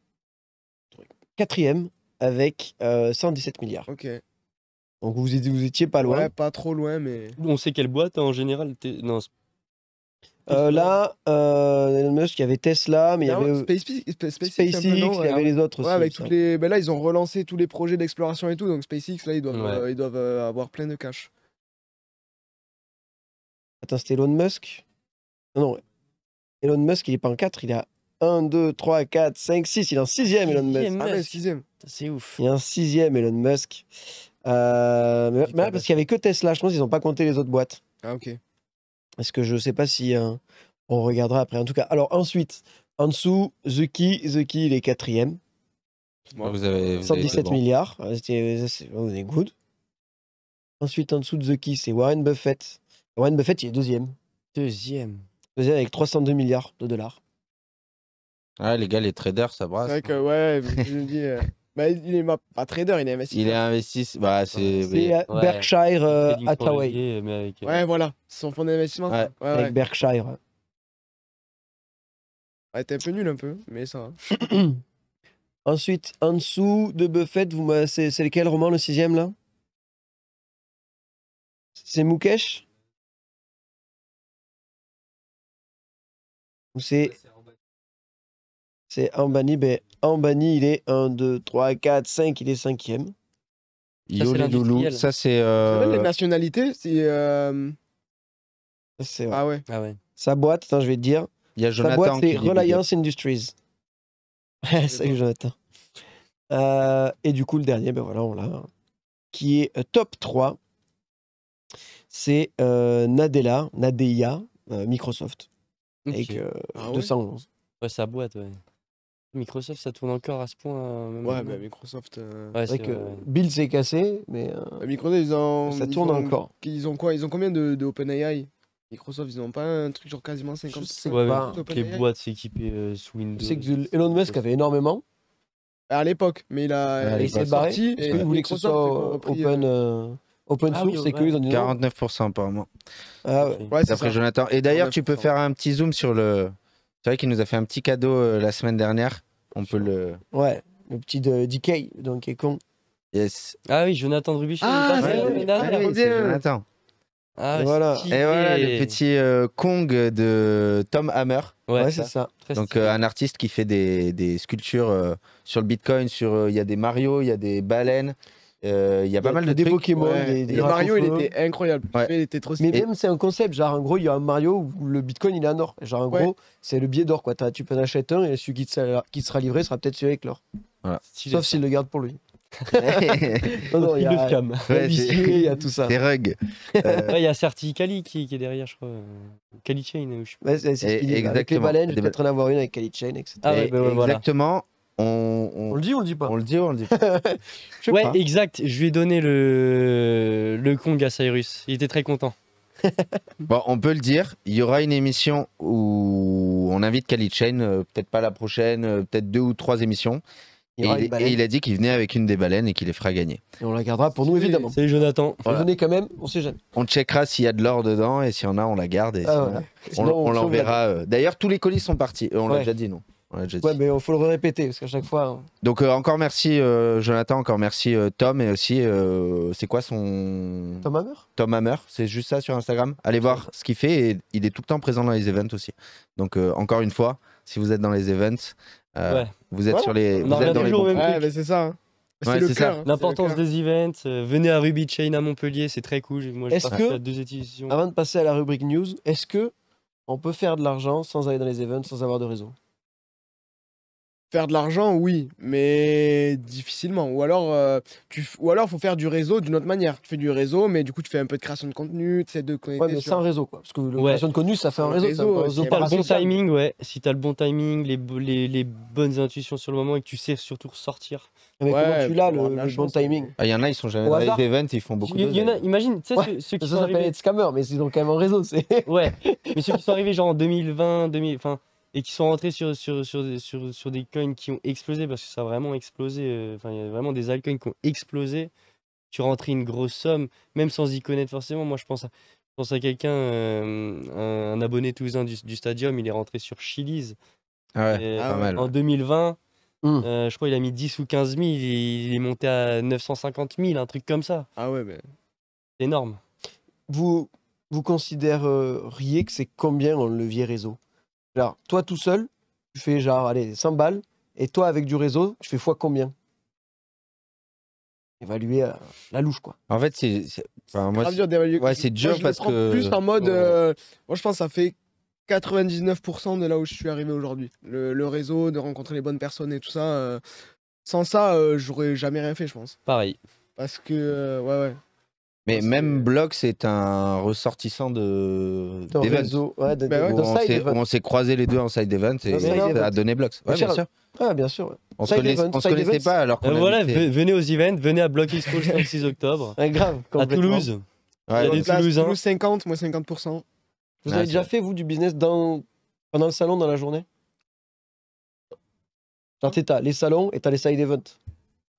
quatrième, avec 117 euh, milliards. Ok. Donc vous, étiez- vous étiez pas loin. Ouais, pas trop loin, mais. On sait quelle boîte hein, en général. Non, euh, là, Elon Musk, il y avait Tesla, mais il y avait SpaceX, il y avait les autres avec les. Ben là, ils ont relancé tous les projets d'exploration et tout, donc SpaceX, là, ils doivent, ils doivent avoir plein de cash. Attends, c'était Elon Musk Non, non, Elon Musk, il est pas en 4, il est 1, 2, 3, 4, 5, 6. Il est en 6 Elon Musk. Ah 6 C'est ouf. Il est en 6 Elon Musk. Euh, mais, mais parce qu'il n'y avait que Tesla, je pense qu'ils n'ont pas compté les autres boîtes. Ah, ok. Parce que je ne sais pas si hein, on regardera après. En tout cas, alors ensuite, en dessous, The Key, il est quatrième. Bon, vous avez, 117 milliards. Vous On est good. Ensuite, en dessous de Key, c'est Warren Buffett. Warren Buffett, il est deuxième. Deuxième avec 302 milliards de dollars. Ouais, les gars, les traders, ça brasse. C'est hein. ouais, je me euh, bah, il est pas trader, il est investisseur. Il est investi. Bah, euh, Berkshire Hathaway. Euh, ouais, voilà, son fonds d'investissement. Avec Berkshire. Ouais, t'es un peu nul un peu, mais ça. Hein. Ensuite, en dessous de Buffett, vous c'est lequel, Roman, le sixième là C'est Mukesh c'est. C'est Ambani. Ben, Ambani, il est 1, 2, 3, 4, 5, il est 5ème. Yolé ça c'est. Euh... Les nationalités, c'est. Euh... C'est Ah, ouais. ah ouais. Sa boîte, attends, je vais te dire. Il y a Jonathan. Sa boîte, c'est Reliance Industries. Salut Jonathan. Euh, et du coup, le dernier, ben voilà, on l'a. Hein, qui est euh, top 3. C'est euh, Nadella, Nadeia, euh, Microsoft avec euh, Ah 211. Ouais, ça boîte, ouais. Microsoft, ça tourne encore à ce point. Hein, même Ouais, mais bah, Microsoft. euh, Ouais, C'est vrai que ouais. Build s'est cassé, mais euh, bah, Microsoft, ils ont. ça tourne encore. Ils ont quoi Ils ont combien de, de OpenAI Microsoft, ils n'ont pas un truc genre quasiment 50 sais Ouais, pas. toutes les OpenAI. boîtes s'équipées euh, sous Windows. Tu sais que Elon Musk euh, avait énormément. Bah, à l'époque, mais il a. Ouais, il s'est est barré. que vous voulez voulait que ce soit open. Euh, euh, open ah source 49% par Ah, ouais, Jonathan. Et d'ailleurs, tu peux faire un petit zoom sur le. C'est vrai qu'il nous a fait un petit cadeau euh, la semaine dernière. On peut le. Ouais, le petit de DK, donc est con. Yes. Ah oui, Jonathan Drubich Ah, ah c'est Jonathan. Ah, et voilà. Et le petit euh, Kong de Tom Hammer. Ouais, c'est ça. Donc euh, un artiste qui fait des, des sculptures sur le Bitcoin, sur il y a des Mario, il y a des baleines. Euh, il y a pas mal de Pokémon. Ouais. Mario, il était incroyable. Mais même, c'est un concept. Genre, en gros, il y a un Mario où le bitcoin, il est en or. Genre, en gros, c'est le billet d'or. quoi. tu peux en acheter un et celui qui, sera livré sera peut-être celui avec l'or. Sauf s'il le garde pour lui. il le il y a tout ça. C'est rug. Euh, il y a Certi Kali qui, est derrière, je crois. Kali Chain. Je... c'est, Avec les baleines, je vais peut-être en avoir une avec Kali Chain, etc. Ah ben exactement. On, le dit ou on le dit pas On le dit ou on le dit pas Ouais, exact. Je lui ai donné le, le Kong à Cyrus. Il était très content. bon, on peut le dire. Il y aura une émission où on invite Kalichain. Euh, peut-être pas la prochaine, euh, peut-être deux ou trois émissions. et, il, a dit qu'il venait avec une des baleines et qu'il les fera gagner. Et on la gardera pour nous, évidemment. C'est Jonathan. Voilà. Venez quand même, on sait gêne. On checkera s'il y a de l'or dedans et si on a, on la garde. Ah, on, l'enverra. Euh. D'ailleurs, tous les colis sont partis. on l'a déjà dit, non Ouais, mais il euh, faut le répéter, parce qu'à chaque fois. Hein. Donc, euh, encore merci, euh, Jonathan, encore merci, Tom, et aussi, c'est quoi son. Tom Hammer Tom Hammer, c'est juste ça sur Instagram. Allez voir ce qu'il fait, et il est tout le temps présent dans les events aussi. Donc, encore une fois, si vous êtes dans les events, vous êtes sur les. Vous êtes dans les ouais, c'est ça. le L'importance des events. venez à Ruby Chain à Montpellier, c'est très cool. Moi, est que, avant de passer à la rubrique news, est-ce que on peut faire de l'argent sans aller dans les events, sans avoir de réseau Faire de l'argent, oui, mais difficilement. Ou alors, il euh, tu, faut faire du réseau d'une autre manière. Tu fais du réseau, mais du coup, tu fais un peu de création de contenu, tu sais, de connecter. Ouais, mais sur- c'est un réseau, quoi. Parce que la création de contenu, ça fait un réseau. réseau, ça le bon timing, ouais. Si t'as le bon timing, les, les, bonnes intuitions sur le moment et que tu sais surtout ressortir. Ah, mais Ouais, comment tu l'as, le, bon timing Il ah, y en a, ils sont jamais dans les events, ils font beaucoup Il y, en a, imagine, tu sais, ceux, qui Ça sont s'appelle arrivés. être mais ils ont quand même un réseau. C'est... Ouais, mais ceux qui sont arrivés genre en 2020, 2000, enfin, et qui sont rentrés sur, sur, sur, sur, sur des coins qui ont explosé, parce que ça a vraiment explosé. Euh, enfin, il y a vraiment des altcoins qui ont explosé. Tu rentrais une grosse somme, même sans y connaître forcément. Moi, je pense à, pense à quelqu'un, euh, un, abonné toulousain du, du, stadium, il est rentré sur Chili's. Ah ouais, euh, En 2020, mmh. je crois qu'il a mis 10 ou 15 000, il est monté à 950 000, un truc comme ça. Ah ouais, mais. C'est énorme. Vous, vous considéreriez que c'est combien en levier réseau Genre, toi tout seul, tu fais genre, allez, 100 balles, et toi avec du réseau, tu fais fois combien Évaluer euh, la louche, quoi. En fait, c'est. dur ouais, c'est dur je parce que- Plus en mode. Euh, moi, je pense que ça fait 99% de là où je suis arrivé aujourd'hui. Le, réseau, de rencontrer les bonnes personnes et tout ça. Euh, sans ça, j'aurais jamais rien fait, je pense. Pareil. Parce que. ouais, ouais. Mais même Block, c'est un ressortissant de bah on s'est croisé les deux en side event et ça a donné Blocks. Ouais, bien sûr. bien sûr. On ne se connaissait pas alors qu'on euh, Voilà, venez aux events, venez à Block Expo le 6 octobre. Ouais, grave, à Toulouse. Il Toulouse 50, moins 50%. Vous avez déjà fait, vous, du business pendant le salon, dans la journée Genre, t'as les salons et t'as les side events.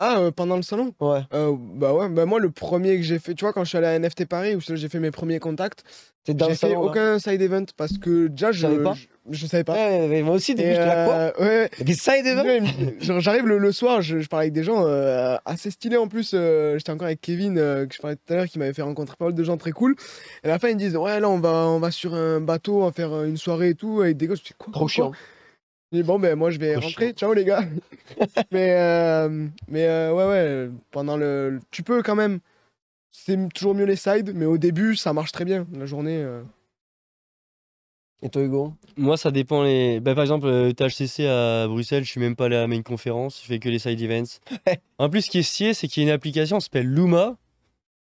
Ah, euh, pendant le salon Ouais. Euh, bah ouais, bah moi le premier que j'ai fait, tu vois, quand je suis allé à NFT Paris, où j'ai fait mes premiers contacts, j'ai fait aucun side event parce que déjà je, savais pas. Je, savais pas. Ouais, mais moi aussi, début, je la crois. Ouais, Des side events J'arrive le, soir, je, je avec des gens euh, assez stylés en plus. J'étais encore avec Kevin, que je parlais tout à l'heure, qui m'avait fait rencontrer pas mal de gens très cool. Et à la fin, ils me disent Ouais, là on va, on va sur un bateau, on faire une soirée et tout. Et des gosses. je Quoi Trop chiant bon ben moi je vais rentrer, ciao les gars. mais euh, mais euh, ouais ouais, pendant le, tu peux quand même. C'est toujours mieux les sides, mais au début ça marche très bien la journée. Euh. Et toi, Hugo Moi, ça dépend les. Ben, par exemple, THCC à Bruxelles, je suis même pas allé à la main conférence, je fais que les side events. en plus, ce qui est sié, c'est qu'il y a une application qui s'appelle Luma,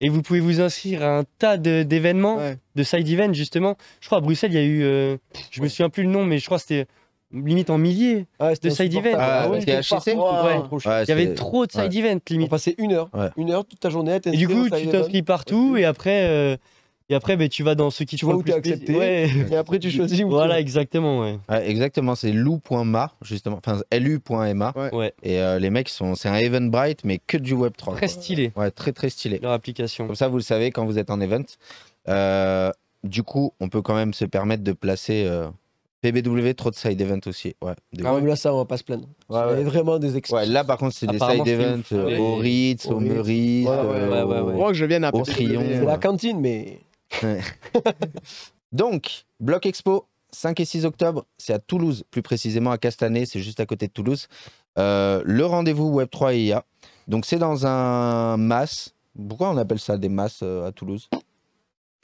et vous pouvez vous inscrire à un tas de- d'événements, de, side events, justement. Je crois à Bruxelles, il y a eu. Je me souviens plus le nom, mais je crois que c'était limite en milliers ah, de side events. Ah, ah Il y avait trop de side events limite. On passait une heure, une heure toute ta journée Et du coup, tu t'inscris partout et après, euh, et après ben, tu vas dans ce qui tu vois où Et après, tu choisis où Voilà, exactement. exactement, c'est lou.ma, justement, enfin lu.ma. Et euh, les mecs, sont, c'est un Eventbrite, mais que du Web3. Très stylé. Ouais, très très stylé. Leur application. Comme ça, vous le savez quand vous êtes en event. Euh, du coup, on peut quand même se permettre de placer PBW, trop de side events aussi. Ouais, Quand ah, là, ça, on va pas Ouais, vraiment des Ouais, là par contre, c'est des side events euh, au Ritz, au Meurice. Ouais, ouais, euh, que je viens à Au C'est la cantine, mais. Donc, Bloc Expo, 5 et 6 octobre, c'est à Toulouse, plus précisément à Castanet, c'est juste à côté de Toulouse. Euh, le rendez-vous Web3 IA. Donc, c'est dans un masse Pourquoi on appelle ça des masses à Toulouse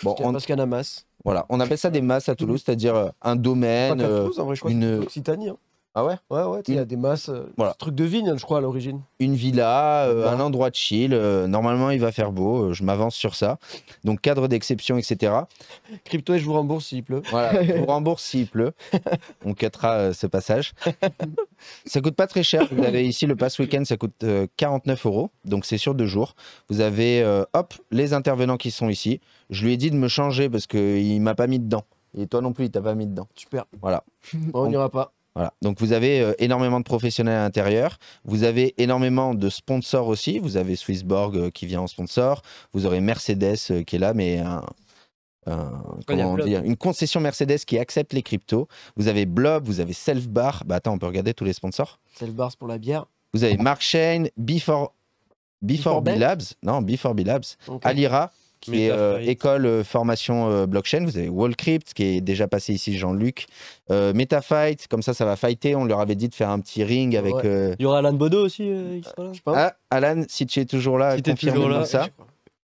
Bon, on... Parce qu'il y en masse. Voilà, on appelle ça des masses à Toulouse, mmh. c'est-à-dire euh, un domaine, en euh, une- Occitanie. Hein. Ah ouais Ouais, ouais, il y a des masses. Euh, voilà. truc de vigne, hein, je crois, à l'origine. Une villa, euh, un endroit de chill. Euh, normalement, il va faire beau. je m'avance sur ça. Donc, cadre d'exception, etc. Crypto, et je vous rembourse s'il pleut. Voilà, je vous rembourse s'il pleut. On quittera ce passage. ça coûte pas très cher. Vous avez ici le pass week-end, ça coûte 49 euros. Donc, c'est sur deux jours. Vous avez, hop, les intervenants qui sont ici. Je lui ai dit de me changer parce que qu'il m'a pas mis dedans. Et toi non plus, il t'a pas mis dedans. Super. Voilà. on n'ira pas. Donc vous avez euh, énormément de professionnels à l'intérieur, vous avez énormément de sponsors aussi, vous avez Swissborg euh, qui vient en sponsor, vous aurez Mercedes euh, qui est là, mais une concession Mercedes qui accepte les cryptos, vous avez Blob, vous avez Selfbar, bah attends on peut regarder tous les sponsors. Selfbar c'est pour la bière. Vous avez Markchain, Before, Before, Before B non Before B Labs, Alira, qui est euh, école euh, formation euh, blockchain. Vous avez Wallcrypt, qui est déjà passé ici, Jean-Luc. MetaFight, comme ça, ça va fighter. On leur avait dit de faire un petit ring avec. Il y aura Alan Bodo aussi, ah, Alan, si tu es toujours là, si ça.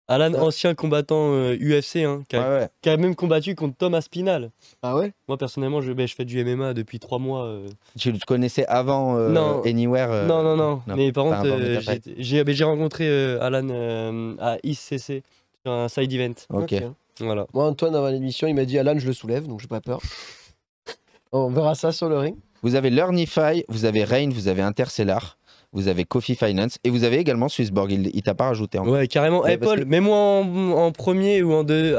Alan, ancien combattant UFC, hein, qui, a, même combattu contre Thomas Spinal. Ah ouais Moi, personnellement, je, ben, je fais du MMA depuis trois mois. Tu le connaissais avant Anywhere Non, non, non. non mais par contre, ben, j'ai rencontré Alan à ICC un side event. Ok. Voilà. Moi, Antoine, avant l'émission, il m'a dit Alan, je le soulève, donc j'ai pas peur. On verra ça sur le ring. Vous avez Learnify, vous avez Rain, vous avez Interstellar vous avez Coffee Finance et vous avez également Swissborg. Il, t'a pas rajouté. En hein. ouais, carrément. Hey, eh, Paul, mets-moi en, premier ou en deux,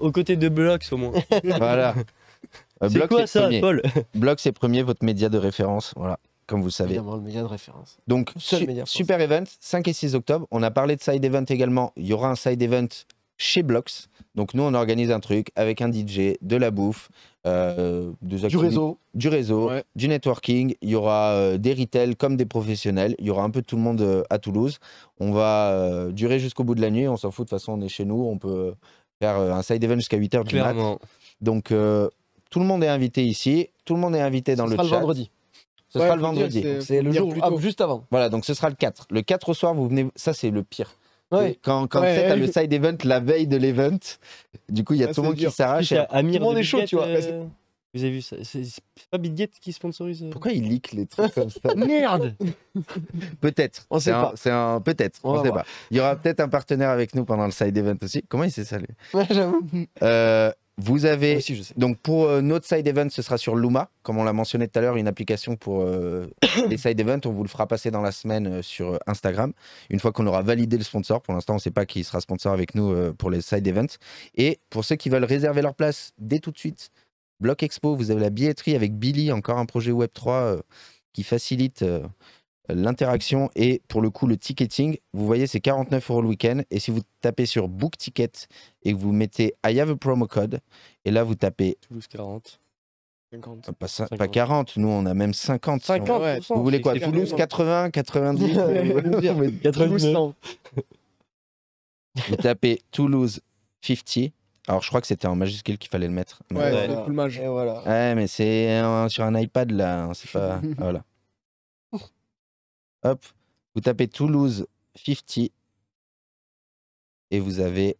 aux côtés de Blocks au moins. voilà. c'est quoi ça, premier. Paul Blocks est premier, votre média de référence. Voilà comme vous le savez. le média de référence. Donc, super event, 5 et 6 octobre. On a parlé de side event également. Il y aura un side event chez Blocks Donc, nous, on organise un truc avec un DJ, de la bouffe, euh, du réseau, du, réseau du networking. Il y aura euh, des retail comme des professionnels. Il y aura un peu tout le monde euh, à Toulouse. On va durer jusqu'au bout de la nuit. On s'en fout. De toute façon, on est chez nous. On peut faire un side event jusqu'à 8 h du matin. Donc, tout le monde est invité ici. Tout le monde est invité dans le chat. vendredi. Ce sera le vendredi. C'est le jour ah, juste avant. Voilà, donc ce sera le 4. Le 4 au soir, vous venez. Ça, c'est le pire. Ouais. Quand, quand ouais, t'as le side event la veille de l'event, du coup, il y a tout le monde qui s'arrache. Tout le monde est chaud, tu vois. Euh, vous avez vu ça C'est pas Bitgate qui sponsorise euh Pourquoi il leak les trucs comme ça Merde Peut-être. On sait pas. C'est un peut-être. On, sait pas. Il y aura peut-être un partenaire avec nous pendant le side event aussi. Comment il s'est salué j'avoue. Euh, vous avez donc pour euh, notre side event, ce sera sur Luma, comme on l'a mentionné tout à l'heure, une application pour euh, les side events. On vous le fera passer dans la semaine euh, sur Instagram. Une fois qu'on aura validé le sponsor, pour l'instant on ne sait pas qui sera sponsor avec nous pour les side events. Et pour ceux qui veulent réserver leur place dès tout de suite, Block Expo, vous avez la billetterie avec Billy, encore un projet Web 3 qui facilite l'interaction et pour le coup le ticketing. Vous voyez, c'est 49 euros le week-end. Et si vous tapez sur Book Ticket et que vous mettez I have a promo code, et là vous tapez. Toulouse 40. 50. Pas, pas 40, nous on a même 50. 50 vous voulez quoi Toulouse 80, 90 90 Vous tapez Toulouse 50. Alors je crois que c'était en majuscule qu'il fallait le mettre. Ouais, Et voilà. Eh, mais c'est sur un iPad là, hein, c'est pas. voilà. Hop, vous tapez Toulouse 50 et vous avez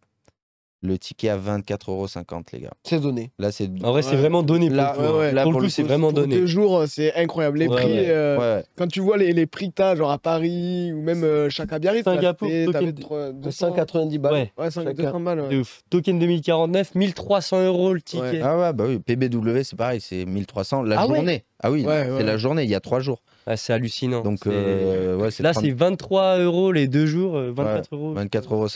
le ticket à 24,50€ les gars. C'est donné. Là, c'est... En vrai, c'est vraiment donné. Pour là, le coup, hein. Là, pour, le c'est vraiment donné. Deux jours, c'est incroyable. Les prix, euh, quand tu vois les, les prix que t'as, genre à Paris ou même Chaka euh, chaque à Biarritz, Singapour, là, token... de 190 balles. Ouais, 5, balles. Ouais. ouf. Token 2049, 1300 euros le ticket. Ah ouais, bah oui, PBW, c'est pareil, c'est 1300 la ah journée. Ah oui, c'est la journée, il y a trois jours. Ah, c'est hallucinant. Donc euh, là, c'est 23 euros les deux jours, 24 euh, euros.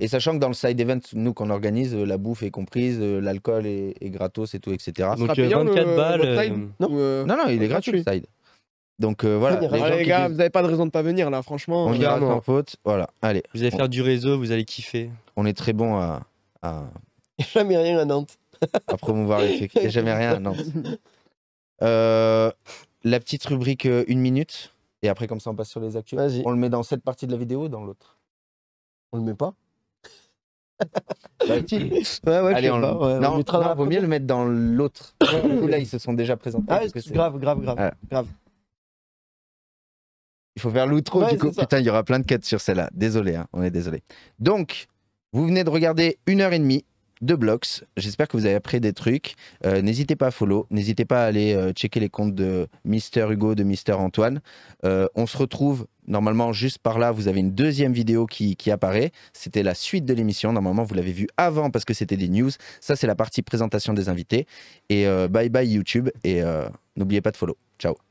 Et sachant que dans le side event, nous qu'on organise, euh, la bouffe est comprise, l'alcool est, gratos et tout, etc. Donc 24 balles. non. non. il est gratuit le side. Donc voilà. Les, gars, vous n'avez pas de raison de pas venir là, franchement. On garde sans faute. Voilà, allez. Vous allez faire du réseau, vous allez kiffer. On est très bon à. à... Jamais rien à Nantes. à promouvoir les trucs. jamais rien à Nantes. Euh, la petite rubrique euh, une minute. Et après, comme ça, on passe sur les actus. On le met dans cette partie de la vidéo ou dans l'autre On le met pas bah, Allez, on, pas, ouais, vaut mieux le mettre dans l'autre. là, ils se sont déjà présentés. Ah, c'est... grave, grave, grave, ah. grave. Il faut faire l'outro du coup. Putain, il y aura plein de quêtes sur celle-là. Désolé, hein, on est désolé. Donc, vous venez de regarder une heure et demie de Blocks, J'espère que vous avez appris des trucs. Euh, n'hésitez pas à follow, n'hésitez pas à aller euh, checker les comptes de Mr Hugo, de Mr Antoine. Euh, on se retrouve normalement juste par là. Vous avez une deuxième vidéo qui, qui apparaît. C'était la suite de l'émission. Normalement, vous l'avez vu avant parce que c'était des news. Ça, c'est la partie présentation des invités. Et bye bye YouTube. Et n'oubliez pas de follow. Ciao.